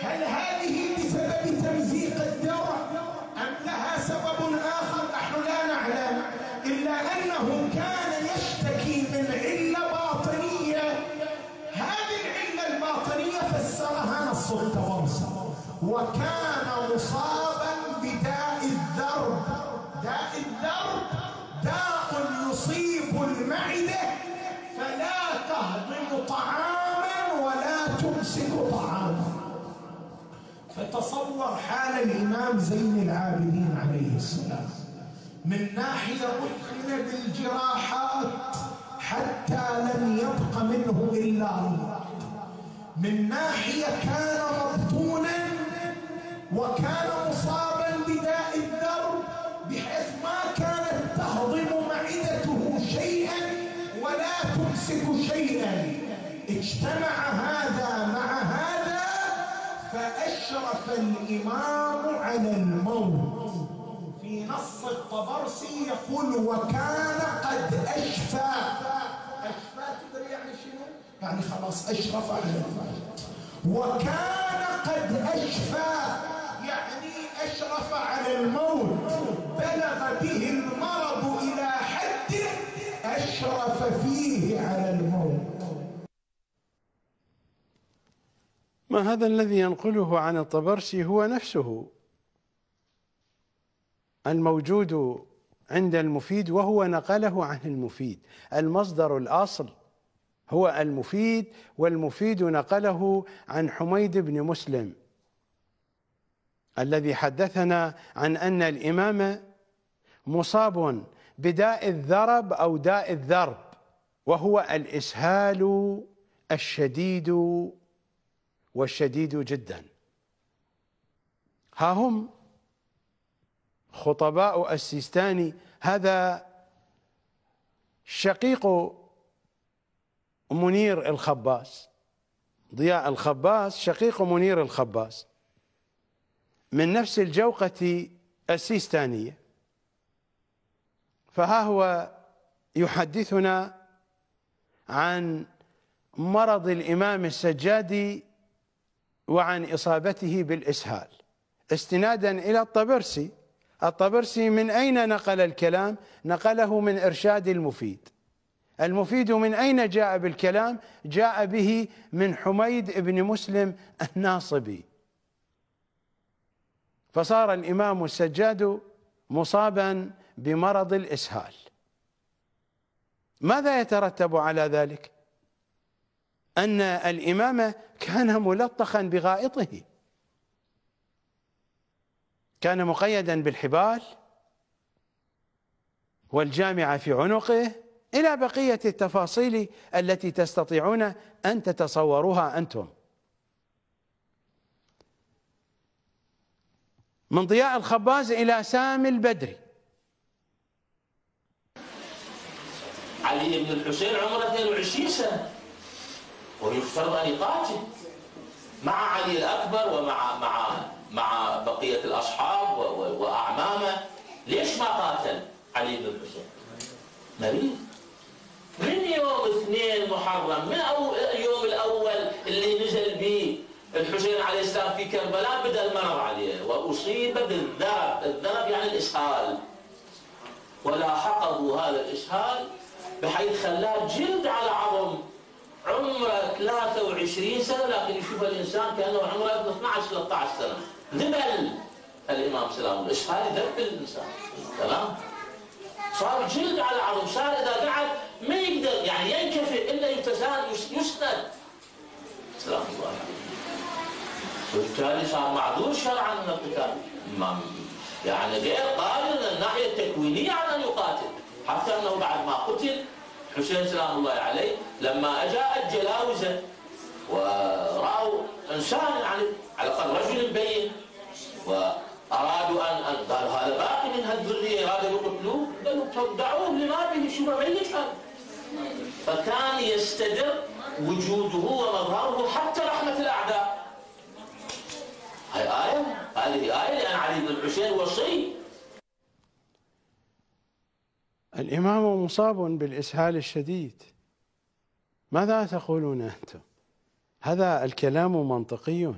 هل هذه بسبب تمزيق الدرع أم لها سبب آخر نحن لا نعلم إلا أنه كان يشتكي من علة باطنية هذه العلة الباطنية فسرها نص التوارث وكان مصاب تصور حال الإمام زين العابدين عليه السلام من ناحية أدخل بالجراحات حتى لم يبق منه إلا رباط من ناحية كان مبطونا وكان مصابا بداء الذر بحيث ما كانت تهضم معدته شيئا ولا تمسك شيئا اجتمع هذا أشرف الإمام على الموت في نص الطبرسي يقول وكان قد أشفى أشفى تدري يعني شنو؟ يعني خلاص أشرف على الموت وكان قد أشفى يعني أشرف على الموت بلغ به المرض إلى حد أشرف فيه على الموت ما هذا الذي ينقله عن الطبرسي هو نفسه الموجود عند المفيد وهو نقله عن المفيد المصدر الأصل هو المفيد والمفيد نقله عن حميد بن مسلم الذي حدثنا عن أن الإمام مصاب بداء الذرب أو داء الذرب وهو الإسهال الشديد والشديد جدا ها هم خطباء السيستاني هذا شقيق منير الخباس ضياء الخباس شقيق منير الخباس من نفس الجوقة السيستانية فها هو يحدثنا عن مرض الإمام السجادي وعن إصابته بالإسهال استنادا إلى الطبرسي الطبرسي من أين نقل الكلام نقله من إرشاد المفيد المفيد من أين جاء بالكلام جاء به من حميد بن مسلم الناصبي فصار الإمام السجاد مصابا بمرض الإسهال ماذا يترتب على ذلك أن الإمام كان ملطخا بغائطه كان مقيدا بالحبال والجامعة في عنقه إلى بقية التفاصيل التي تستطيعون أن تتصوروها أنتم من ضياء الخباز إلى سامي البدري علي بن الحسين عمره 22 سنة ويفترض أن يقاتل مع علي الأكبر ومع مع مع بقية الأصحاب وأعمامه ليش ما قاتل علي بن الحسين؟ مريض من يوم اثنين محرم من أول اليوم الأول اللي نزل به الحسين عليه السلام في كربلاء بدأ المرض عليه وأصيب بالذنب الذنب يعني الإسهال ولاحقه هذا الإسهال بحيث خلاه جلد على عظم عمره 23 سنة لكن يشوف الإنسان كأنه عمره 12 13 سنة ذبل الإمام سلام الله إيش هذا ذبل الإنسان تمام صار جلد على عظم صار إذا قعد ما يقدر يعني ينكفئ إلا يتساهل يسند سلام الله عليه وبالتالي صار معذور شرعا من القتال يعني غير قادر من الناحية التكوينية على أن يقاتل حتى أنه بعد ما قتل حسين سلام الله عليه لما أجاءت الجلاوزه ورأوا إنسان يعني على الأقل رجل مبين وأرادوا أن أن قالوا هذا باقي من هالذرية هذا يقتلوه قالوا دعوه لما به شو ميت فكان يستدر وجوده ومظهره حتى رحمة الأعداء هاي آية هذه آية لأن علي بن الحسين وصي الإمام مصاب بالإسهال الشديد ماذا تقولون أنتم هذا الكلام منطقي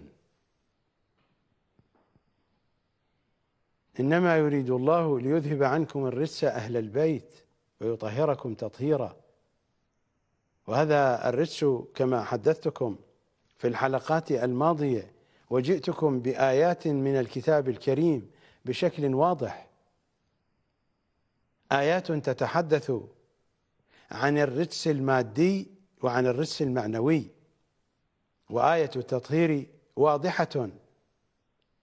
إنما يريد الله ليذهب عنكم الرجس أهل البيت ويطهركم تطهيرا وهذا الرجس كما حدثتكم في الحلقات الماضية وجئتكم بآيات من الكتاب الكريم بشكل واضح آيات تتحدث عن الرجس المادي وعن الرجس المعنوي وآية التطهير واضحة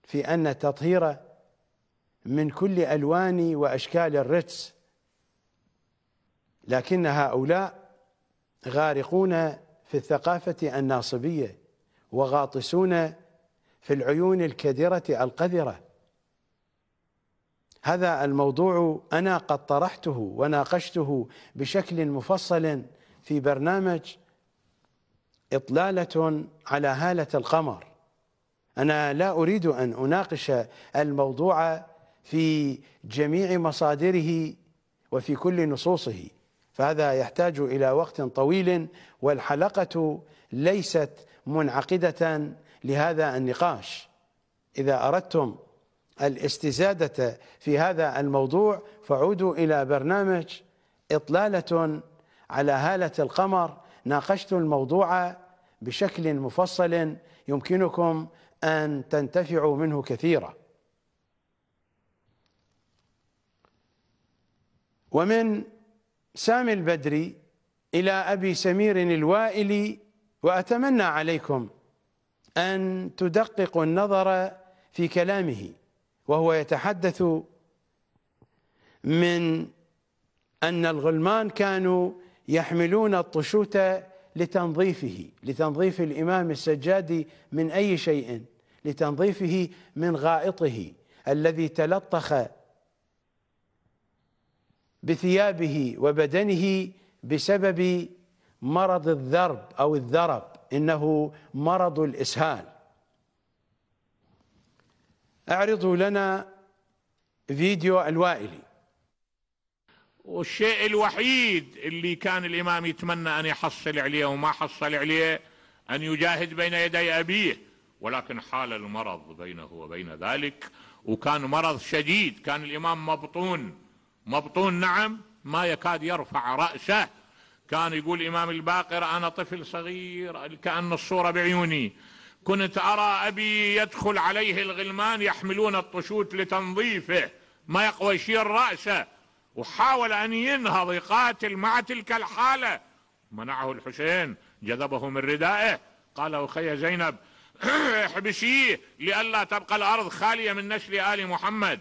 في أن التطهير من كل ألوان وأشكال الرجس لكن هؤلاء غارقون في الثقافة الناصبية وغاطسون في العيون الكدرة القذرة هذا الموضوع انا قد طرحته وناقشته بشكل مفصل في برنامج اطلاله على هاله القمر انا لا اريد ان اناقش الموضوع في جميع مصادره وفي كل نصوصه فهذا يحتاج الى وقت طويل والحلقه ليست منعقده لهذا النقاش اذا اردتم الاستزادة في هذا الموضوع فعودوا إلى برنامج إطلالة على هالة القمر ناقشت الموضوع بشكل مفصل يمكنكم أن تنتفعوا منه كثيرا ومن سامي البدري إلى أبي سمير الوائلي وأتمنى عليكم أن تدققوا النظر في كلامه وهو يتحدث من أن الغلمان كانوا يحملون الطشوت لتنظيفه لتنظيف الإمام السجاد من أي شيء لتنظيفه من غائطه الذي تلطخ بثيابه وبدنه بسبب مرض الذرب أو الذرب إنه مرض الإسهال اعرضوا لنا فيديو الوائلي والشيء الوحيد اللي كان الإمام يتمنى أن يحصل عليه وما حصل عليه أن يجاهد بين يدي أبيه ولكن حال المرض بينه وبين ذلك وكان مرض شديد كان الإمام مبطون مبطون نعم ما يكاد يرفع رأسه كان يقول الإمام الباقر أنا طفل صغير كأن الصورة بعيوني كنت أرى أبي يدخل عليه الغلمان يحملون الطشوت لتنظيفه ما يقوى يشير رأسه وحاول أن ينهض يقاتل مع تلك الحالة منعه الحسين جذبه من ردائه قال أخي زينب *clears throat* احبسيه لئلا تبقى الأرض خالية من نسل آل محمد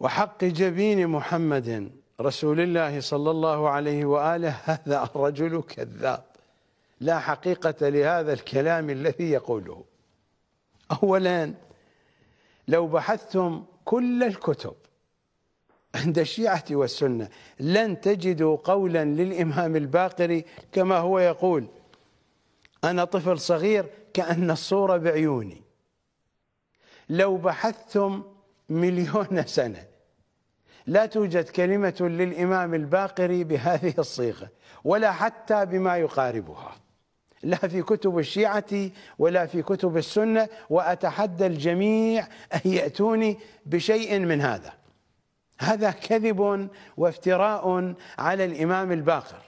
وحق جبين محمد رسول الله صلى الله عليه وآله هذا الرجل كذاب لا حقيقة لهذا الكلام الذي يقوله أولا لو بحثتم كل الكتب عند الشيعة والسنة لن تجدوا قولا للإمام الباقري كما هو يقول أنا طفل صغير كأن الصورة بعيوني لو بحثتم مليون *laughs* سنة لا توجد كلمة للإمام الباقري بهذه الصيغة ولا حتى بما يقاربها لا في كتب الشيعة ولا في كتب السنة وأتحدى الجميع أن يأتوني بشيء من هذا هذا كذب وافتراء على الإمام الباقر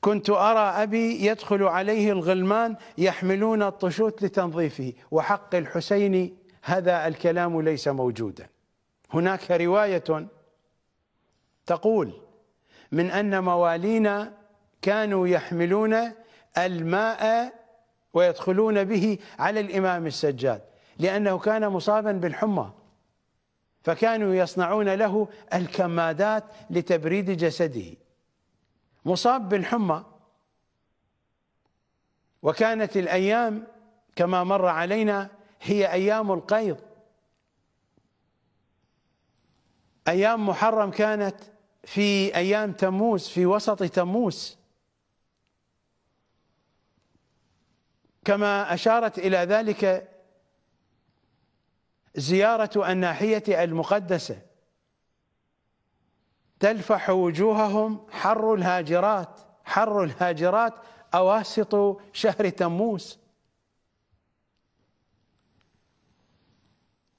كنت أرى أبي يدخل عليه الغلمان يحملون الطشوت لتنظيفه وحق الحسين هذا الكلام ليس موجودا هناك رواية تقول من أن موالينا كانوا يحملون الماء ويدخلون به على الإمام السجاد لأنه كان مصابا بالحمى فكانوا يصنعون له الكمادات لتبريد جسده مصاب بالحمى وكانت الأيام كما مر علينا هي أيام القيض أيام محرم كانت في أيام تموز في وسط تموز كما أشارت إلى ذلك زيارة الناحية المقدسة تلفح وجوههم حر الهاجرات حر الهاجرات أواسط شهر تموز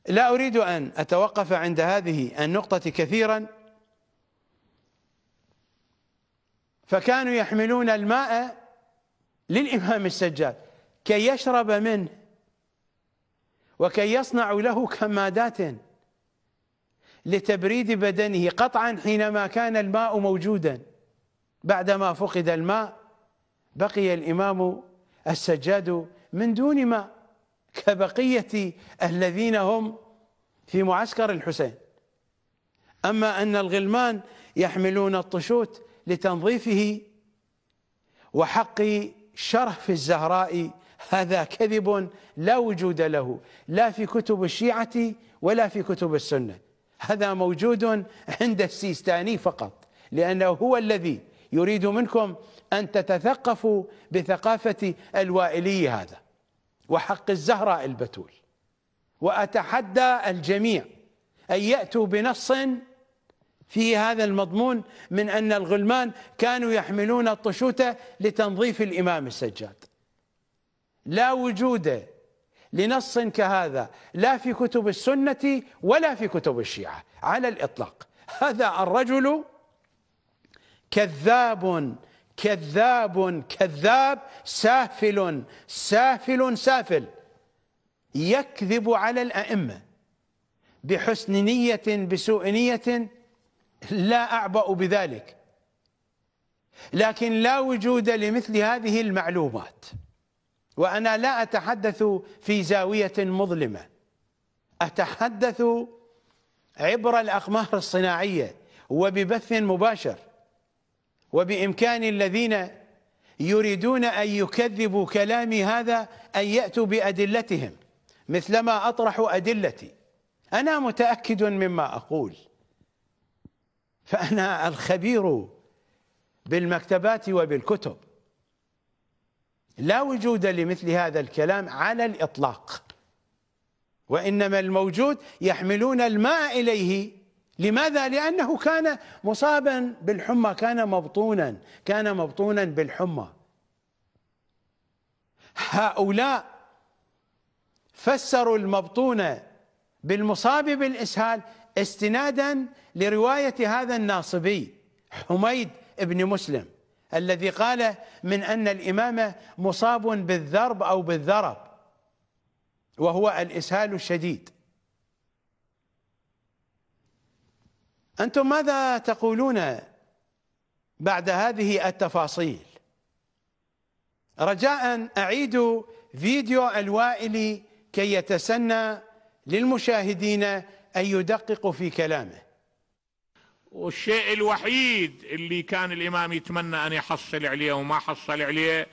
لا أريد أن أتوقف عند هذه النقطة كثيرا فكانوا يحملون الماء للإمام السجاد كي يشرب منه وكي يصنعوا له كمادات لتبريد بدنه قطعا حينما كان الماء موجودا بعدما فقد الماء بقي الإمام السجاد من دون ماء كبقية الذين هم في معسكر الحسين أما أن الغلمان يحملون الطشوت لتنظيفه وحق في الزهراء هذا كذب لا وجود له لا في كتب الشيعة ولا في كتب السنة هذا موجود عند السيستاني فقط لأنه هو الذي يريد منكم أن تتثقفوا بثقافة الوائلي هذا وحق الزهراء البتول وأتحدى الجميع أن يأتوا بنص في هذا المضمون من أن الغلمان كانوا يحملون الطشوتة لتنظيف الإمام السجاد لا وجود لنص كهذا لا في كتب السنة ولا في كتب الشيعة على الإطلاق هذا الرجل كذاب كذاب كذاب سافل سافل سافل يكذب على الأئمة بحسن نية بسوء نية لا أعبأ بذلك لكن لا وجود لمثل هذه المعلومات وأنا لا أتحدث في زاوية مظلمة أتحدث عبر الأقمار الصناعية وببث مباشر وبإمكان الذين يريدون أن يكذبوا كلامي هذا أن يأتوا بأدلتهم مثلما أطرح أدلتي أنا متأكد مما أقول فأنا الخبير بالمكتبات وبالكتب لا وجود لمثل هذا الكلام على الإطلاق وإنما الموجود يحملون الماء إليه لماذا؟ لأنه كان مصابا بالحمى كان مبطونا كان مبطونا بالحمى هؤلاء فسروا المبطون بالمصاب بالإسهال استنادا لرواية هذا الناصبي حميد بن مسلم الذي قال من أن الإمامة مصاب بالذرب أو بالذرب وهو الإسهال الشديد أنتم ماذا تقولون بعد هذه التفاصيل رجاء أعيدوا فيديو الوائل كي يتسنى للمشاهدين أن يدققوا في كلامه والشيء الوحيد اللي كان الإمام يتمنى أن يحصل عليه وما حصل عليه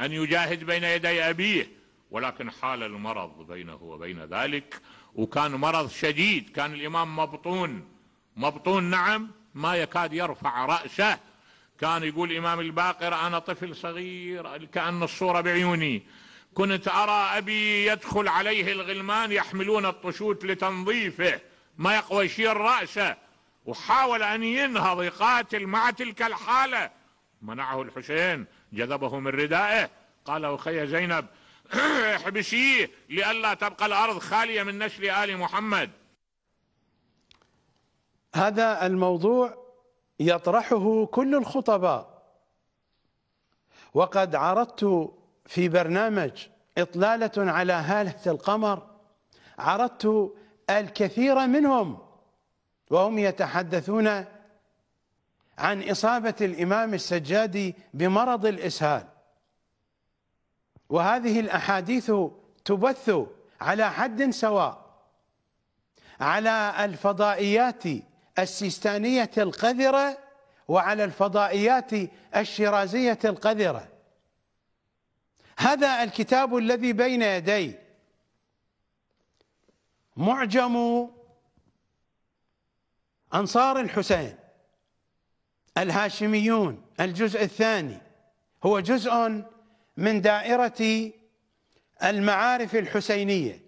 أن يجاهد بين يدي أبيه ولكن حال المرض بينه وبين ذلك وكان مرض شديد كان الإمام مبطون مبطون نعم ما يكاد يرفع رأسه كان يقول الإمام الباقر أنا طفل صغير كأن الصورة بعيوني كنت أرى أبي يدخل عليه الغلمان يحملون الطشوت لتنظيفه ما يقوى يشيل رأسه وحاول أن ينهض يقاتل مع تلك الحالة منعه الحسين جذبه من ردائه قال أخي زينب *clears throat* احبسيه لئلا تبقى الأرض خالية من نسل آل محمد هذا الموضوع يطرحه كل الخطباء وقد عرضت في برنامج إطلالة على هالة القمر عرضت الكثير منهم وهم يتحدثون عن إصابة الإمام السجادي بمرض الإسهال وهذه الأحاديث تبث على حد سواء على الفضائيات السيستانية القذرة وعلى الفضائيات الشيرازية القذرة هذا الكتاب الذي بين يدي معجم أنصار الحسين الهاشميون الجزء الثاني هو جزء من دائرة المعارف الحسينية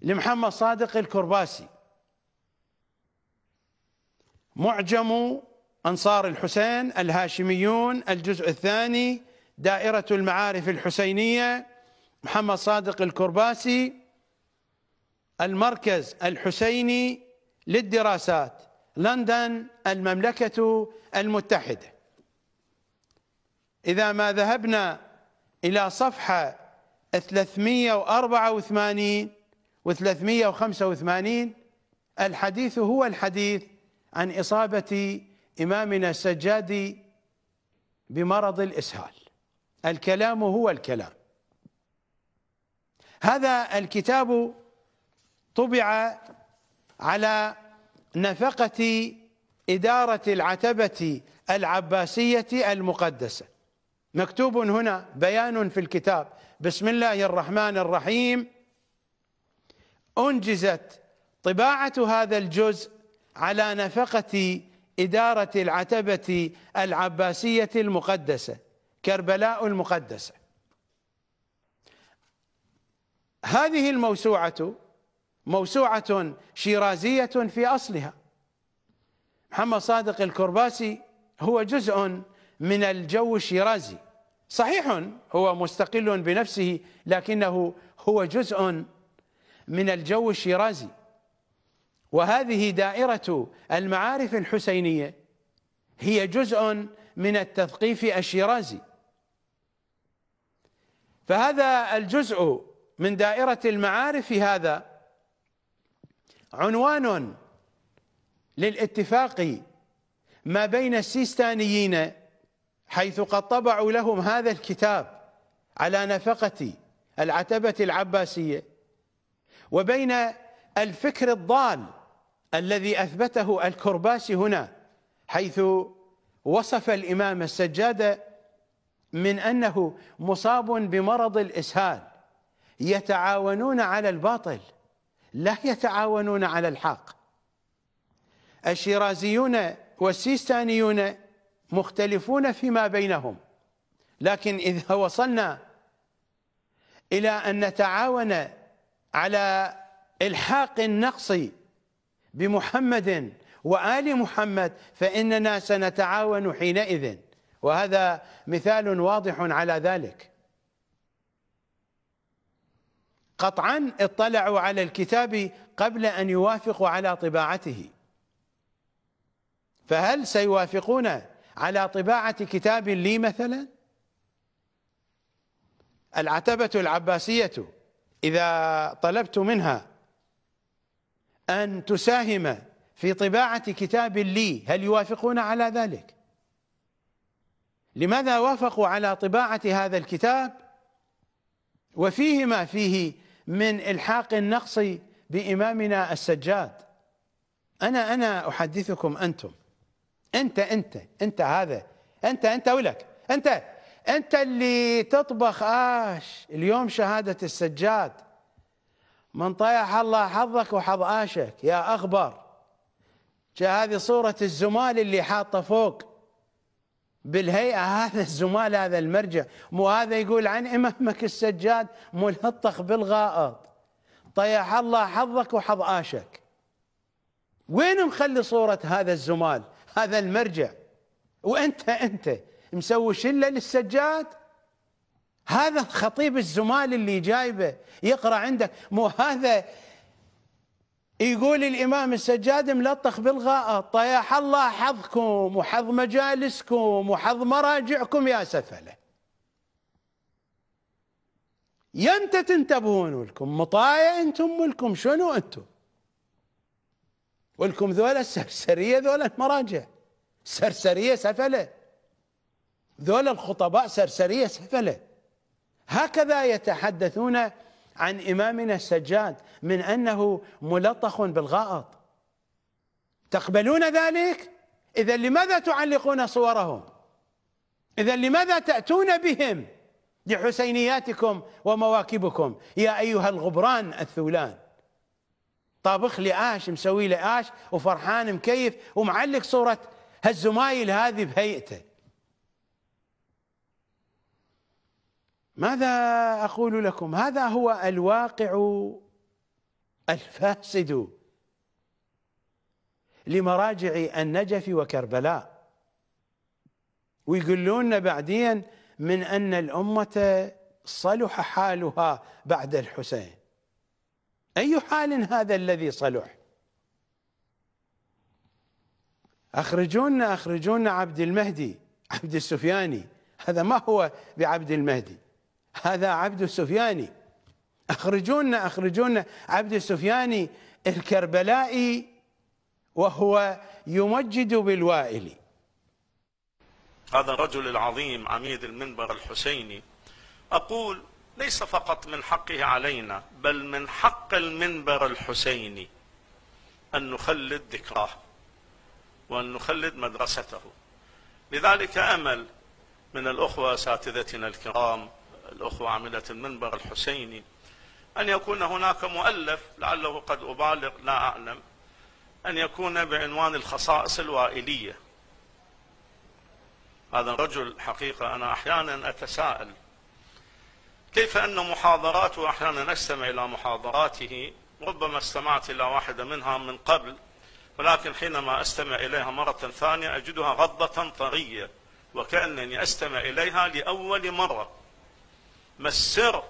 لمحمد صادق الكرباسي معجم أنصار الحسين الهاشميون الجزء الثاني دائرة المعارف الحسينية محمد صادق الكرباسي المركز الحسيني للدراسات لندن المملكة المتحدة إذا ما ذهبنا إلى صفحة 384 و 385 الحديث هو الحديث عن إصابة إمامنا السجادي بمرض الإسهال الكلام هو الكلام هذا الكتاب طبع على نفقة إدارة العتبة العباسية المقدسة مكتوب هنا بيان في الكتاب بسم الله الرحمن الرحيم أنجزت طباعة هذا الجزء على نفقة إدارة العتبة العباسية المقدسة كربلاء المقدسة هذه الموسوعة موسوعة شيرازية في أصلها محمد صادق الكرباسي هو جزء من الجو الشيرازي صحيح هو مستقل بنفسه لكنه هو جزء من الجو الشيرازي وهذه دائرة المعارف الحسينية هي جزء من التثقيف الشيرازي فهذا الجزء من دائرة المعارف هذا عنوان للاتفاق ما بين السيستانيين حيث قد طبعوا لهم هذا الكتاب على نفقة العتبة العباسية وبين الفكر الضال الذي أثبته الكرباسي هنا حيث وصف الإمام السجادة من أنه مصاب بمرض الإسهال يتعاونون على الباطل لا يتعاونون على الحق الشيرازيون والسيستانيون مختلفون فيما بينهم لكن إذا وصلنا إلى أن نتعاون على إلحاق النقص بمحمد وآل محمد فإننا سنتعاون حينئذ وهذا مثال واضح على ذلك قطعا اطلعوا على الكتاب قبل أن يوافقوا على طباعته فهل سيوافقون على طباعة كتاب لي مثلا العتبة العباسية إذا طلبت منها أن تساهم في طباعة كتاب لي هل يوافقون على ذلك لماذا وافقوا على طباعة هذا الكتاب وفيه ما فيه من الحاق النقص بامامنا السجاد انا انا احدثكم انتم انت انت انت هذا انت انت ولك انت انت اللي تطبخ اش اليوم شهاده السجاد من طيح الله حظك وحظ اشك يا اخبر هذه صوره الزمال اللي حاطه فوق بالهيئة هذا الزمال هذا المرجع مو هذا يقول عن إمامك السجاد ملطخ بالغائط طيح الله حظك وحظ آشك وين مخلي صورة هذا الزمال هذا المرجع وأنت أنت مسوي شلة للسجاد هذا خطيب الزمال اللي جايبه يقرأ عندك مو هذا يقول الإمام السجاد ملطخ بالغاء طيح الله حظكم وحظ مجالسكم وحظ مراجعكم يا سفلة ينت تنتبهون ولكم مطايا انتم ولكم شنو انتم ولكم ذولا السرسرية ذولا المراجع سرسرية سفلة ذولا الخطباء سرسرية سفلة هكذا يتحدثون عن إمامنا السجاد من أنه ملطخ بالغائط تقبلون ذلك؟ إذا لماذا تعلقون صورهم؟ إذا لماذا تأتون بهم لحسينياتكم ومواكبكم يا أيها الغبران الثولان طابخ لي آش مسوي لي آش وفرحان مكيف ومعلق صورة هالزمايل هذه بهيئته ماذا اقول لكم هذا هو الواقع الفاسد لمراجع النجف وكربلاء ويقولون بعدين من ان الامه صلح حالها بعد الحسين اي حال هذا الذي صلح اخرجونا اخرجونا عبد المهدي عبد السفياني هذا ما هو بعبد المهدي هذا عبد السفياني أخرجونا أخرجونا عبد السفياني الكربلائي وهو يمجد بالوائل هذا الرجل العظيم عميد المنبر الحسيني أقول ليس فقط من حقه علينا بل من حق المنبر الحسيني أن نخلد ذكراه وأن نخلد مدرسته لذلك أمل من الأخوة أساتذتنا الكرام الأخوة عاملة المنبر الحسيني أن يكون هناك مؤلف لعله قد أبالغ لا أعلم أن يكون بعنوان الخصائص الوائلية هذا الرجل حقيقة أنا أحيانا أتساءل كيف أن محاضراته أحيانا أستمع إلى محاضراته ربما استمعت إلى واحدة منها من قبل ولكن حينما أستمع إليها مرة ثانية أجدها غضة طرية وكأنني أستمع إليها لأول مرة ما السر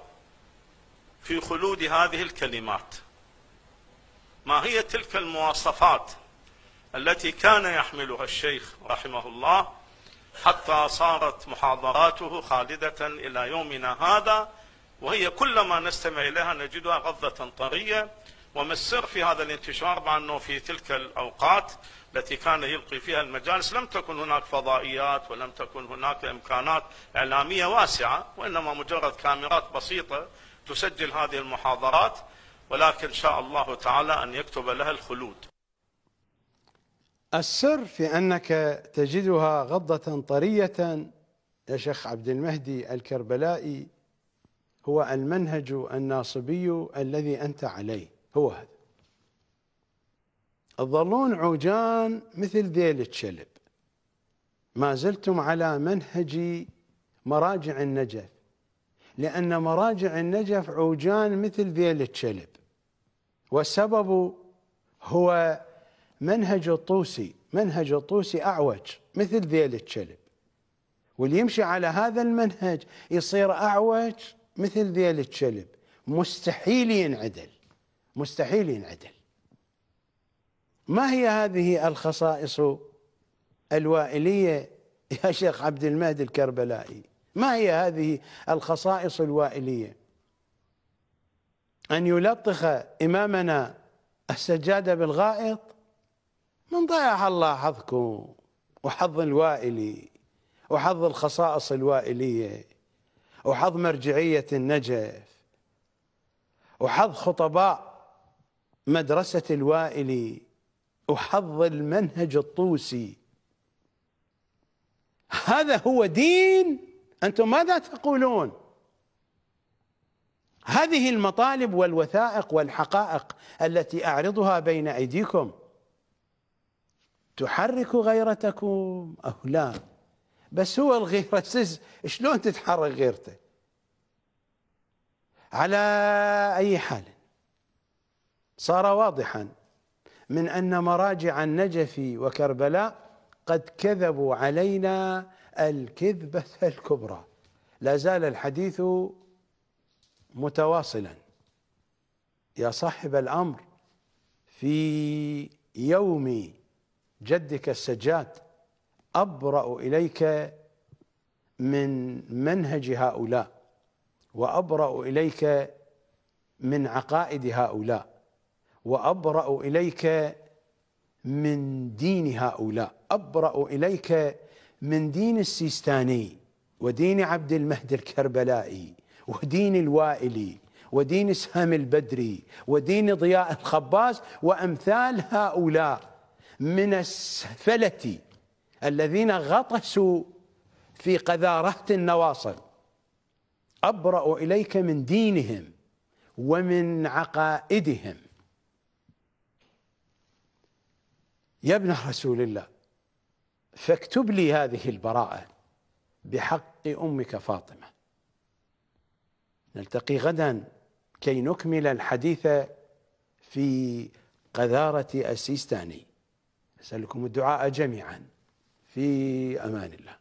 في خلود هذه الكلمات ما هي تلك المواصفات التي كان يحملها الشيخ رحمه الله حتى صارت محاضراته خالدة إلى يومنا هذا وهي كلما نستمع إليها نجدها غضة طرية وما السر في هذا الانتشار مع أنه في تلك الأوقات التي كان يلقي فيها المجالس لم تكن هناك فضائيات ولم تكن هناك إمكانات إعلامية واسعة وإنما مجرد كاميرات بسيطة تسجل هذه المحاضرات ولكن شاء الله تعالى أن يكتب لها الخلود السر في أنك تجدها غضة طرية يا شيخ عبد المهدي الكربلائي هو المنهج الناصبي الذي أنت عليه هو هذا ظلون عوجان مثل ذيل الشلب ما زلتم على منهج مراجع النجف لأن مراجع النجف عوجان مثل ذيل الشلب والسبب هو منهج الطوسي منهج الطوسي أعوج مثل ذيل الشلب واللي يمشي على هذا المنهج يصير أعوج مثل ذيل الشلب مستحيل ينعدل مستحيل ينعدل ما هي هذه الخصائص الوائلية يا شيخ عبد المهدي الكربلائي ما هي هذه الخصائص الوائلية أن يلطخ إمامنا السجادة بالغائط من ضيع الله حظكم وحظ الوائلي وحظ الخصائص الوائلية وحظ مرجعية النجف وحظ خطباء مدرسة الوائلي احظ المنهج الطوسي هذا هو دين أنتم ماذا تقولون هذه المطالب والوثائق والحقائق التي أعرضها بين أيديكم تحرك غيرتكم أو لا بس هو الغيرة *laughs* شلون تتحرك غيرته على أي حال صار واضحا من أن مراجع النجف وكربلاء قد كذبوا علينا الكذبة الكبرى لا زال الحديث متواصلا يا صاحب الأمر في يوم جدك السجاد أبرأ إليك من منهج هؤلاء وأبرأ إليك من عقائد هؤلاء وأبرأ إليك من دين هؤلاء أبرأ إليك من دين السيستاني ودين عبد المهدي الكربلائي ودين الوائلي ودين سهام البدري ودين ضياء الخباز وأمثال هؤلاء من السفلة الذين غطسوا في قذارات النواصل أبرأ إليك من دينهم ومن عقائدهم يا ابن رسول الله فاكتب لي هذه البراءة بحق أمك فاطمة نلتقي غدا كي نكمل الحديث في قذارة السيستاني أسألكم الدعاء جميعا في أمان الله